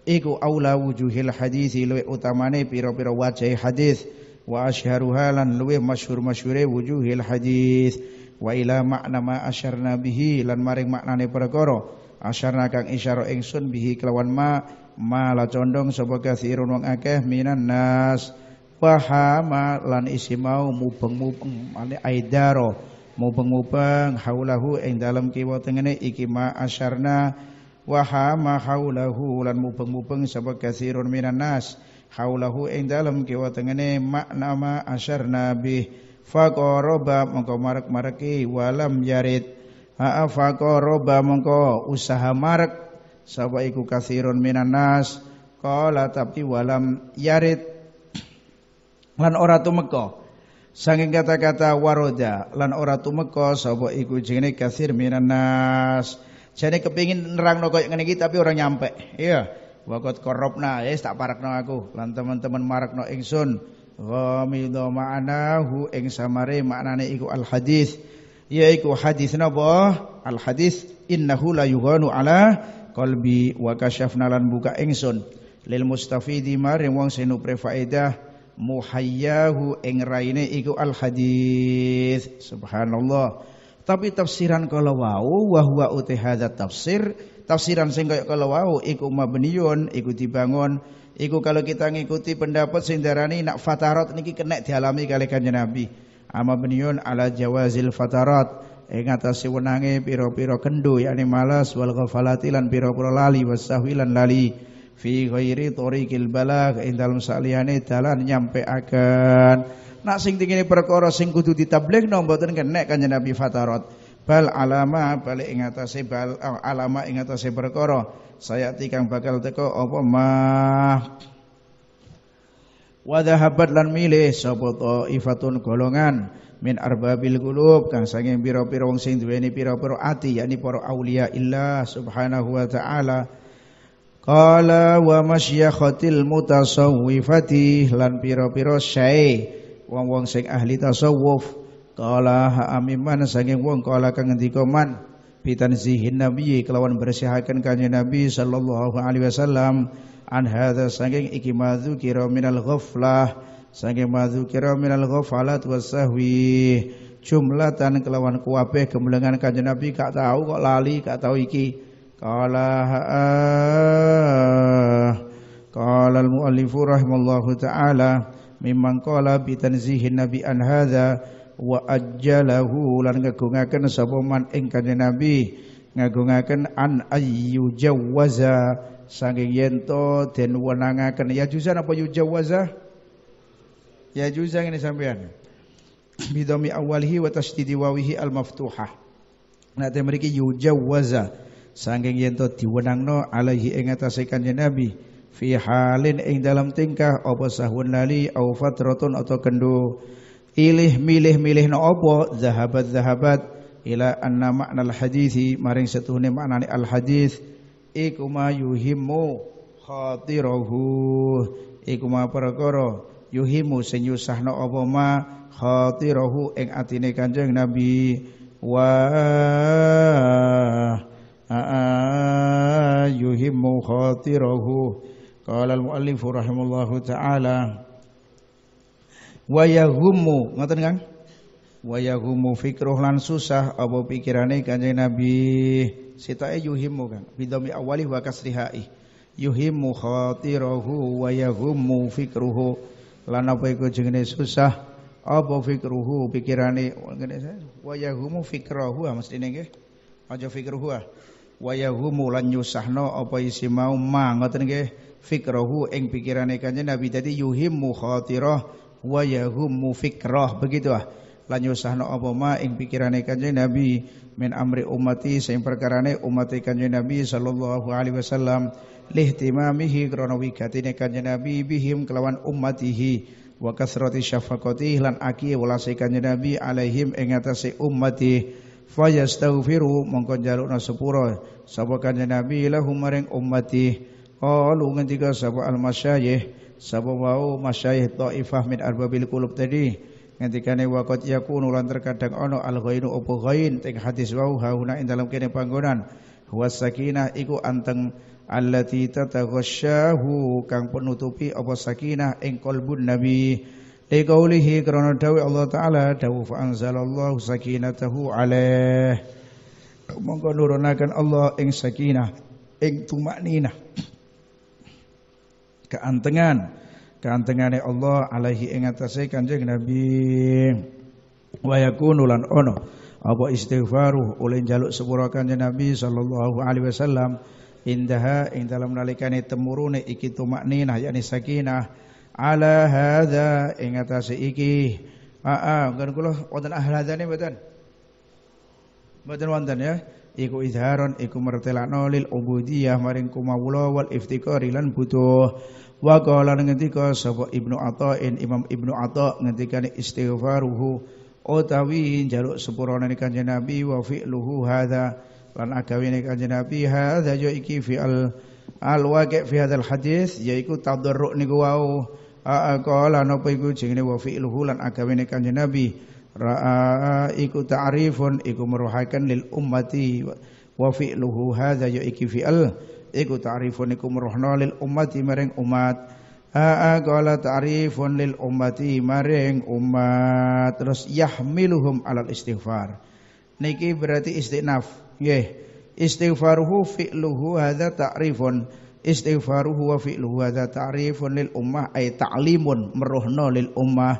Speaker 1: Iku aula wujuhil hadis luwe utamane pira-pira wajah hadis wa asyharuha lan luwih masyhur-masyhure wujuhil hadis wa ila makna ma asyarna bihi lan maring maknane perkara asyarna kang isyara ingsun bihi kelawan ma ma la condong sapa kathirun wong akeh minan nas Wahama lan isi mau mubeng-mubeng ane aidaro mubeng-mubeng haulahu ing dalam kiwa tengene iki ma asyarna wahama haulahu lan mubeng-mubeng sapa katsirun minan nas haulahu ing dalam kiwa tengene makna ma asyarna bih faqaraba mengko marak mareki walam yarid ha faqaraba mengko usaha marak sapa iku katsirun minan nas Kala tapi walam yarid lan ora tumeka Sangking kata-kata waroda lan ora tumeka sapa iku jenenge kasir minan nas. Jane kepingin nerangno koyo ngene iki tapi ora nyampe. Iya. Wakot koropna, ya tak parakno aku lan teman-teman marakno ingsun. Ghamidha ma'anahu ing samare maknane iku al hadis. iku hadis napa? Al hadis innahu la yughanu ala qalbi wa kasyafna lan buka ingsun lil mustafidi maring wong sing faedah muhayyahu ing raine iku al hadis subhanallah tapi tafsiran kalau wau wa huwa utihadza tafsir tafsiran sing kaya kala wau iku mabniyun iku dibangun iku kalau kita ngikuti pendapat sing darani nak fatarat niki kena dialami kali kanjeng Nabi ama ah, bniyun ala jawazil fatarat ing atase wenange pira-pira kendo yakni malas wal ghafalati lan pira-pira lali wasahwi lan lali fi ghairi tariqil balagh ing dalem saliyane dalan nyampekaken nak sing tingine perkara sing kudu ditablighno mboten kenek kanjeng Nabi Fatarot. bal alama balik ing atase bal eh, alama ing atase perkara saya tikang bakal teko apa mah wa dhahabat lan milih sapa ifatun golongan min arbabil qulub kang saking pira-pira wong sing duweni pira-pira ati yakni para aulia illah subhanahu wa ta'ala Qala wa masyakhatil mutasawwifati lan piro-piro syai, wong-wong sing ahli tasawuf qala ha amiman saking wong qala kang ngendika man bitanzihin nabi kelawan bersihaken kanjeng nabi sallallahu alaihi wasallam an hadza saking iki madzukira minal ghaflah saking madzukira minal ghafalat wasahwi tan kelawan kuwabeh gemlengan kanjeng nabi gak tahu kok lali gak tahu iki قال آه قال المؤلف رحمه الله تعالى ممن قال بتنزيه النبي عن هذا wa ajjalahu lan ngagungaken sapa man ing Nabi ngagungaken an ayu jawaza saking yento to den wenangaken ya juzan apa yu jawaza ya juzan ini sampean Bidomi awalhi wa tasdidi wawihi al maftuha. nah temriki yu jawaza Sangking yento diwenangno alaihi ing atase kanjeng Nabi fi halin ing dalam tingkah apa sahun lali au fatratun atau kendu ilih milih milih no apa zahabat zahabat ila anna makna al hadithi maring setuhne maknane al hadith iku ma yuhimmu khatirahu iku ma perkara yuhimu sing yusahna apa ma khatirahu ing atine kanjeng Nabi wa yuhimmu khatirahu qala al muallif rahimallahu taala wa yahummu ngoten Kang wa yahummu fikruh lan susah apa pikirane kanjeng Nabi sitae yuhimmu kan bidami awali wa kasrihai yuhimmu khatirahu wa yahummu fikruhu lan apa iku jenenge susah apa fikruhu pikirane ngene wa yahummu fikrahu ah, mesti nggih aja fikruhu ah wa yahumu lan nyusahno apa isi mau ma ngoten nggih fikrahu ing pikirane kanjeng Nabi tadi yuhimmu khatirah wa fikrah begitu ah lan nyusahno apa ma ing pikirane kanjeng Nabi min amri ummati sing perkarane umat kanjeng Nabi sallallahu alaihi wasallam lihtimamihi krana wigatine kanjeng Nabi bihim kelawan ummatihi wa kasrati syafaqati lan aki welase kanjeng Nabi alaihim ing atase ummatihi fayastaghfiru mongko njalukna sepura sapa kanjeng Nabi lahum maring ummati qalu ngendika sapa al masyayikh sapa wau masyayikh taifah min arbabil qulub tadi ngendikane waqat yakunu lan terkadang ana al ghainu apa ghain teng hadis wau hauna ing dalam kene panggonan was sakinah iku anteng allati tataghasyahu kang penutupi apa sakinah ing qalbun nabi liqaulihi karena dawai Allah taala dawu fa anzalallahu sakinatahu alaih mongko Allah ing sakinah ing tumakninah keantengan keantengane Allah alaihi ing atasai kanjeng Nabi wa yakunu ono apa istighfaru oleh jaluk sepura kanjeng Nabi sallallahu alaihi wasallam indaha ing dalam nalikane temurune iki tumakninah yakni sakinah ala hadza ing atase iki. Aa, kan kula wonten ahli hadzane mboten. Mboten wonten ya. Iku izharon iku mertelakno lil ubudiyah maring kumawula wal iftikari lan butuh. Wa qala ngendika sapa Ibnu Athain Imam Ibnu Atha ngendikane istighfaruhu utawi njaluk jaluk kanjeng Nabi wa fi'luhu hadza lan agawene kanjeng Nabi hadza yo ya iki fi'al al waqi' fi hadzal hadis yaiku tadarru' niku wau qala napa iku jenenge wa fi'luhu lan agawene kanjeng Nabi ra'a iku ta'rifun iku meruhakan lil ummati wa fi'luhu hadza ya iki fi'al iku ta'rifun iku meruhna lil ummati maring umat Aa qala ta'rifun lil ummati maring umat terus yahmiluhum alal istighfar niki berarti istinaf nggih Istighfaruhu fi'luhu hadza ta'rifun. Istighfaruhu wa fi'luhu hadza ta'rifun lil ummah ay ta'limun merohno lil ummah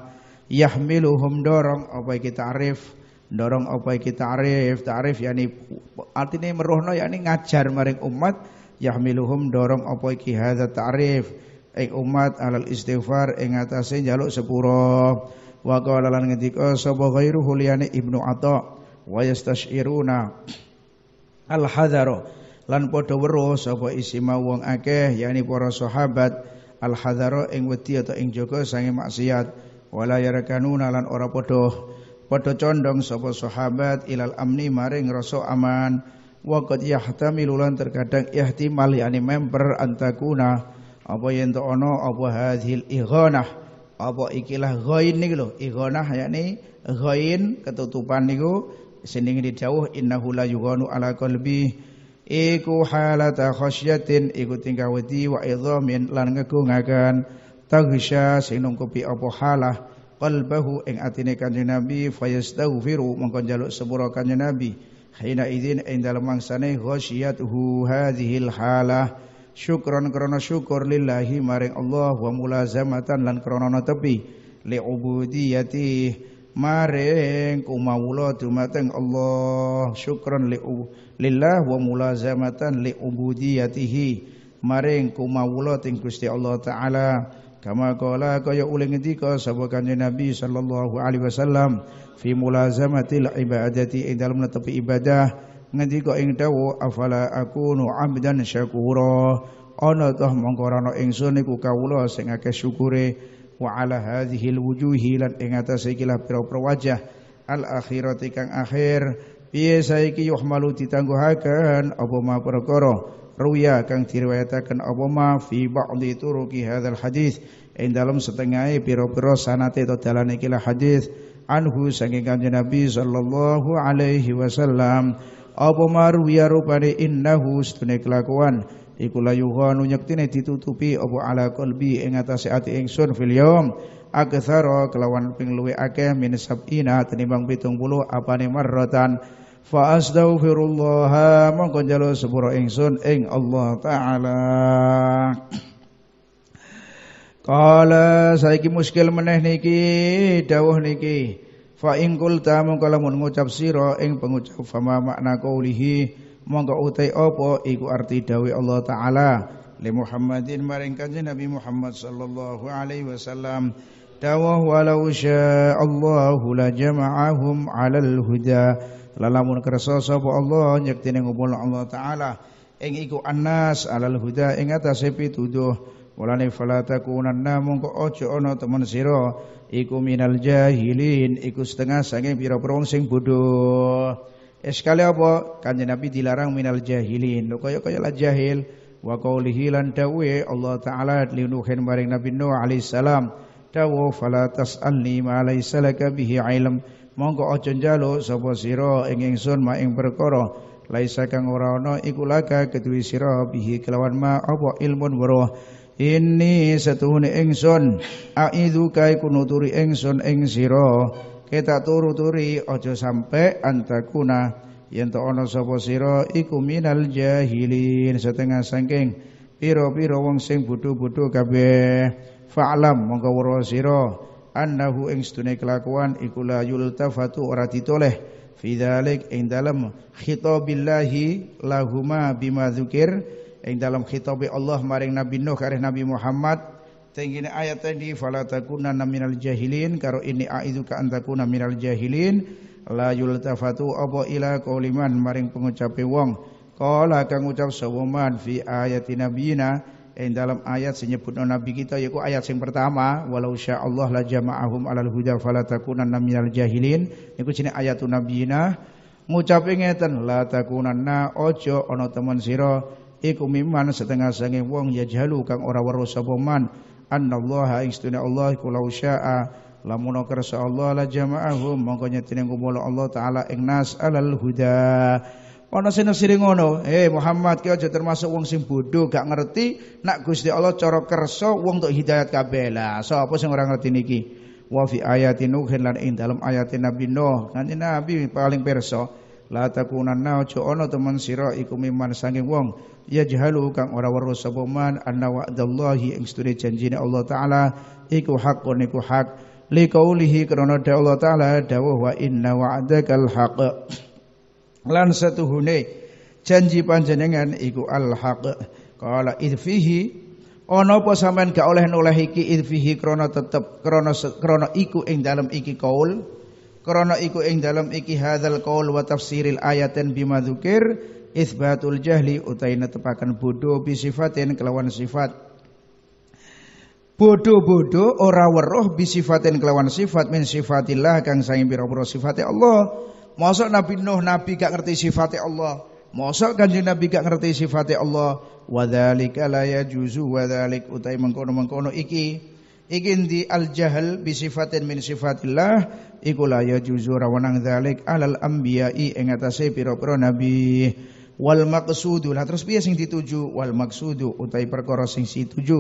Speaker 1: yahmiluhum dorong apa kita ta'rif dorong apa kita ta'rif ta'rif yani artinya merohno yani ngajar maring umat yahmiluhum dorong apa iki hadza ta'rif ing umat alal istighfar ing atase njaluk sepuro wa qala lan ngendika sapa ibnu atha wa yastasyiruna al hadaro lan padha weruh sapa isima wong akeh yakni para sahabat al hadaro ing wedi atau ing jaga sange maksiat wala nalan lan ora padha padha condong sapa sahabat ilal amni maring rasa aman wa qad yahtamilu lan terkadang ihtimal yakni member antakuna apa yen to ana apa hadhil ighanah apa ikilah ghain niku lho ighanah yakni ghain ketutupan niku sending di jauh innahu la yughanu ala qalbi iku halata khasyatin iku tingkawati wa idhamin lan ngegungakan taghsya sing nungkupi apa halah qalbahu ing atine kanjeng Nabi fayastaghfiru mongko njaluk sepura kanjeng Nabi hina idzin ing dalem mangsane khasyatuhu hadhil halah syukron krono syukur lillahi maring Allah wa mulazamatan lan krono tepi li ubudiyati maring kumawula dumateng Allah syukron li lillah wa mulazamatan li ubudiyatihi maring kumawula ting Gusti Allah taala kama qala kaya uling ngendika sapa kanjeng Nabi sallallahu alaihi wasallam fi mulazamatil ibadati ing dalem netepi ibadah ngendika ing dawuh afala akunu abdan syakura ana toh mongko ana ingsun iku kawula sing akeh syukure wa ala hadhil wujuhi lan ing atase ikilah pira-pira wajah al akhirati kang akhir piye saiki malu ditangguhaken apa ma perkara ruya kang diriwayataken apa ma fi ba'dhi turuqi hadzal hadis ing dalam setengahe pira-pira sanate to dalane ikilah hadis anhu saking kanjeng Nabi sallallahu alaihi wasallam apa ma ruya rupane innahu sedune kelakuan iku la yughanu nyektine ditutupi apa ala qalbi ing atase ati ingsun fil yaum aktsara kelawan ping luwe akeh min sab'ina tinimbang 70 apane marratan fa astaghfirullah mongko njalo sepura ingsun ing Allah taala Kala saiki muskil meneh niki dawuh niki fa ingkul ta mongko lamun ngucap sira ing pengucap fama makna qaulihi monggo utai opo iku arti dawe Allah taala li Muhammadin maring kanjeng Nabi Muhammad sallallahu alaihi wasallam dawah walau syaa Allahu la jama'ahum 'alal huda lalamun kersa sapa Allah nyektine ngumpul Allah taala ing iku annas 'alal huda ing atase pituduh Mulane fala takunanna mongko aja ana temen sira iku minal jahilin iku setengah saking pira-pira wong sing bodoh. Eskale eh, apa? Kanjeng Nabi dilarang minal jahilin. Lho kaya-kaya lah jahil. Wa qaulihi lan dawe eh, Allah taala li nuhin maring Nabi Nuh alaihi salam. Dawu fala tas'alni ma laisa bihi ilm. Mongko aja jalo sapa sira ing ingsun ma ing perkara laisa kang ora ana iku laka keduwe sira bihi kelawan ma apa ilmun weruh. Ini setuhune ingsun aidzuka kai kunuturi ingsun ing sira kita turu-turi ojo sampai antakuna yang to ono sopo siro iku minal jahilin setengah sengking Piro-piro wong sing bodho-bodho kabe faalam mongko woro siro annahu ing sedune kelakuan iku la yultafatu ora ditoleh Fidalik ing dalam khitabillahi lahuma bima dzukir ing dalam khitabi Allah maring Nabi Nuh kareh Nabi Muhammad tenggine ayat tadi fala takunanna minal jahilin karo ini aizuka antakuna minal jahilin la yultafatu apa ila qauliman maring pengucape wong qala kang ucap man fi ayati nabiyina ing dalam ayat senyebut nabi kita yaiku ayat sing pertama walau sya Allah la jama'ahum alal huda fala takunanna minal jahilin niku jenenge ayatun nabiyina ngucape ngeten la takunanna ojo ana temen sira iku miman setengah sange wong ya jalu kang ora weruh sapa man annallaha istuna Allah kula syaa lamun kersa Allah la jama'ahum mongkonya nyetine kumula Allah taala ing alal huda ana sing nafsiri ngono eh Muhammad ki aja termasuk wong sing bodoh gak ngerti nak Gusti Allah cara kersa wong untuk hidayat kabeh lah apa sih sing ora ngerti niki wa fi ayati lan ing dalam ayatin Nabi Nuh kan Nabi paling perso la takunanna ojo ono temen sira iku miman sanging wong ya jahalu kang ora weruh sapa man anna wa'dallahi ing sedune janjine Allah taala iku hak niku hak liqaulihi krono da Allah taala dawuh wa inna wa'dakal haq lan satuhune janji panjenengan iku al haq qala idfihi ana apa sampean gak oleh noleh iki idfihi krana tetep krana krana iku ing dalem iki kaul karena iku ing dalam iki hadzal qaul wa tafsiril ayatin bima dzukir isbatul jahli utai netepaken bodho bi sifatin kelawan sifat. Bodho-bodho ora weruh bi sifatin kelawan sifat min sifatillah kang saing pira-pira sifate Allah. Mosok Nabi Nuh Nabi gak ngerti sifate Allah. Mosok kanjeng Nabi gak ngerti sifate Allah. Wadzalika la yajuzu wadzalik utai mengkono-mengkono iki di al jahal bi sifatin min sifatillah iku la yajuzu rawanang dzalik alal anbiya'i ing atase nabi wal maqsudu lah terus biasa sing dituju wal maqsudu utai perkara sing dituju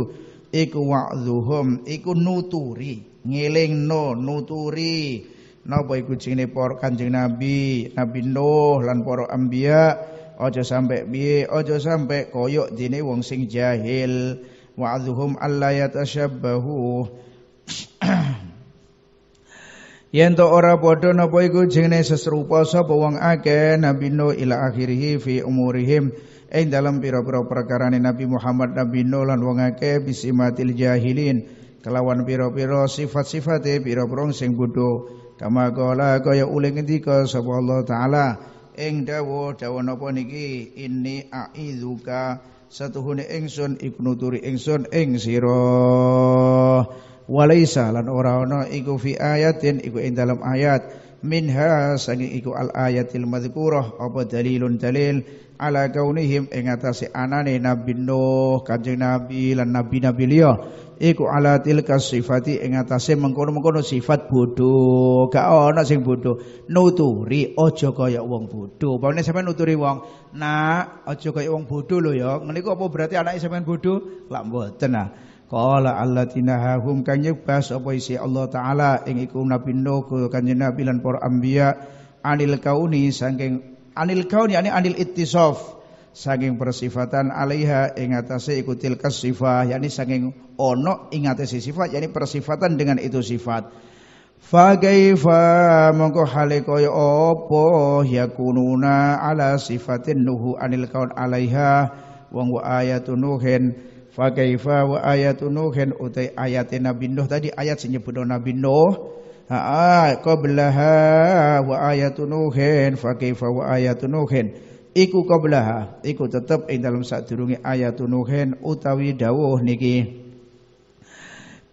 Speaker 1: iku wa'dhuhum iku nuturi no nuturi napa iku jenenge por kanjeng nabi nabi nuh lan para ambia, aja sampe piye aja sampe koyok dene wong sing jahil wa'adhuhum alla yatashabbahu Yen to ora padha napa iku jenenge seserupa sapa wong akeh Nabi no ila akhirih fi umurihim ing dalam pira-pira perkara Nabi Muhammad Nabi no lan wong akeh bisimatil jahilin kelawan pira-pira sifat-sifate pira-pira sing bodho kama kala kaya uling ngendika sapa Allah taala ing dawuh dawuh napa niki inni aizuka satuhune ingsun iku nuturi ingsun ing sira walaisa lan ora ana iku fi ayatin iku ing dalam ayat minha saking iku al ayatil madhkurah apa dalilun dalil ala kaunihim ing atase anane Nabi Nuh, Kanjeng Nabi lan nabi-nabi liya iku ala tilka sifati ing atase mengkono-mengkono sifat bodoh. Gak ana sing bodoh. Nuturi aja kaya wong bodoh. Pamane sampean nuturi wong, "Nak, aja kaya wong bodoh lho ya." Ngene apa berarti anake isemen bodoh? Lak mboten ah. Qala allatina hahum kang nyebas apa isi Allah taala ing iku Nabi Nuh kanjeng Nabi lan para anbiya anil kauni saking anil kaun yani anil ittisaf saking persifatan alaiha ing ikutil kesifah yani saking ono ing sifat yani persifatan dengan itu sifat fa mongko hale kaya apa yakununa ala sifatin nuhu anil kaun alaiha wong wa ayatun nuhin fa wa ayatun nuhin utai ayatin Nabi Nuh tadi ayat sing nyebut Nabi Nuh qablaha wa ayatu nuhin fa kaifa wa ayatu nuhin iku qablaha iku tetep ing dalam sadurunge ayatu nuhin utawi dawuh niki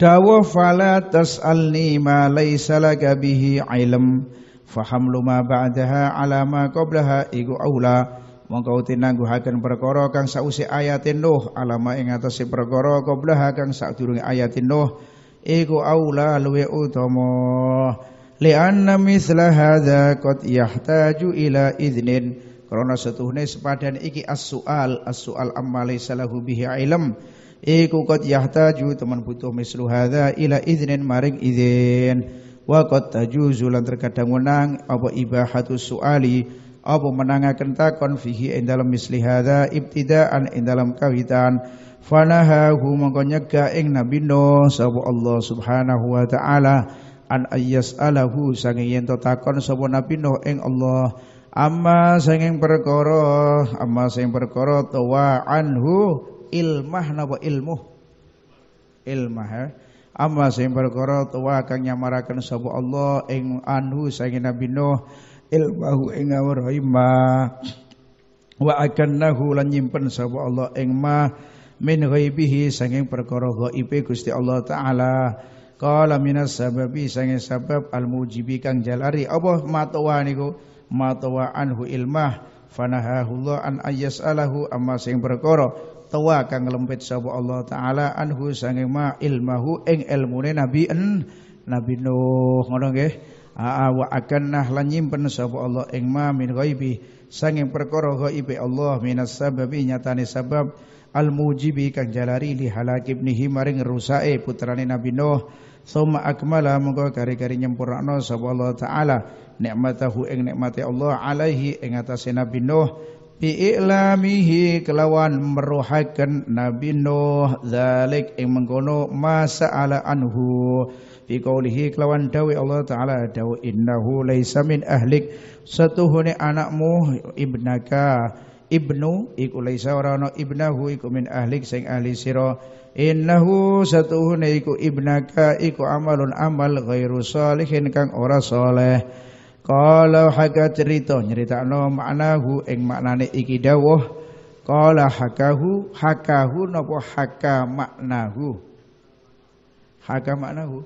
Speaker 1: dawuh fala tasalni ma laisa laka bihi ilm faham ma ba'daha ala ma qablaha iku aula mongko tinangguhaken perkara kang sausi ayatin nuh alama ing atase perkara qablaha kang sadurunge ayatin nuh iku aula luwe utama li'anna misla hadza qad yahtaju ila idnin karena setuhne sepadan iki as-sual as-sual amma laysa lahu bihi ilm iku qad yahtaju teman butuh mislu hadza ila idnin maring izin wa qad tajuzu lan terkadang menang apa ibahatu suali apa menangaken takon fihi ing dalam misli hadza ibtidaan ing dalam kawitan fanahahu mongko nyegah ing Nabi Nuh sapa Allah Subhanahu wa taala an ayyas'alahu sange yen takon sapa Nabi Nuh ing Allah amma sanging perkara amma sing perkara tawa anhu ilmah napa ilmu ilmah eh? amma sing perkara tawa kang nyamaraken sapa Allah ing anhu sanging Nabi Nuh ilmahu ing awrahi ma wa akannahu lan nyimpen sapa Allah ing ma min ghaibihi sanging perkara ghaibe Gusti Allah taala qala minas sababi sanging sabab al mujibi kang jalari apa matwa niku matwa anhu ilmah fanahahullah an ayyasalahu amma sing perkara tawa kang lempit sapa Allah taala anhu sanging ma ilmahu ing ilmune nabi en nabi nuh ngono nggih Aa wa nah lan nyimpen sapa Allah ing ma min ghaibi sanging perkara ghaibe Allah minas sababi nyatane sabab al mujibi kang jalari li halak ibnihi maring rusae putrane Nabi Nuh summa akmala mengko kari karinya nyempurnakno sapa Allah taala nikmatahu ing nikmate Allah alaihi ing atase Nabi Nuh bi ilamihi kelawan meruhaken Nabi Nuh zalik ing mengkono masaala anhu bi qaulihi kelawan dawi Allah taala dawu innahu laisa min ahlik satuhune anakmu ibnaka ibnu iku laisa ora ana ibnahu iku min ahlik sing ahli sira innahu satuhune iku ibnaka iku amalun amal ghairu salihin kang ora saleh qala haka cerita nyeritakno maknahu ing maknane iki dawuh qala hakahu hakahu napa haka maknahu haka maknahu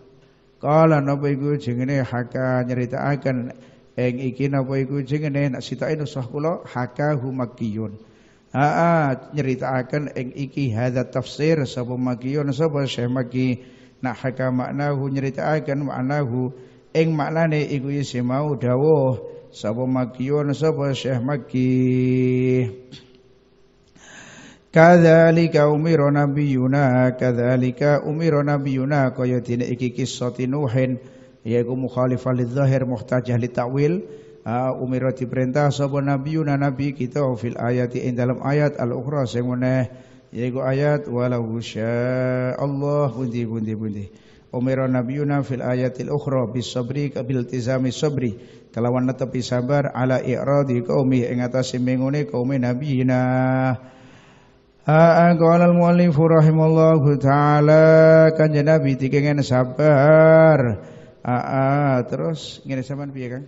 Speaker 1: qala napa iku jenenge haka nyeritakaken eng iki napa iku jengene nak sitake nusah kula hakahu makiyun Aa nyeritakan eng iki hadza tafsir sapa makiyun sapa Syekh Maki nak haka maknahu nyeritakan maknahu eng maknane iku isi ya mau dawuh sapa makiyun sapa Syekh Maki Kadzalika umira nabiyuna kadzalika umira nabiyuna kaya dene iki kisah Nuhin yaiku mukhalifah lidzahir muhtajah li ta'wil umirat diperintah sapa nabiyuna nabi kita fil ayati ing dalam ayat al-ukhra sing meneh yaiku ayat walau syaa Allah bundi bundi bundi umira nabiyuna fil ayatil ukhra bis sabri bil tizami sabri kelawan netepi sabar ala i'radi qaumi ing atase mengune qaumi nabiyina Qala al-muallif rahimallahu taala kanjeng Nabi dikengen sabar Aa, ah, ah, terus ngene sampean piye, Kang?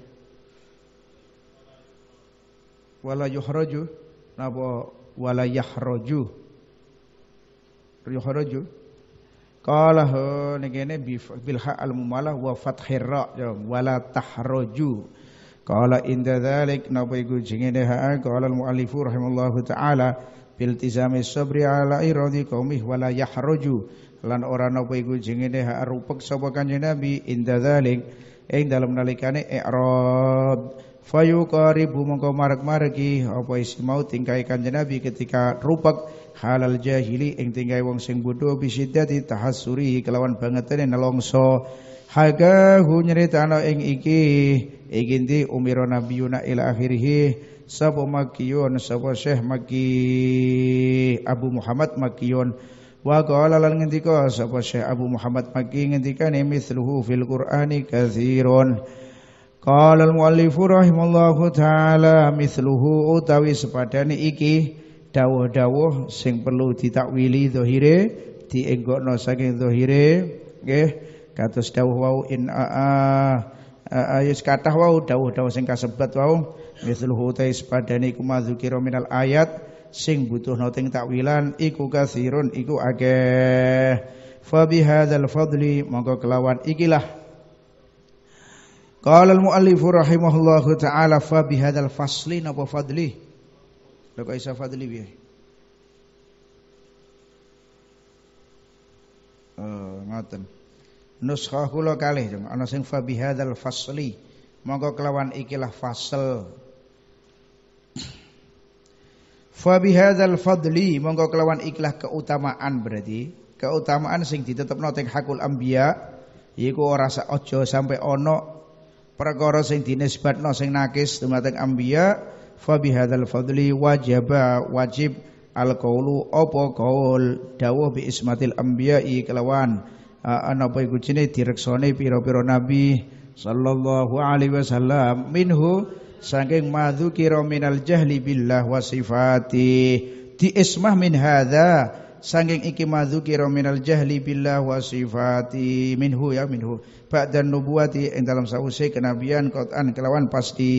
Speaker 1: Wala yuhraju napa wala yahraju. Yuhraju. Qala oh, ngene bil ha al mumalah wa fathir ra ya, wala tahraju. Qala inda dzalik napa iku jengene ha qala al muallifu rahimallahu taala biltizami sabri ala iradi qaumih wala yahraju lan ora napa iku jengene hak rupek sapa kanjeng Nabi inda zalik ing dalem nalikane i'rad fayu qaribu mongko marek-mareki apa isi mau tingkai kanjeng Nabi ketika rupek halal jahili ing tingkai wong sing bodho bisiddati tahassuri kelawan bangetane nelongso hagahu nyritana ing iki iki ndi umira nabiyuna ila akhirih sapa makiyun sapa Syekh Maki Abu Muhammad Makiyun Wa qala lan ngendika sapa Syekh Abu Muhammad Maki ngendikane mithluhu fil Qur'ani katsirun. Qala al-muallifu rahimallahu taala mithluhu utawi sepadane iki dawuh-dawuh sing perlu ditakwili zahire dienggokno saking zahire nggih kados dawuh wau in a ayus kathah wau dawuh-dawuh sing kasebat wau mithluhu utawi sepadane iku madzukira minal ayat sing butuh noting takwilan iku kasirun iku akeh fa bihadzal fadli mongko kelawan ikilah qala al muallif rahimahullahu taala fa bihadzal fasli napa fadli lha kok isa fadli piye eh ngoten nuskhah kula kalih ana sing fa bihadzal fasli mongko kelawan ikilah fasl Fa bihadzal fadli monggo kelawan ikhlas keutamaan berarti keutamaan sing ditetepno teng hakul ambia, iku ora ojo sampai ono perkara sing dinisbatno sing nakis dumateng ambia, fa bihadzal fadli wajaba wajib al kaulu opo kaul dawuh bi ismatil ambia i kelawan napa iku jenenge direksone pira-pira nabi sallallahu alaihi wasallam minhu saking madzukira minal jahli billah wa sifati ismah min hada saking iki madzukira minal jahli billah wa sifati minhu ya minhu ba'dan nubuati yang dalam sause kenabian qatan kelawan pasti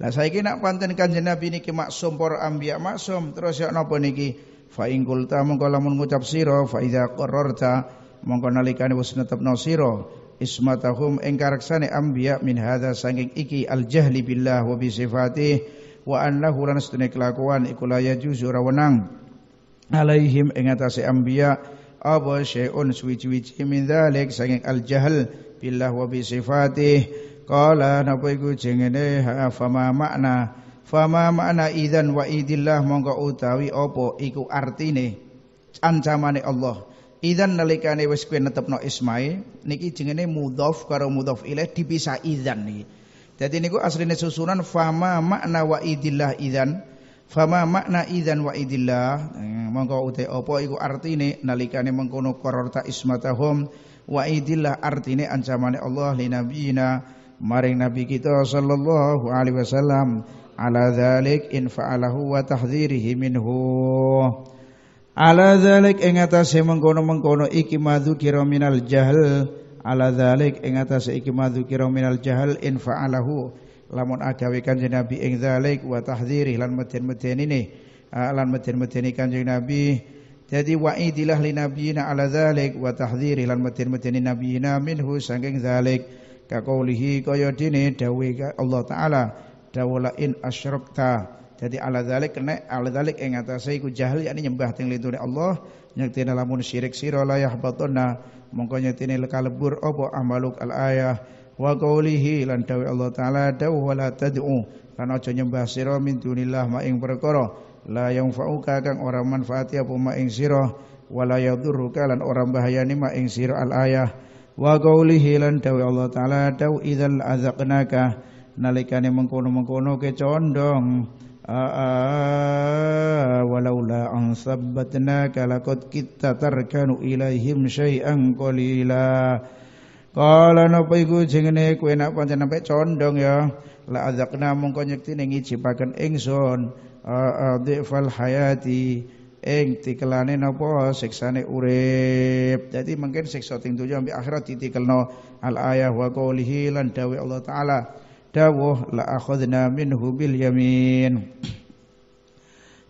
Speaker 1: lah saya nak panten kanjeng Nabi niki maksum para anbiya maksum terus ya napa niki fa in qulta mongko lamun ngucap sira fa iza qarrarta mongko nalikane wis netepno sira ismatahum ing karaksane anbiya min hadza saking iki al jahli billah wa bi sifatih wa annahu lan sedene kelakuan iku la yajuzu rawenang alaihim ing atase anbiya apa syai'un suwi-suwi min dzalik saking al jahl billah wa bi sifatih qala napa iku jengene fama makna fama makna idzan wa idillah mongko utawi apa iku artine ancamane Allah Idan nalikane wis kuwi netepno ismail niki jenenge mudhof karo mudhof ilaih dipisah idzan niki. Jadi niku asline susunan fama makna wa idillah idan fama makna idan wa idillah eh, mongko uti apa iku artine nalikane mengkono korota ismatahum wa idillah artine ancamane Allah li linabiyina maring nabi kita sallallahu alaihi wasallam ala dzalik in fa'alahu wa tahdhirihi minhu Ala zalik ing atase mengkono-mengkono iki madzukira minal jahal ala zalik ing atase iki madzukira minal jahal in fa'alahu lamun agawe kanjeng Nabi ing dzalik wa tahdhiri lan meten-meten ini lan meten-meten kanjeng Nabi jadi wa'idilah li nabiyina ala zalik wa tahdhiri lan meten-meten nabiyina minhu saking zalik kaqaulihi kaya dene dawuh Allah taala dawula in asyrabta jadi ala dalik kena ala dzalik ing atase iku jahil yakni nyembah teng litune Allah nyakti lamun syirik sira la yahbatuna mongko nyektine lekalebur apa amaluk al ayah wa qawlihi lan dawai Allah taala dawu wala la tad'u lan aja nyembah sira min dunillah ma ing perkara la yang fauka kang ora manfaati apa ma ing sira wala yadurruka lan ora bahayani ma ing sira al ayah wa qawlihi lan dawai Allah taala dawu idzal azaqnaka nalikane mengkono-mengkono kecondong walaula an sabbatnaka laqad kitta ilaihim syai'an qalila Kala napa iku jengene kowe nak pancen sampe condong ya la azakna mongko nyekti ning ngijibaken ingsun adzifal hayati eng tikelane napa siksane urip dadi mungkin siksa ting tujuh ambek akhirat ditikelno al ayah wa qoulihi lan dawai Allah taala dawuh la akhadna minhu bil yamin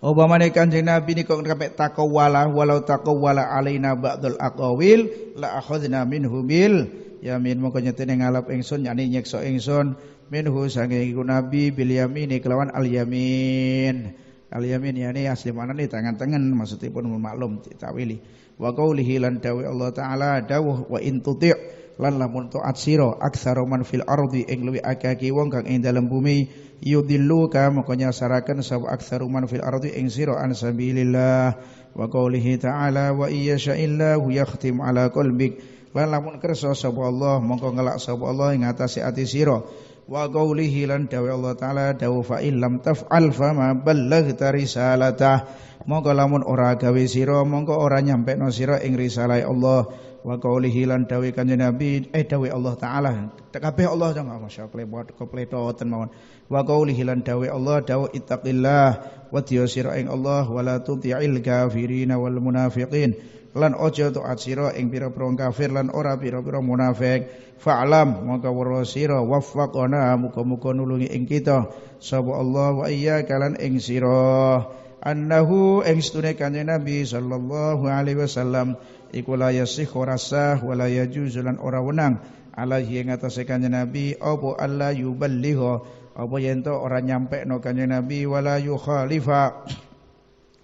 Speaker 1: Obamane kanjeng Nabi niku kapek takawala walau takawala alaina ba'dul aqawil la akhadna minhu bil yamin mongko nyetene ngalap ingsun yani nyekso ingsun minhu saking iku Nabi bil yamin kelawan al yamin al yamin yani asli manane tangan tangan maksudipun maklum tawili wa qaulihi lan dawai Allah taala dawuh wa in tuti' lan lamun taat sira aksara man fil ardi ing luwi akeh wong kang ing dalem bumi yudillu ka moko nyasaraken sab aksara man fil ardi ing sira an sabilillah wa qoulihi ta'ala wa iyyasha illahu yakhtim ala qalbik lan lamun kersa sapa Allah mongko ngelak sapa Allah ing atase ati sira wa qoulihi lan dawe Allah taala dawu fa lam taf'al fama ballaghta risalatah mongko lamun ora gawe sira mongko ora nyampekno sira ing risalah Allah wa qaulihi lan dawe kanjeng Nabi eh dawai Allah taala kabeh Allah jang ah, masyaallah klepot kepletoten mawon wa qaulihi lan dawai Allah dawai ittaqillah wa tiyasira ing Allah wala tuti'il kafirin wal munafiqin lan ojo tu atsira ing pira-pira kafir lan ora pira-pira munafik fa'lam maka warasira waffaqana muga-muga nulungi ing kita sapa Allah wa iyyaka lan ing sira annahu ing sedune kanjeng Nabi sallallahu alaihi wasallam iku la yasih ora sah wala yajuzu lan ora wenang alaihi ing atase kanjeng Nabi apa alla yuballigha apa yen to ora nyampe no kanjeng Nabi wala yukhalifa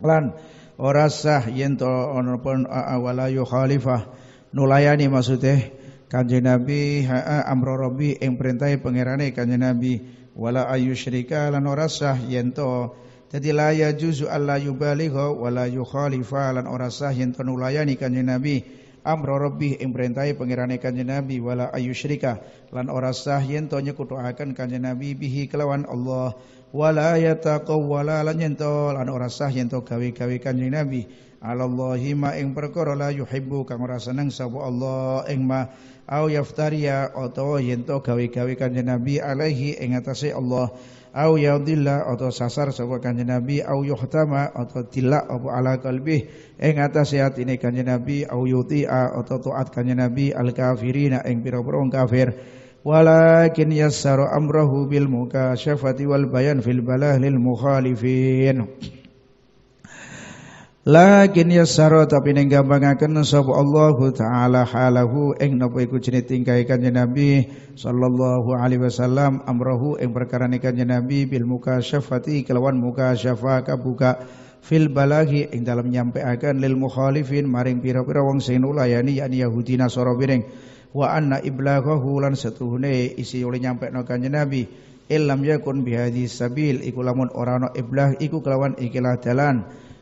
Speaker 1: lan ora sah yen to ana pun wala yukhalifa nulayani maksude kanjeng Nabi amro rabbi ing perintahe pangerane kanjeng Nabi wala ayusyrika lan ora sah yen to jadi la juzu alla yubaligha wa la yukhalifa lan ora sah yen nulayani kanjeng Nabi amra rabbih ing perintahe pangerane kanjeng Nabi wala ayyusyrika lan ora sah yen to nyekutuaken kanjeng Nabi bihi kelawan Allah wala yataqawwala lan yen to lan ora sah yen to gawe-gawe kanjeng Nabi alallahi ma ing perkara la yuhibbu kang ora seneng sapa Allah ing ma au yaftaria utawa yen to gawe-gawe kanjeng Nabi alaihi ing atase Allah au yaudilla atau sasar sapa kanjeng Nabi au yuhtama atau tilak apa ala kalbi, ing atas atine kanjeng Nabi au yutia atau taat kanjeng Nabi al kafirina ing pira-pira kafir walakin yassaru amrahu bil mukasyafati wal bayan fil balah lil mukhalifin Lakin yasara tapi ning gampangaken sapa Allah taala halahu ing napa iku jenenge tingkahe kanjeng Nabi sallallahu alaihi wasallam amrahu ing perkara kanjeng Nabi bil mukasyafati kelawan mukasyafa kabuka fil balagi ing dalam nyampekaken lil mukhalifin maring pira-pira wong sing nulayani yakni Yahudi Nasara piring wa anna iblaghahu lan setuhune isi oleh nyampekno kanjeng Nabi illam yakun bihadhi sabil iku lamun ora ana iblah iku kelawan ikilah dalan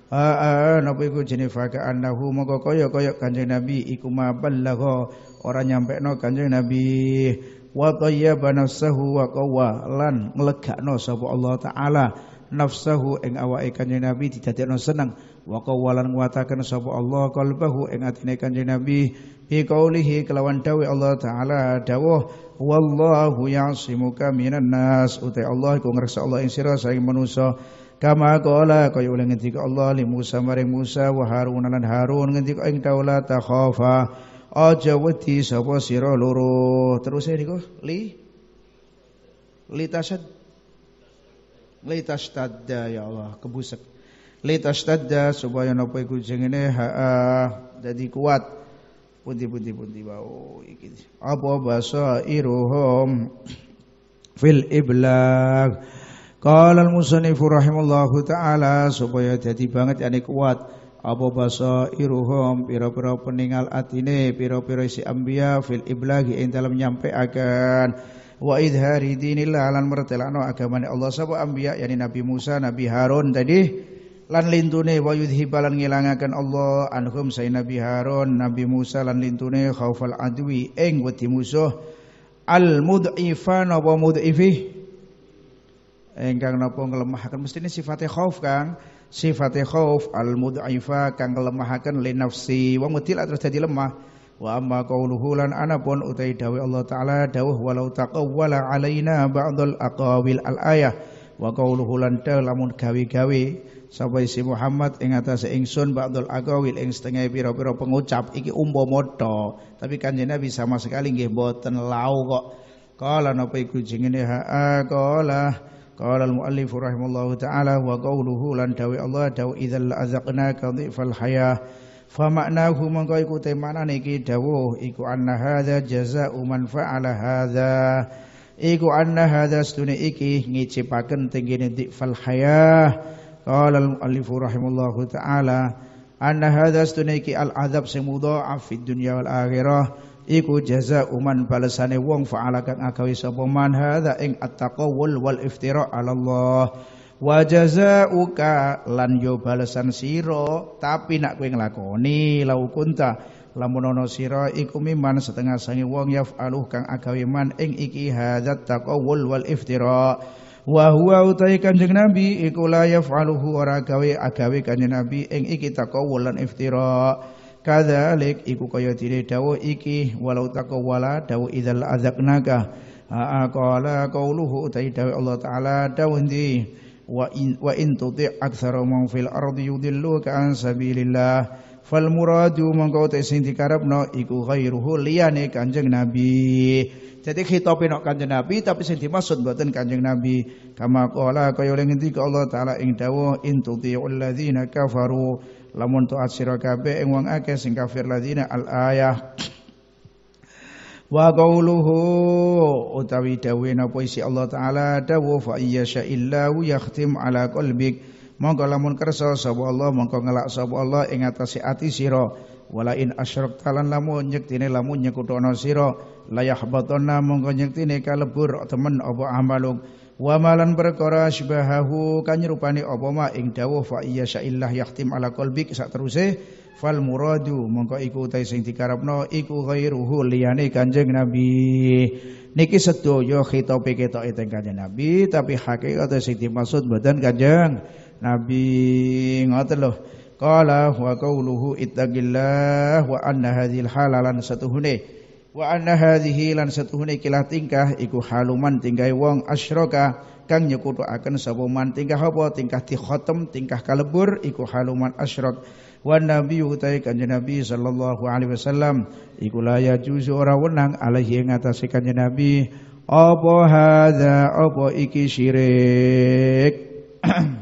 Speaker 1: Ah, napa iku jenenge fakaan lahu moko kaya kaya Kanjeng Nabi iku maballagha ora nyampekno Kanjeng Nabi wa tayyaba nafsahu wa qawwa lan nglegakno sapa Allah taala nafsahu ing awake Kanjeng Nabi didadekno seneng wa qawwa lan nguataken sapa Allah qalbahu ing atine Kanjeng Nabi bi qaulihi kelawan dawuh Allah taala dawuh wallahu ya'simuka minan nas uta Allah iku ngreksa Allah ing sira saing manusa Kama qala kaya ulah ngendika Allah li Musa maring Musa wa Harun lan Harun ngendika ing taula ta khafa aja wedi sapa sira loro. Terus e niku li li tasad li tastadda ya Allah kebusek. Li tastadda supaya napa iku jengene ha dadi kuat. Pundi-pundi pundi bau iki. Apa basa iruhum fil iblag Qala al-musannifu rahimallahu taala supaya jadi banget yang kuat apa basairuhum piro-piro peningal atine piro-piro isi anbiya fil iblagi yang dalam nyampe akan. wa idhari dinillah lan mertelano agamane Allah sapa anbiya yani Nabi Musa Nabi Harun tadi lan lintune wa yudhibalan ngilangaken Allah anhum say Nabi Harun Nabi Musa lan lintune khaufal adwi ing wedi musuh al mud'ifan wa mud'ifih engkang ngelemahkan, nglemahaken mestine sifatnya khauf Kang sifatnya khauf al mudhaifa kang ngelemahkan, li nafsi wong mutila terus dadi lemah wa amma qauluhu lan pun utai dawai Allah taala dawuh walau taqawwala alaina ba'dul aqawil al ayah wa qauluhu lan lamun gawe-gawe sapa si Muhammad ing atas ingsun ba'dul aqawil ing setengah pira-pira pengucap iki umpama to tapi kanjeng Nabi sama sekali nggih boten lau kok kala nopo iku jengene ha kala قال المؤلف رحمه الله تعالى وقوله لن تاوي الله تو اذا لازقناك ضعف الحياه فمعناه من قايكو تيمانا نيكي داوه ايكو ان هذا جزاء من فعل هذا ايكو ان هذا ستوني ايكي نيتشي باكن تنجيني ضعف الحياه قال المؤلف رحمه الله تعالى ان هذا ستوني ايكي الاذب سمضاعف في الدنيا والاخره iku jaza uman balesane wong fa'ala kang agawe sapa man hadza ing at-taqawul wal iftira 'ala Allah wa jazaa'uka lan yo balesan sira tapi nak kowe nglakoni lau kunta lamun ana sira iku miman setengah sange wong yaf'aluh kang agawe man ing iki hadzat taqawul wal iftira' wa huwa utai kanjeng nabi iku la yaf'aluhu ora gawe agawe kanjeng nabi ing iki taqawul lan iftira kadzalik iku kaya dene dawuh iki walau taqawwala dawuh idzal azaknaka aqala qauluhu utai dawuh Allah taala dawuh ndi wa in wa in tuti aksara man fil ardi yudilluka an sabilillah fal muradu mongko te sing dikarepno iku ghairuhu liyane Kanjeng Nabi jadi khitabe nok Kanjeng Nabi tapi sing dimaksud mboten Kanjeng Nabi kama qala kaya ngenti Allah taala ing dawuh in tuti'ul ladzina kafaru lamun taat sira kabeh ing wong akeh sing kafir ladzina al ayah wa qauluhu utawi dawuh napa isi Allah taala dawuh fa iyyasha illahu yakhtim ala qalbik monggo lamun kersa sapa Allah monggo ngelak sapa Allah ing atase ati sira wala in asyrak talan lamun nyektine lamun nyekutono sira layah batona monggo nyektine kalebur temen apa amalung wa malan perkara sybahahu kanyerupane apa ma ing dawuh fa iya syaillah yahtim ala qalbik sak teruse fal muradu mongko iku utai sing dikarepno iku ghairuhu liyane kanjeng nabi niki sedaya khitabe ketoke teng kanjeng nabi tapi hakikat sing dimaksud mboten kanjeng nabi ngoten lho qala wa qauluhu ittaqillah wa anna hadhil halalan satuhune wa anna hadhihi lan satuhune kilah tingkah iku haluman tingkahe wong asyraka kang nyekutuaken sapa man tingkah apa tingkah di khotem tingkah kalebur iku haluman asyrak wa nabi utai kanjeng nabi sallallahu alaihi wasallam iku la yajuzu ora wenang alaihi ing atase kanjeng nabi apa hadza apa iki syirik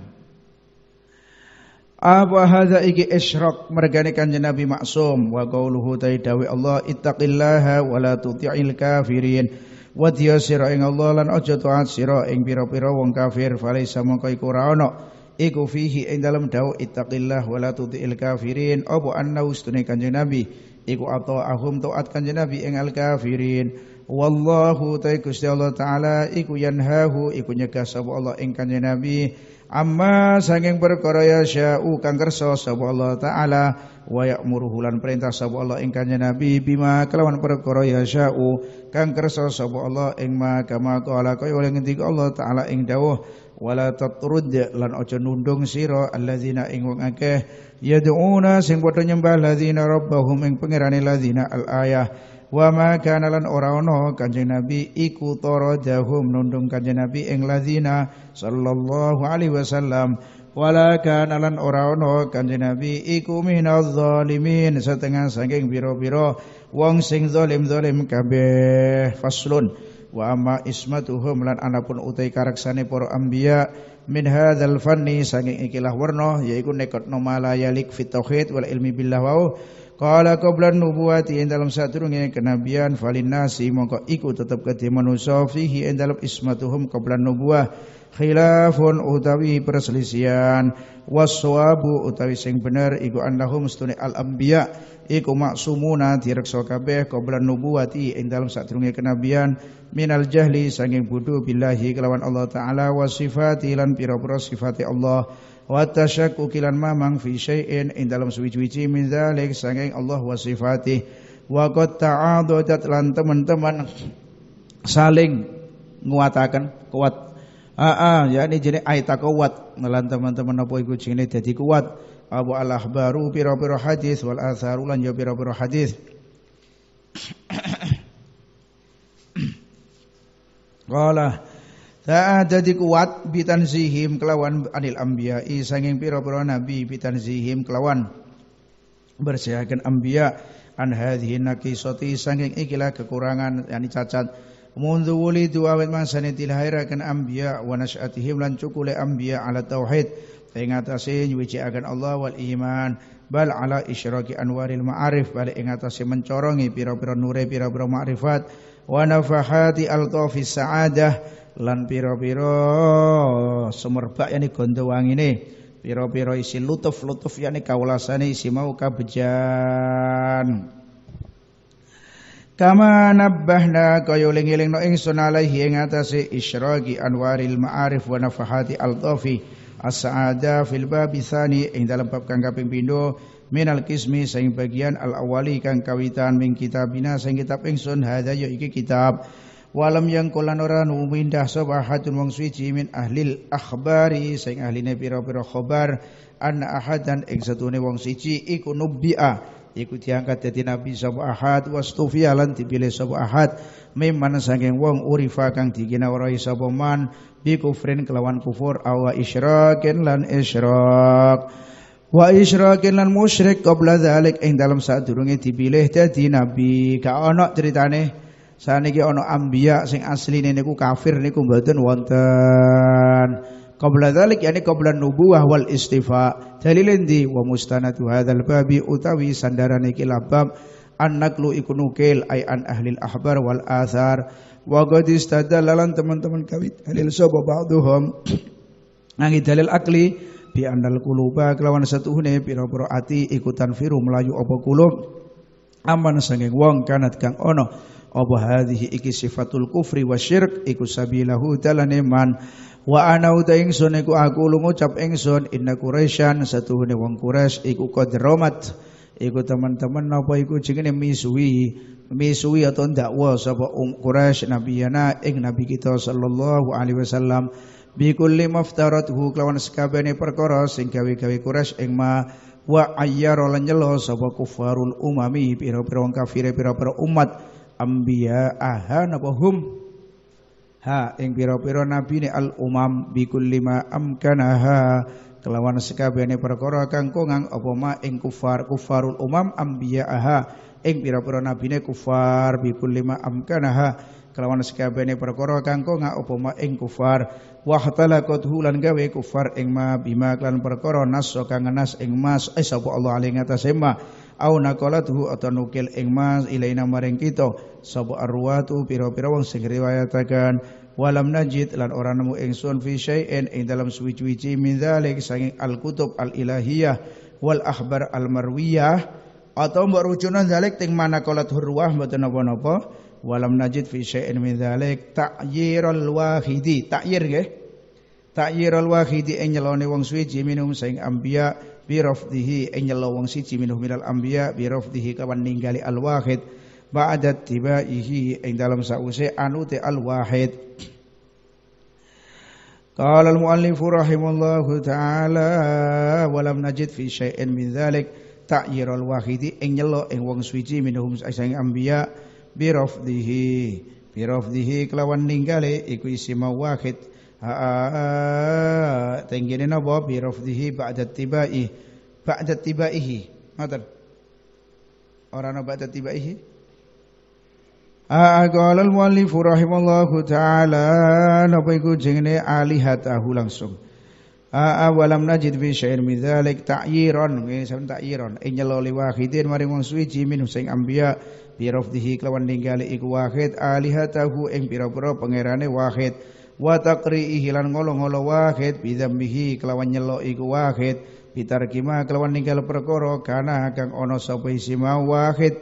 Speaker 1: Apa hadza iki isyrak mergane kanjeng Nabi maksum wa qauluhu taidawi Allah ittaqillaha wa la tuti'il kafirin wa tiya ing Allah lan aja taat sira ing pira-pira wong kafir falaisa mongko iku ora ana iku fihi ing dalem dawuh ittaqillah wa la tuti'il kafirin apa anna kanjeng Nabi iku ata'ahum taat kanjeng Nabi ing al kafirin wallahu ta Gusti Allah taala iku yanhahu iku nyegah sapa Allah ing kanjeng Nabi amma sanging perkara ya sya'u kang kersa sapa Allah taala wa ya'muruhu lan perintah sapa Allah ing kanjeng Nabi bima kelawan perkara ya sya'u kang kersa sapa Allah ing ma kama qala kaya oleh ngendika Allah taala ing dawuh wala tatrud lan aja nundung sira allazina ing wong akeh yad'una sing padha nyembah allazina rabbahum ing pangerane allazina al ayah wa ma kana lan ora ono kanjeng nabi iku jahum nundung kanjeng nabi ing lazina sallallahu alaihi wasallam wala kana lan ora ono kanjeng nabi iku minaz zalimin setengah saking biro-biro wong sing zalim-zalim kabeh faslun wa ismatuhum lan anapun utai karaksane para anbiya min hadzal fanni saking ikilah warna yaiku nekot nomala lik fit wal ilmi billah wa kau qabla nubuwati ing dalam satu sadurunge kenabian falin nasi mongko ikut tetap kedhe manusa fihi ing dalam ismatuhum qabla nubuwah khilafun utawi perselisian waswabu utawi sing bener iku annahum stune al anbiya iku maksumuna direksa kabeh qabla nubuwati ing dalam sadurunge kenabian minal jahli sanging budu billahi kelawan Allah taala wa sifati lan pira-pira Allah wa ku kilan mamang fi syai'in in dalam suwi-suwi min dzalik saking Allah wa sifatih wa qad ta'adudat lan teman-teman saling nguataken kuat Aa, ya ini jenis aita kuat lan teman-teman apa iku jenis jadi kuat abu Allah baru pira-pira hadis wal atharu lan yo ya pira-pira hadis Qala Sa'adati kuat zihim kelawan anil ambia sanging pira-pira nabi zihim kelawan bersihaken ambia. an hadhihi soti sanging ikilah kekurangan yani cacat mundu wulidu awet mangsane dilahiraken ambia wa nas'atihim lan cukule ambia ala tauhid ing atase akan Allah wal iman bal ala isyraki anwaril ma'arif bal ing mencorongi pira-pira nure pira-pira makrifat wa nafahati al-tawfis sa'adah lan piro pira sumerbak yani ini, piro-piro isi lutuf-lutuf yani kawulasane isi mau kabejan Kama nabbahna kaya eling-elingno ingsun alaihi ing atase isyraqi anwaril ma'arif wa nafahati al-dhafi as-sa'ada fil bab tsani ing dalam bab kang kaping pindho minal kismi sing bagian al-awali kang kawitan min kitabina sing kitab ingsun hadza ya iki kitab walam yang kolan ora numindah sapa ahadun wong suci min ahlil akhbari sing ahline pira-pira khobar anna ahadan ing satune wong suci iku nubia iku diangkat dadi nabi sapa ahad wastufia lan dipilih sapa ahad mimman saking wong urifa kang diginawrai sapa man bi kufrin kelawan kufur awa isyrakin lan isyrak wa isyrakin lan musyrik qabla dzalik ing dalam sadurunge dipilih dadi nabi ka ana critane Saniki ono ambia sing asline niku kafir niku mboten wonten. Qabla dzalik yani qabla nubuwah wal istifa. Dalile ndi wa mustanadu hadzal babi utawi sandarane iki labab annaklu iku nukil ai an ahlil ahbar wal athar wa qad istadalalan teman-teman kawit halil sapa ba'dhum nangi dalil akli bi annal quluba kelawan satuhune pira-pira ati ikutan firu melayu apa kulub aman sanging wong kanat kang ono apa hadhihi iki sifatul kufri wa syirk iku sabilahu dalane man wa ana uta ingsun iku aku ngucap ingsun inna quraisyan satuhune wong quraisy iku qadromat iku teman-teman apa iku jenenge misui misui atau dakwa sapa um quraisy nabiyana ing nabi kita sallallahu alaihi wasallam bi kulli maftarathu kelawan sekabehane perkara sing gawe-gawe quraisy ing ma wa ayyara lan nyelo sapa kufarul umami pira-pira wong kafire pira-pira umat anbiya'aha napa hum ha ing pira-pira nabine al umam bi kulli ma amkanaha kelawan sekabehane perkara kang kongang apa ma ing kufar kufarul umam anbiya'aha ing pira-pira nabine kufar bi kulli ma amkanaha kelawan sekabehane perkara kangko ngaopo ing kufar wa hatalaqat hulan gawe kufar ing ma bima klan perkara nas kang nas ing mas eh, sapa Allah ali ngatasé ema au nakolatu atau nukil ing mas ilaina maring kita sapa arwatu pira-pira wong sing riwayataken walam najid lan ora nemu ingsun fi syai'in ing dalam suwi-suwi min dzalik al-kutub al-ilahiyah wal akbar al-marwiyah atau mbok rujunan dzalik ting manakalat hurwah mboten napa-napa walam najid fi syai'in min dzalik ta'yirul wahidi ta'yir nggih ta'yirul wahidi ing nyelone wong suci minum saing ambiya bi rafdihi ing nyelo wong siji minum minal ambiya bi dihi kawan ninggali al wahid ba'da tibaihi ing dalam sause anu al wahid Qala al-muallif rahimahullahu ta'ala walam najid fi syai'in min dzalik ta'yirul wahidi ing nyelo ing wong suci minhum saing ambiya birafdihi birafdihi kelawan ningali iku isim wahid tenggene napa birafdihi ba'da tibai ba'da tibaihi ngoten ora ana ba'da tibaihi Qala al-muallif rahimallahu taala napa iku jenenge alihatahu langsung awalam najid fi syair min dzalik ta'yiran nggih sampeyan ta'yiran ing nyeloli wahidin maring wong suci min sing anbiya dihi kelawan ninggali iku wahid alihatahu ing pira-pira pangerane wahid wa taqrihi lan ngolo-ngolo wahid bidambihi kelawan nyelok iku wahid bitarkima kelawan ninggal perkara kana kang ana sapa isima wahid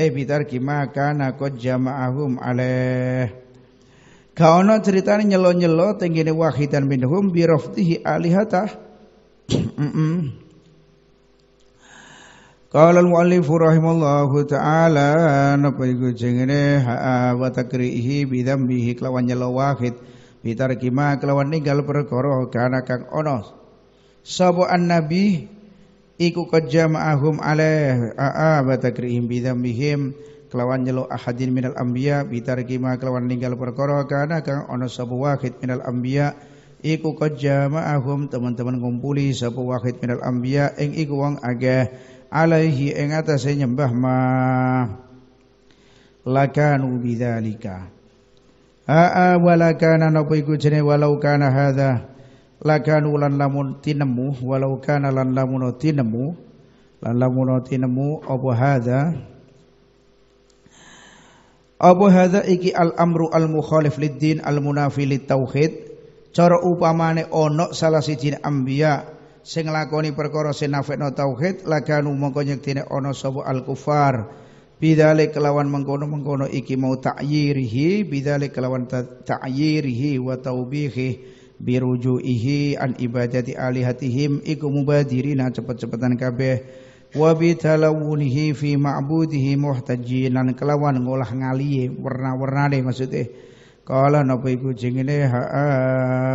Speaker 1: eh bitarkima kana qad jama'ahum alaih Ka ono ceritane nyelo-nyelo tenggene wahidan minhum birafdihi alihatah. Qala al-mu'allif rahimallahu taala napa iku jenenge wa takrihi bi dzambihi kelawan nyela wahid bitarki kima kelawan ninggal perkara kana kang ana sapa annabi iku kejama'ahum alaih a'a wa takrihim bi dzambihim kelawan nyela ahadin minal anbiya bitarki kima kelawan ninggal perkara kana kang onos sabu wahid minal anbiya iku kejama'ahum teman-teman ngumpuli sabu wahid minal anbiya ing iku wong ageh alaihi ing atase nyembah ma lakanu bidzalika aa walakana napa iku jenenge walau kana hadza lakanu lan lamun tinemu walau kana lan lamun tinemu lan lamun tinemu apa hadza apa hadza iki al amru al mukhalif lid din al munafi lit tauhid cara upamane ana salah siji anbiya sing lakoni perkara sing nafekno tauhid laganu mongko nyektine ana sapa al kufar bidzalik kelawan mengkono-mengkono iki mau ta'yirihi bidzalik kelawan ta'yirihi wa taubihi birujuihi an ibadati alihatihim iku mubadirina cepet-cepetan kabeh wa bitalawunihi fi ma'budihi muhtajinan kelawan ngolah ngalihe warna-warnane maksude kala napa iku jengene ha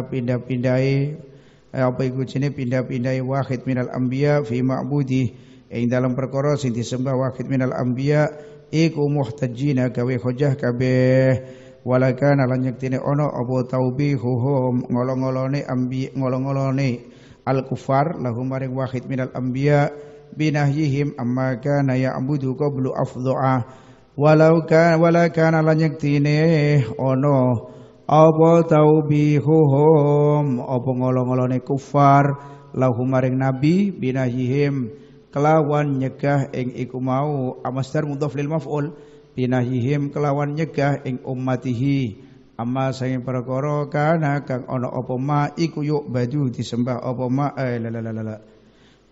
Speaker 1: pindah pindahi. Eh, apa iku jenenge pindah-pindahi wahid minal anbiya fi ma'budi eh, ing dalam perkara sing disembah wahid minal anbiya iku muhtajjina gawe hujah kabeh walakan lan yektine ana apa taubihuhum ngolong-olone ambi ngolong-olone al kufar lahum maring wahid minal anbiya binahyihim amma kana ya'budu qablu afdha'a walau kana walakan lan yektine ono apa taubihuhum apa ngolong ngolone kufar lahu maring nabi binahihim kelawan nyegah ing iku mau amasdar mudhof lil maf'ul binahihim kelawan nyegah ing ummatihi amma sing perkara kana kang ana apa ma iku yuk baju disembah apa ma eh lalalala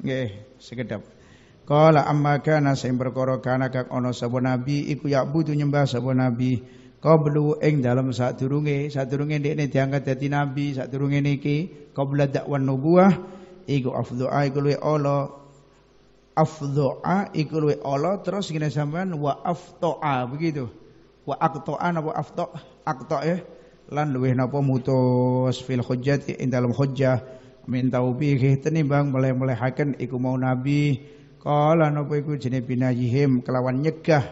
Speaker 1: nggih sekedap kala amma kana sing perkara kana kang ana sapa nabi iku yak butuh nyembah sapa nabi qablu ing dalam sadurunge sadurunge ndekne diangkat dadi nabi sadurunge niki qabla dakwan nubuah, iku afdhu'a iku luwe ala afdhu'a iku luwe ala terus ngene sampean wa afto'a begitu wa aqto'a apa afto aqto ya lan luwe napa mutus fil hujjati ing dalam hujjah min taubihi tenimbang mulai-mulai haken iku mau nabi kala napa iku jenenge binayihim kelawan nyegah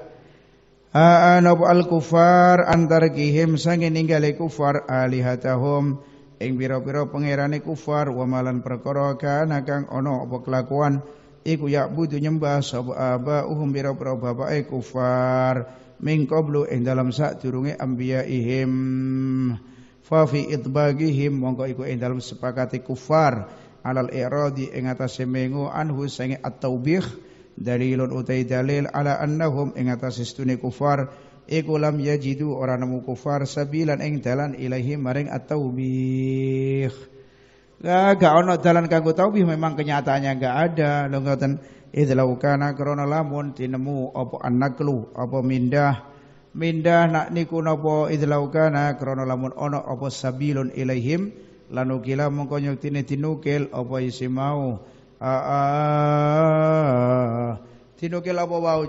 Speaker 1: Aanab al kufar antar kihim sangin ninggali kufar alihatahum ing biro biro pangerane kufar wamalan perkara kana kang ono apa kelakuan iku yak budu nyembah sapa aba uhum biro pira e kufar min qablu ing dalam sadurunge anbiyaihim fa fi itbagihim mongko iku ing dalam sepakati kufar alal erodi ing atase mengu anhu sange at-taubih dalilun utai dalil ala annahum ing atas istune kufar iku lam yajidu ora nemu kufar sabilan ing dalan ilahi maring at-taubih Gak, gak ono dalan kanggo taubih memang kenyataannya gak ada lho ngoten idlau kana krana lamun tinemu apa anaklu apa mindah mindah nak niku napa idlau kana krana lamun ono apa sabilun ilaihim lanukila mengko nyektine tinukil apa isi mau Heeh. Dino ki apa wau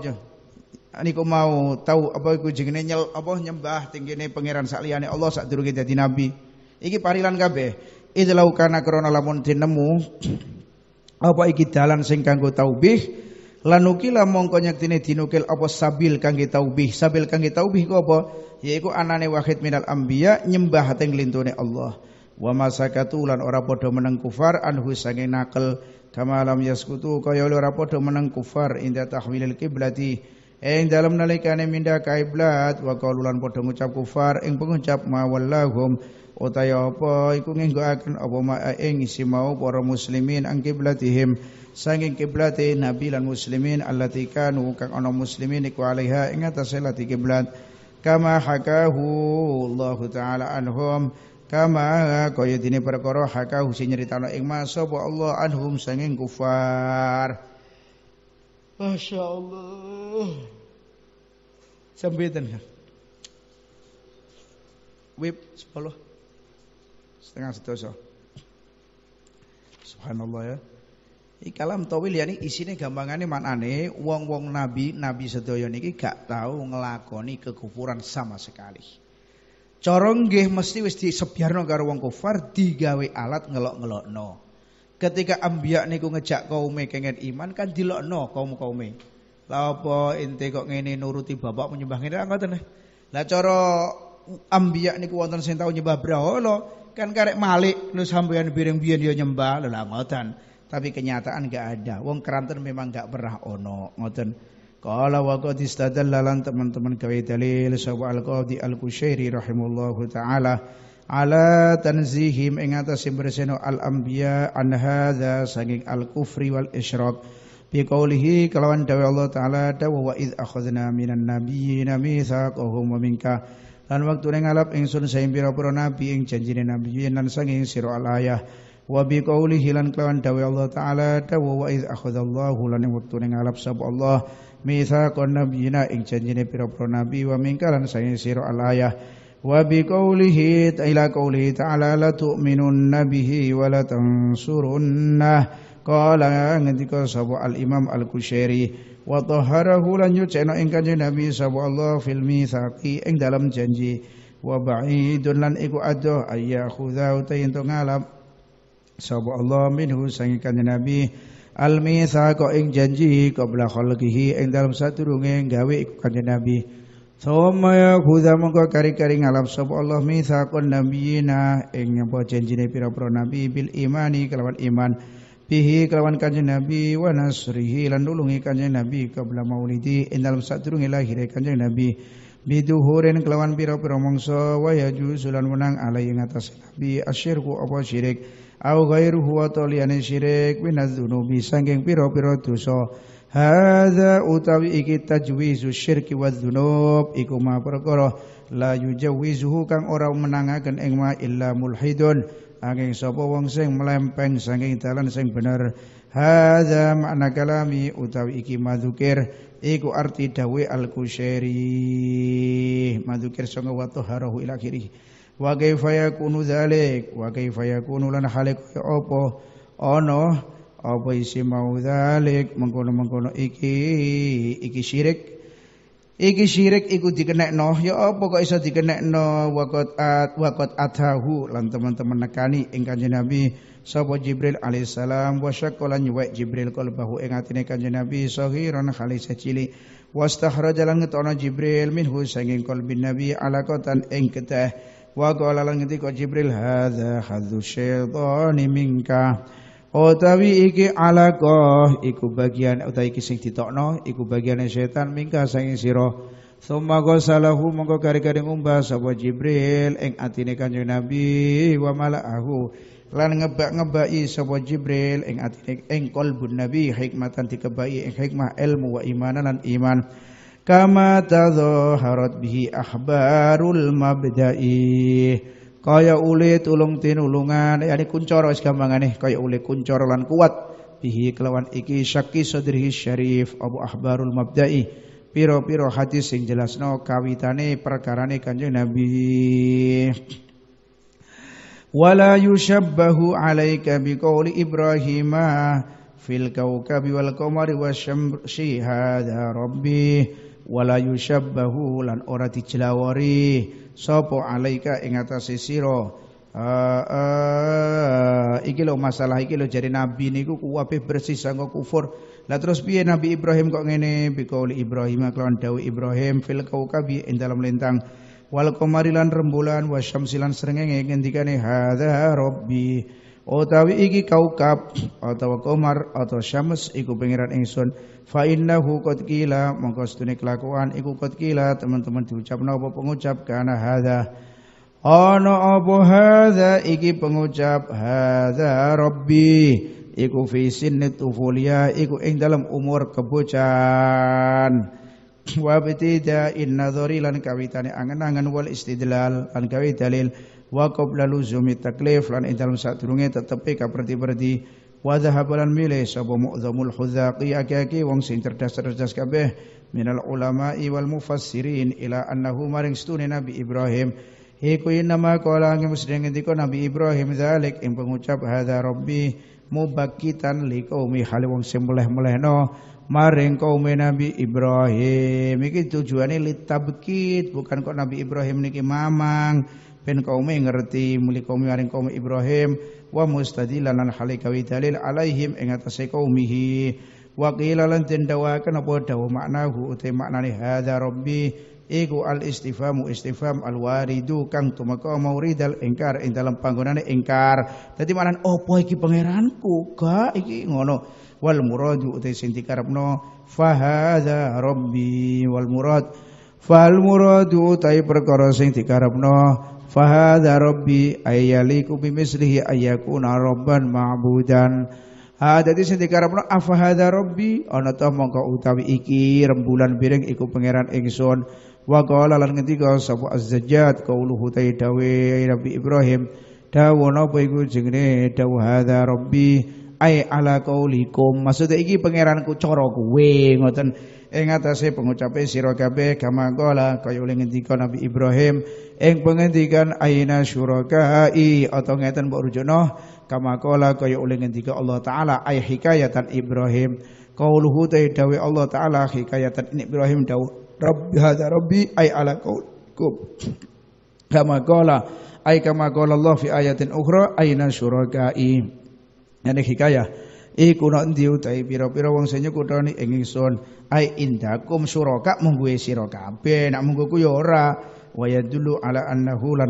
Speaker 1: niku mau tahu apa iku jenenge nyel apa nyembah tinggine pangeran sakliane Allah sadurunge dadi nabi. Iki parilan kabeh. Idlau kana krana lamun dinemu apa iki dalan sing kanggo taubih lanukila mongko nyektine dinukil apa sabil kangge taubih. Sabil kangge taubih ku apa? Yaiku anane wahid minal anbiya nyembah teng lintune Allah. Wa masakatulan ora padha meneng kufar anhu sange nakel kama lam yaskutu kaya ora padha meneng kufar inda tahwilil kiblati eh, ing dalam nalikane minda kiblat wa qalulan padha ngucap kufar ing pengucap ma wallahum utaya apa iku ngenggokaken apa ma eh, ing isi mau para muslimin ang kiblatihim saking kiblate nabi lan muslimin allati kanu kang ana muslimin iku alaiha ing atase lati kiblat kama hakahu Allah taala anhum kama kaya ini perkara hakahu husi nyerita ing masa apa Allah anhum sanging kufar Masya Allah Sembitan Wib sepuluh Setengah sedoso Subhanallah ya Iki kalam tawil ya niki isine gampangane manane wong-wong nabi nabi sedoyo niki gak tau ngelakoni kekufuran sama sekali. Corong nggih mesti wis disebiarno karo wong kufar digawe alat ngelok-ngelokno. Ketika ambiak niku ngejak kaume kengen iman kan dilokno kaum-kaume. Lah apa ente kok ngene nuruti bapak menyembah ngene ngoten. Lah cara ambiak niku wonten sing tau nyembah Brahala kan karek Malik lu sampeyan biring-biyen dia ya nyembah lha ngoten. Tapi kenyataan gak ada. Wong keranten memang gak pernah ono ngoten. Qala wa qad istadalla teman-teman gawe dalil sapa Al-Qadhi Al-Qusyairi rahimahullahu taala ala tanzihim ing atase berseno al-anbiya an hadza saking al-kufri wal isyrak biqaulihi kelawan dawai Allah taala dawa wa id akhadna minan nabiyyina mitsaqahum wa minka lan waktu ning alap ingsun saing pira-pira nabi ing janjine nabiyin lan sanging sira al-ayah wa bi kaulihi lan kelawan dawai Allah taala dawa wa id akhadallahu lan waktu ning alap sapa Allah mitsaqan nabiyina ing janjine pira-pira nabi wa mingkaran saking sira al ayah wa biqaulihi ta'ala qaulihi ta'ala la tu'minunna bihi wa la tansurunnah qala ngendika sapa al imam al kusyairi wa tahharahu lan yucena ing kanjeng nabi sapa Allah fil mitsaqi ing dalam janji wa ba'idun lan iku adoh ayya khudha utayin ngalap sapa Allah minhu sangikan nabi al mitsaq ing janji qabla khalqihi ing dalam satu sadurunge gawe kanjeng Nabi Thumma yakhudha mongko kari-kari ngalap sapa Allah mitsaqun nabiyina ing nyapa janjine pira-pira nabi bil imani kelawan iman bihi kelawan kanjeng Nabi wa nasrihi lan nulungi kanjeng Nabi qabla maulidi ing dalam satu sadurunge lahire kanjeng Nabi biduhurin kelawan pira-pira mangsa wa sulan menang alai ing atas Nabi asyirku apa syirik au ghairu huwa taliyani syirik minaz dunubi sangking piro-piro dosa hadza utawi iki tajwizu syirki wa dunub iku ma perkara la yujawizuhu kang ora menangaken ing illa mulhidun Anging sapa wong sing melempeng sangking dalan sing bener hadza makna kalami utawi iki madzukir iku arti dawe al-kusyari madzukir sanga wa taharahu ila akhirih wa kaifa yakunu dzalik wa kaifa yakunu lan halik ya apa ono apa isi mau dzalik mengkono-mengkono iki iki syirik Iki syirik iku dikenekno ya apa kok iso dikenekno waqat at waqat athahu lan teman-teman nekani ing Kanjeng Nabi sapa Jibril alaihissalam wa syaqqalan yuwek Jibril qalbahu ing atine Kanjeng Nabi saghiran khalis cilik wastahraja lan ngetono Jibril minhu sanging qalbin Nabi alaqatan ing Wa qala lan ngendika Jibril hadza hadzu syaitani minka. Utawi oh, iki ala kok iku bagian utawi iki sing ditokno iku bagian setan mingka saking sira. Summa ghasalahu mongko kari-kari ngumbah sapa Jibril ing atine Kanjeng Nabi wa malaahu lan ngebak-ngebaki sapa Jibril ing atine ing qalbun Nabi hikmatan dikebai ing hikmah ilmu wa iman lan iman kama harot bihi akbarul mabda'i kaya uli tulung tinulungan yani kuncor wis gampangane kaya uli kuncor lan kuat bihi kelawan iki syaki sadrihi syarif Abu Akhbarul Mabda'i piro-piro hadis sing jelasno kawitane perkarane Kanjeng Nabi wala yushabbahu alaika biqauli Ibrahim fil kawkabi wal qamari wasyamsi hadha wala yusyabbahu lan ora dijelawari sapa alaika ing atase sira Uh, uh, iki lho masalah iki lho jadi nabi niku kuwabe bersih sangko kufur. Lah terus piye Nabi Ibrahim kok ngene biqauli Ibrahim kelawan dawuh Ibrahim fil kaukabi ing dalam lintang wal komarilan rembulan wasyamsilan srengenge ngendikane hadza rabbi utawi iki kaukab atau komar atau syams iku pangeran ingsun fa innahu qad qila mongko sedune kelakuan iku qad qila teman-teman diucapno apa pengucap kana hadza ana apa hadza iki pengucap hadza rabbi iku fi sinni tufulia iku ing dalam umur kebocan wa btida inna lan kawitane angen-angen wal istidlal lan kawi dalil wa qabla luzumi taklif lan ing dalam sadurunge tetepi e kaperti-perti wa dhahabalan milih sapa mu'dhamul khuzaqi aki-aki wong sing cerdas-cerdas kabeh minal ulama wal mufassirin ila annahu maring stune Nabi Ibrahim iku nama kala ing mesti ngendika Nabi Ibrahim zalik ing pengucap hadza rabbi mubakitan liqaumi halewong wong sing meleh-melehno maring kaum Nabi Ibrahim iki tujuane litabkit bukan kok Nabi Ibrahim niki mamang ben kaume ngerti muli kaume maring kaum Ibrahim wa mustadilan lan halikawi dalil alaihim ing atase qaumihi wa qila lan tindawaken apa dawu maknahu uti maknane hadza rabbi iku al isti'famu isti'fam al waridu kang tumeka mauridal ingkar ing dalam panggonane ingkar dadi malan opo iki pangeranku ga iki ngono wal muradu uti sing dikarepno fa hadza rabbi wal murad fal muradu utai perkara sing dikarepno fahadha rabbi ayyaliku bimislihi ayyakuna rabban ma'budan Ha dadi sing dikarepno afahadha rabbi ana ta mongko utawi iki rembulan piring iku pangeran ingsun wa qala lan ngendika sapa az-zajjat qauluhu ta dawe Ibrahim Dawu napa iku jenenge dawuh hadza rabbi ay ala qaulikum maksud iki pangeranku cara kowe ngoten ing atase pengucape sira kabeh kama qala kaya oleh ngendika Nabi Ibrahim ing pengendikan aina syurakai atau ngeten mbok rujukno kama qala kaya oleh ngendika Allah taala ay hikayatan Ibrahim qauluhu ta dawe Allah taala hikayatan Ibrahim dawuh Rabbi hadza rabbi ay ala qaulkum kama qala ay kama Allah fi ayatin ukhra aina syurakai yani hikayah Iku nak ndi utahe pira-pira wong sing nyekutoni ing ingsun. Ai indakum suraka mung kuwe sira kabeh, nak mung ku ya ora. waya dulu ala annahu lan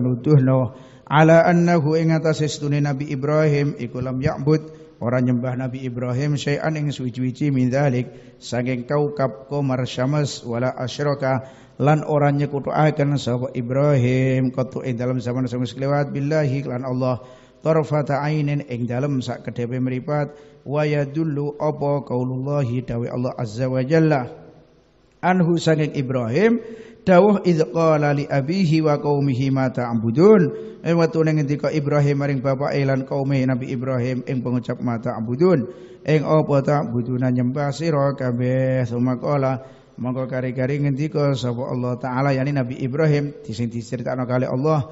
Speaker 1: ala annahu ing atase setune Nabi Ibrahim iku lam ya'bud ora nyembah Nabi Ibrahim syai'an ing suci-suci min dzalik saking kaukab komar syams wala asyraka lan ora nyekutuaken sapa Ibrahim kotu ing dalam zaman sing sekliwat billahi lan Allah tarfata ainin ing dalem sak kedhewe meripat wa yadullu apa qaulullahi Allah azza wa jalla anhu sanging Ibrahim dawuh id qala li abihi wa qaumihi ma ta'budun ing wektu ning ngendika Ibrahim maring bapake lan kaume Nabi Ibrahim ing pengucap ma ta'budun ing apa ta'buduna nyembah sira kabeh sumakola mongko kari-kari ngendika sapa Allah taala yani Nabi Ibrahim dising diceritakno kali Allah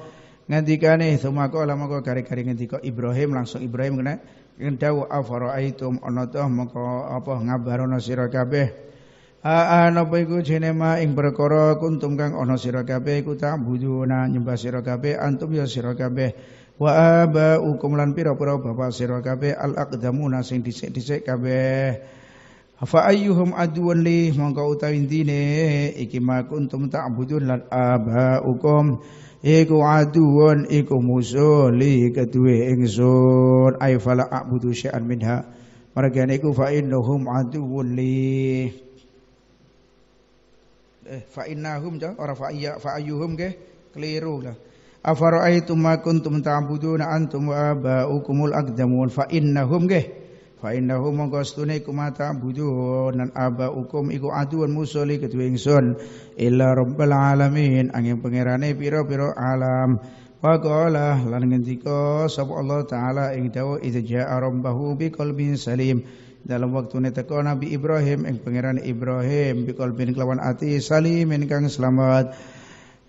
Speaker 1: ngendikane sumakola mongko kari-kari ngendika Ibrahim langsung Ibrahim kena Indawu afaraitum ana ta moko apa ngabarono sira kabeh Aan apa iku jenema ing perkara kuntum kang ana sira kabeh iku tak buduna nyembah sira kabeh antum ya sira kabeh wa aba lan pira-pira bapak sira kabeh al aqdamuna sing dhisik-dhisik kabeh Fa ayyuhum aduwan li mongko utawi dine iki ma kuntum ta'budun lan ukom iku aduun iku musuh li kedue ingsun ay fala a'budu syai'an minha margane iku fa innahum aduun li eh fa innahum ja ora fa iya fa ayyuhum ke keliru lah afara'aitum ma kuntum ta'buduna antum wa aba'ukumul aqdamun fa innahum ke fa innahu mongko stune mata budun nan aba hukum iku aduan musuli kedue ingsun illa rabbal alamin angin pangerane pira-pira alam wa qala lan ngendika sapa Allah taala ing dawa idza rabbahu biqalbin salim dalam waktu ini teko Nabi Ibrahim ing pangeran Ibrahim bikol bin kelawan ati salim kang selamat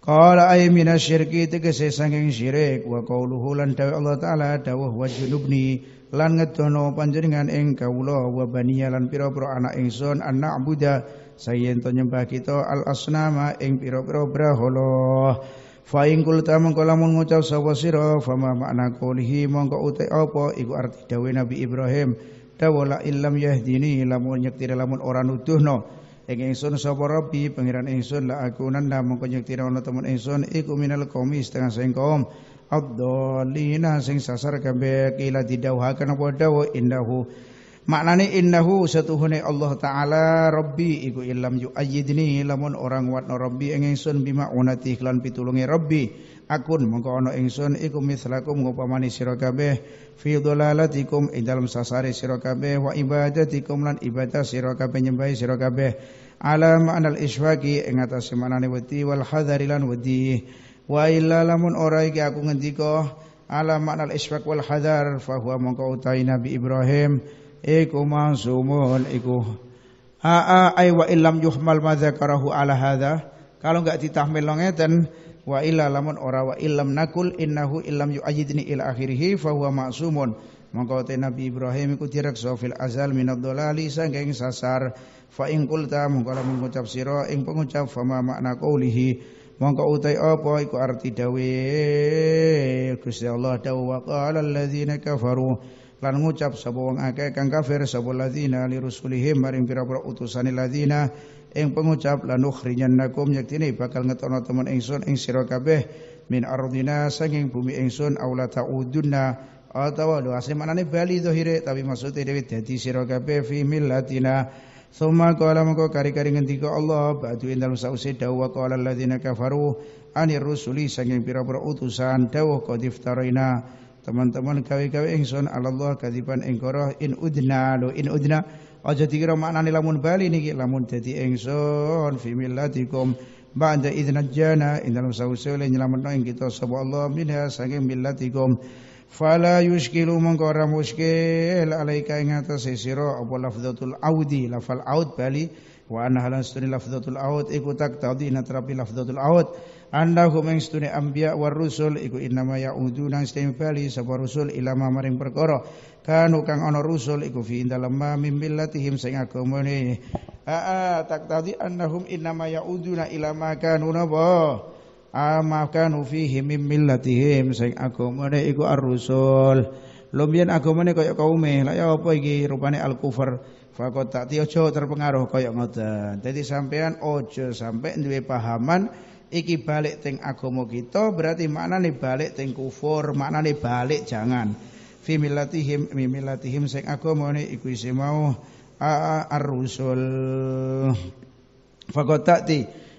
Speaker 1: Qala ay minasyirki tegese sanging syirik wa qauluhu lan dawu Allah taala dawuh wa junubni lan ngedono panjenengan ing kawula wa baniya lan pira-pira anak ingsun anak buddha sayen to nyembah kita al asnama ing pira-pira brahala fa ing kulta mengko lamun ngucap sapa sira fama makna qoulihi mongko utek apa iku arti dawuh Nabi Ibrahim dawala illam yahdini lamun nyektir lamun ora nuduhno ing ingsun sapa rabbi pangeran ingsun la aku nanda mongko nyektir ana temen ingsun iku minal qaumi setengah sing kaum ad-dallina ah, sing sasar kabeh kila didawuhaken apa dawu indahu Maknane innahu satuhune Allah taala rabbi iku illam yuayyidni lamun orang watno rabbi ing ingsun bima unati iklan pitulunge rabbi akun mongko ana ingsun iku mislakum upamane sira kabeh fi dhalalatikum ing dalem sasare sira kabeh wa ibadatikum lan ibadah sira kabeh nyembah sira kabeh ala ma'nal isfaqi ing atase manane wedi wal hadari wedi Wa illa lamun ora iki aku ngendika ala maknal isfaq wal hadar fa huwa mongko Nabi Ibrahim iku mansumun iku aa ay wa illam yuhmal ma ala hadza kalau enggak ditahmil ngeten wa illa lamun ora wa illam nakul innahu illam yuajidni ila akhirih fa huwa ma'sumun mongko Nabi Ibrahim iku direksa fil azal minad dolali sangking sasar fa in qulta mongko lamun sira ing pengucap fama makna qaulihi Mongko utai apa iku arti dawe Gusti Allah dawa qala alladzina kafaru lan ngucap sapa wong akeh kang kafir sapa ladzina li rusulihim maring pira-pira utusane ladzina ing pengucap lan ukhrijannakum yaktine bakal ngetono temen ingsun ing sira kabeh min ardina saking bumi ingsun aula ta'udunna atawa lu asli manane bali zahire tapi maksudnya dewe dadi sira kabeh fi millatina Thumma qala maka kari-kari ngendika Allah ba'du indal sause dawa qala alladziina kafaru Ani rusuli sanging pira-pira utusan dawuh qad iftaraina teman-teman gawe-gawe ingsun Allah kadiban ing in udna lo in udna aja dikira maknane lamun bali niki lamun dadi ingsun fi millatikum ba'da idzna jana Dalam sause le nyelametno ing kita sapa Allah minha sanging millatikum Fala yuskilu mongko ora muskil alaika ing atase sira apa lafdzatul audi lafal aud bali wa anna halan stuni lafdzatul aud iku tak tadi natrapi lafdzatul aud Anda ing stuni anbiya war rusul iku innama yaudu nang stemi bali sapa rusul ila maring perkara kanu kang ana rusul iku fi dalam ma min millatihim sing agamane aa tak tadi annahum innama yauduna ila ma kanu nabah Amakan fihi min millatihim sing agamane iku ar-rusul lumien agamane kaya kaume lha ya apa iki rupane al-kufur fakot tak tiojo terpengaruh kaya ngoten dadi sampean ojo sampe duwe pahaman iki balik teng agama kita berarti nih balik teng kufur mana nih balik jangan fi millatihim mi millatihim sing agamane iku isih mau ar-rusul tak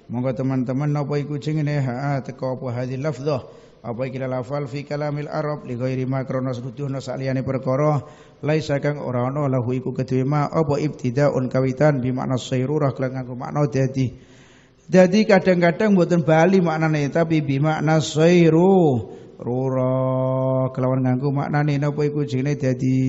Speaker 1: Moga teman-teman napa iku jenenge ha teko apa hadi Lafdoh, apa iki lafal fi kalamil arab li ghairi ma krana sruduhna saliyane perkara laisa kang ora ana lahu iku kedue ma apa ibtidaun kawitan bi makna sayrurah kelan nganggo makna dadi dadi kadang-kadang mboten bali maknane tapi bi makna sayru rura kelawan nganggo maknane napa iku jenenge dadi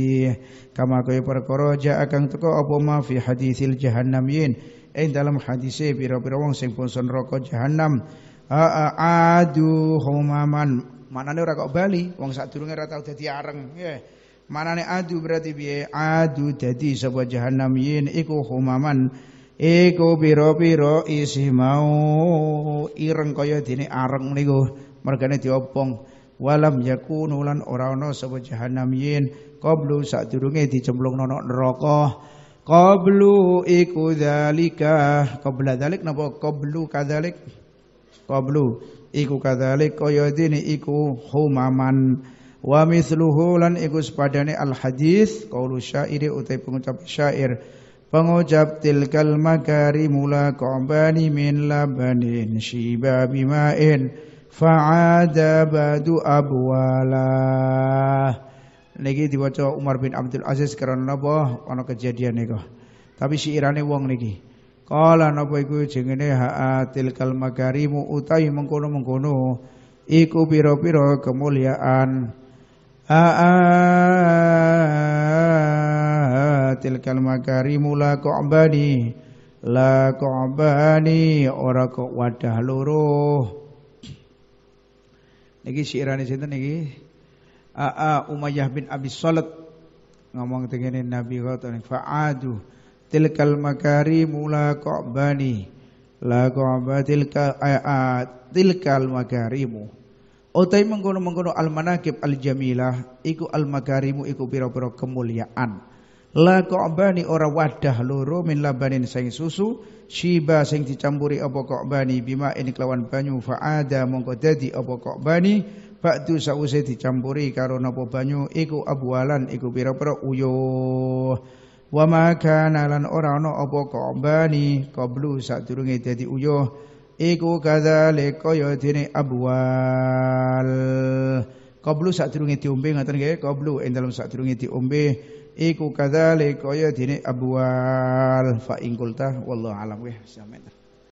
Speaker 1: kama kaya perkara ja kang teko apa ma fi hadisil jahannamin ing eh, dalam hadise pira-pira wong sing poso neraka jahanam aadu humaman manane ora kok bali wong sadurunge ora tau dadi areng nggih yeah. manane adu berarti piye adu dadi sapa jahanam yin iku humaman iku pira-pira isi mau ireng kaya dene areng niku mergane diopong walam yakunu lan ora ana sapa jahanam yin qablu sadurunge dicemplung nono neraka Qablu iku dzalika. Qabla dzalik napa qablu kadzalik? Qablu iku kadzalik kaya dene iku humaman. Wa mithluhu lan iku sepadane al hadis qaulu iri utai pengucap syair. Pengucap tilkal makari mula qobani min labanin shiba bima'in fa'ada badu abwalah niki diwaca Umar bin Abdul Aziz karena napa ana kejadian niku. Tapi syairane wong niki. Kala napa iku jengene haatil kal magarimu utawi mengkono-mengkono iku pira-pira kemuliaan haatil kal magarimu la qobani la qobani ora kok wadah loro. Niki syairane sinten niki? Aa Umayyah bin Abi Salat ngomong tengene Nabi Ghatani fa'adu tilkal makari mula qobani la qoba tilka eh, ayat tilkal makarimu utai oh, mengkono mengkono al manakib al jamilah iku al makarimu iku pira-pira kemuliaan la qobani ora wadah loro min labanin sing susu shiba sing dicampuri apa qobani bima ini kelawan banyu faada mongko dadi apa bani Ba'du sause dicampuri karo napa banyu iku abwalan iku pira-pira uyuh. Wa ma kana lan ora ana apa kambani qablu sadurunge dadi uyuh iku kadzalik kaya dene abwal. Qablu sadurunge diombe ngoten nggih, qablu ing dalem sadurunge diombe iku kadzalik kaya dene abwal fa ingkulta wallahu alam wih sampeyan.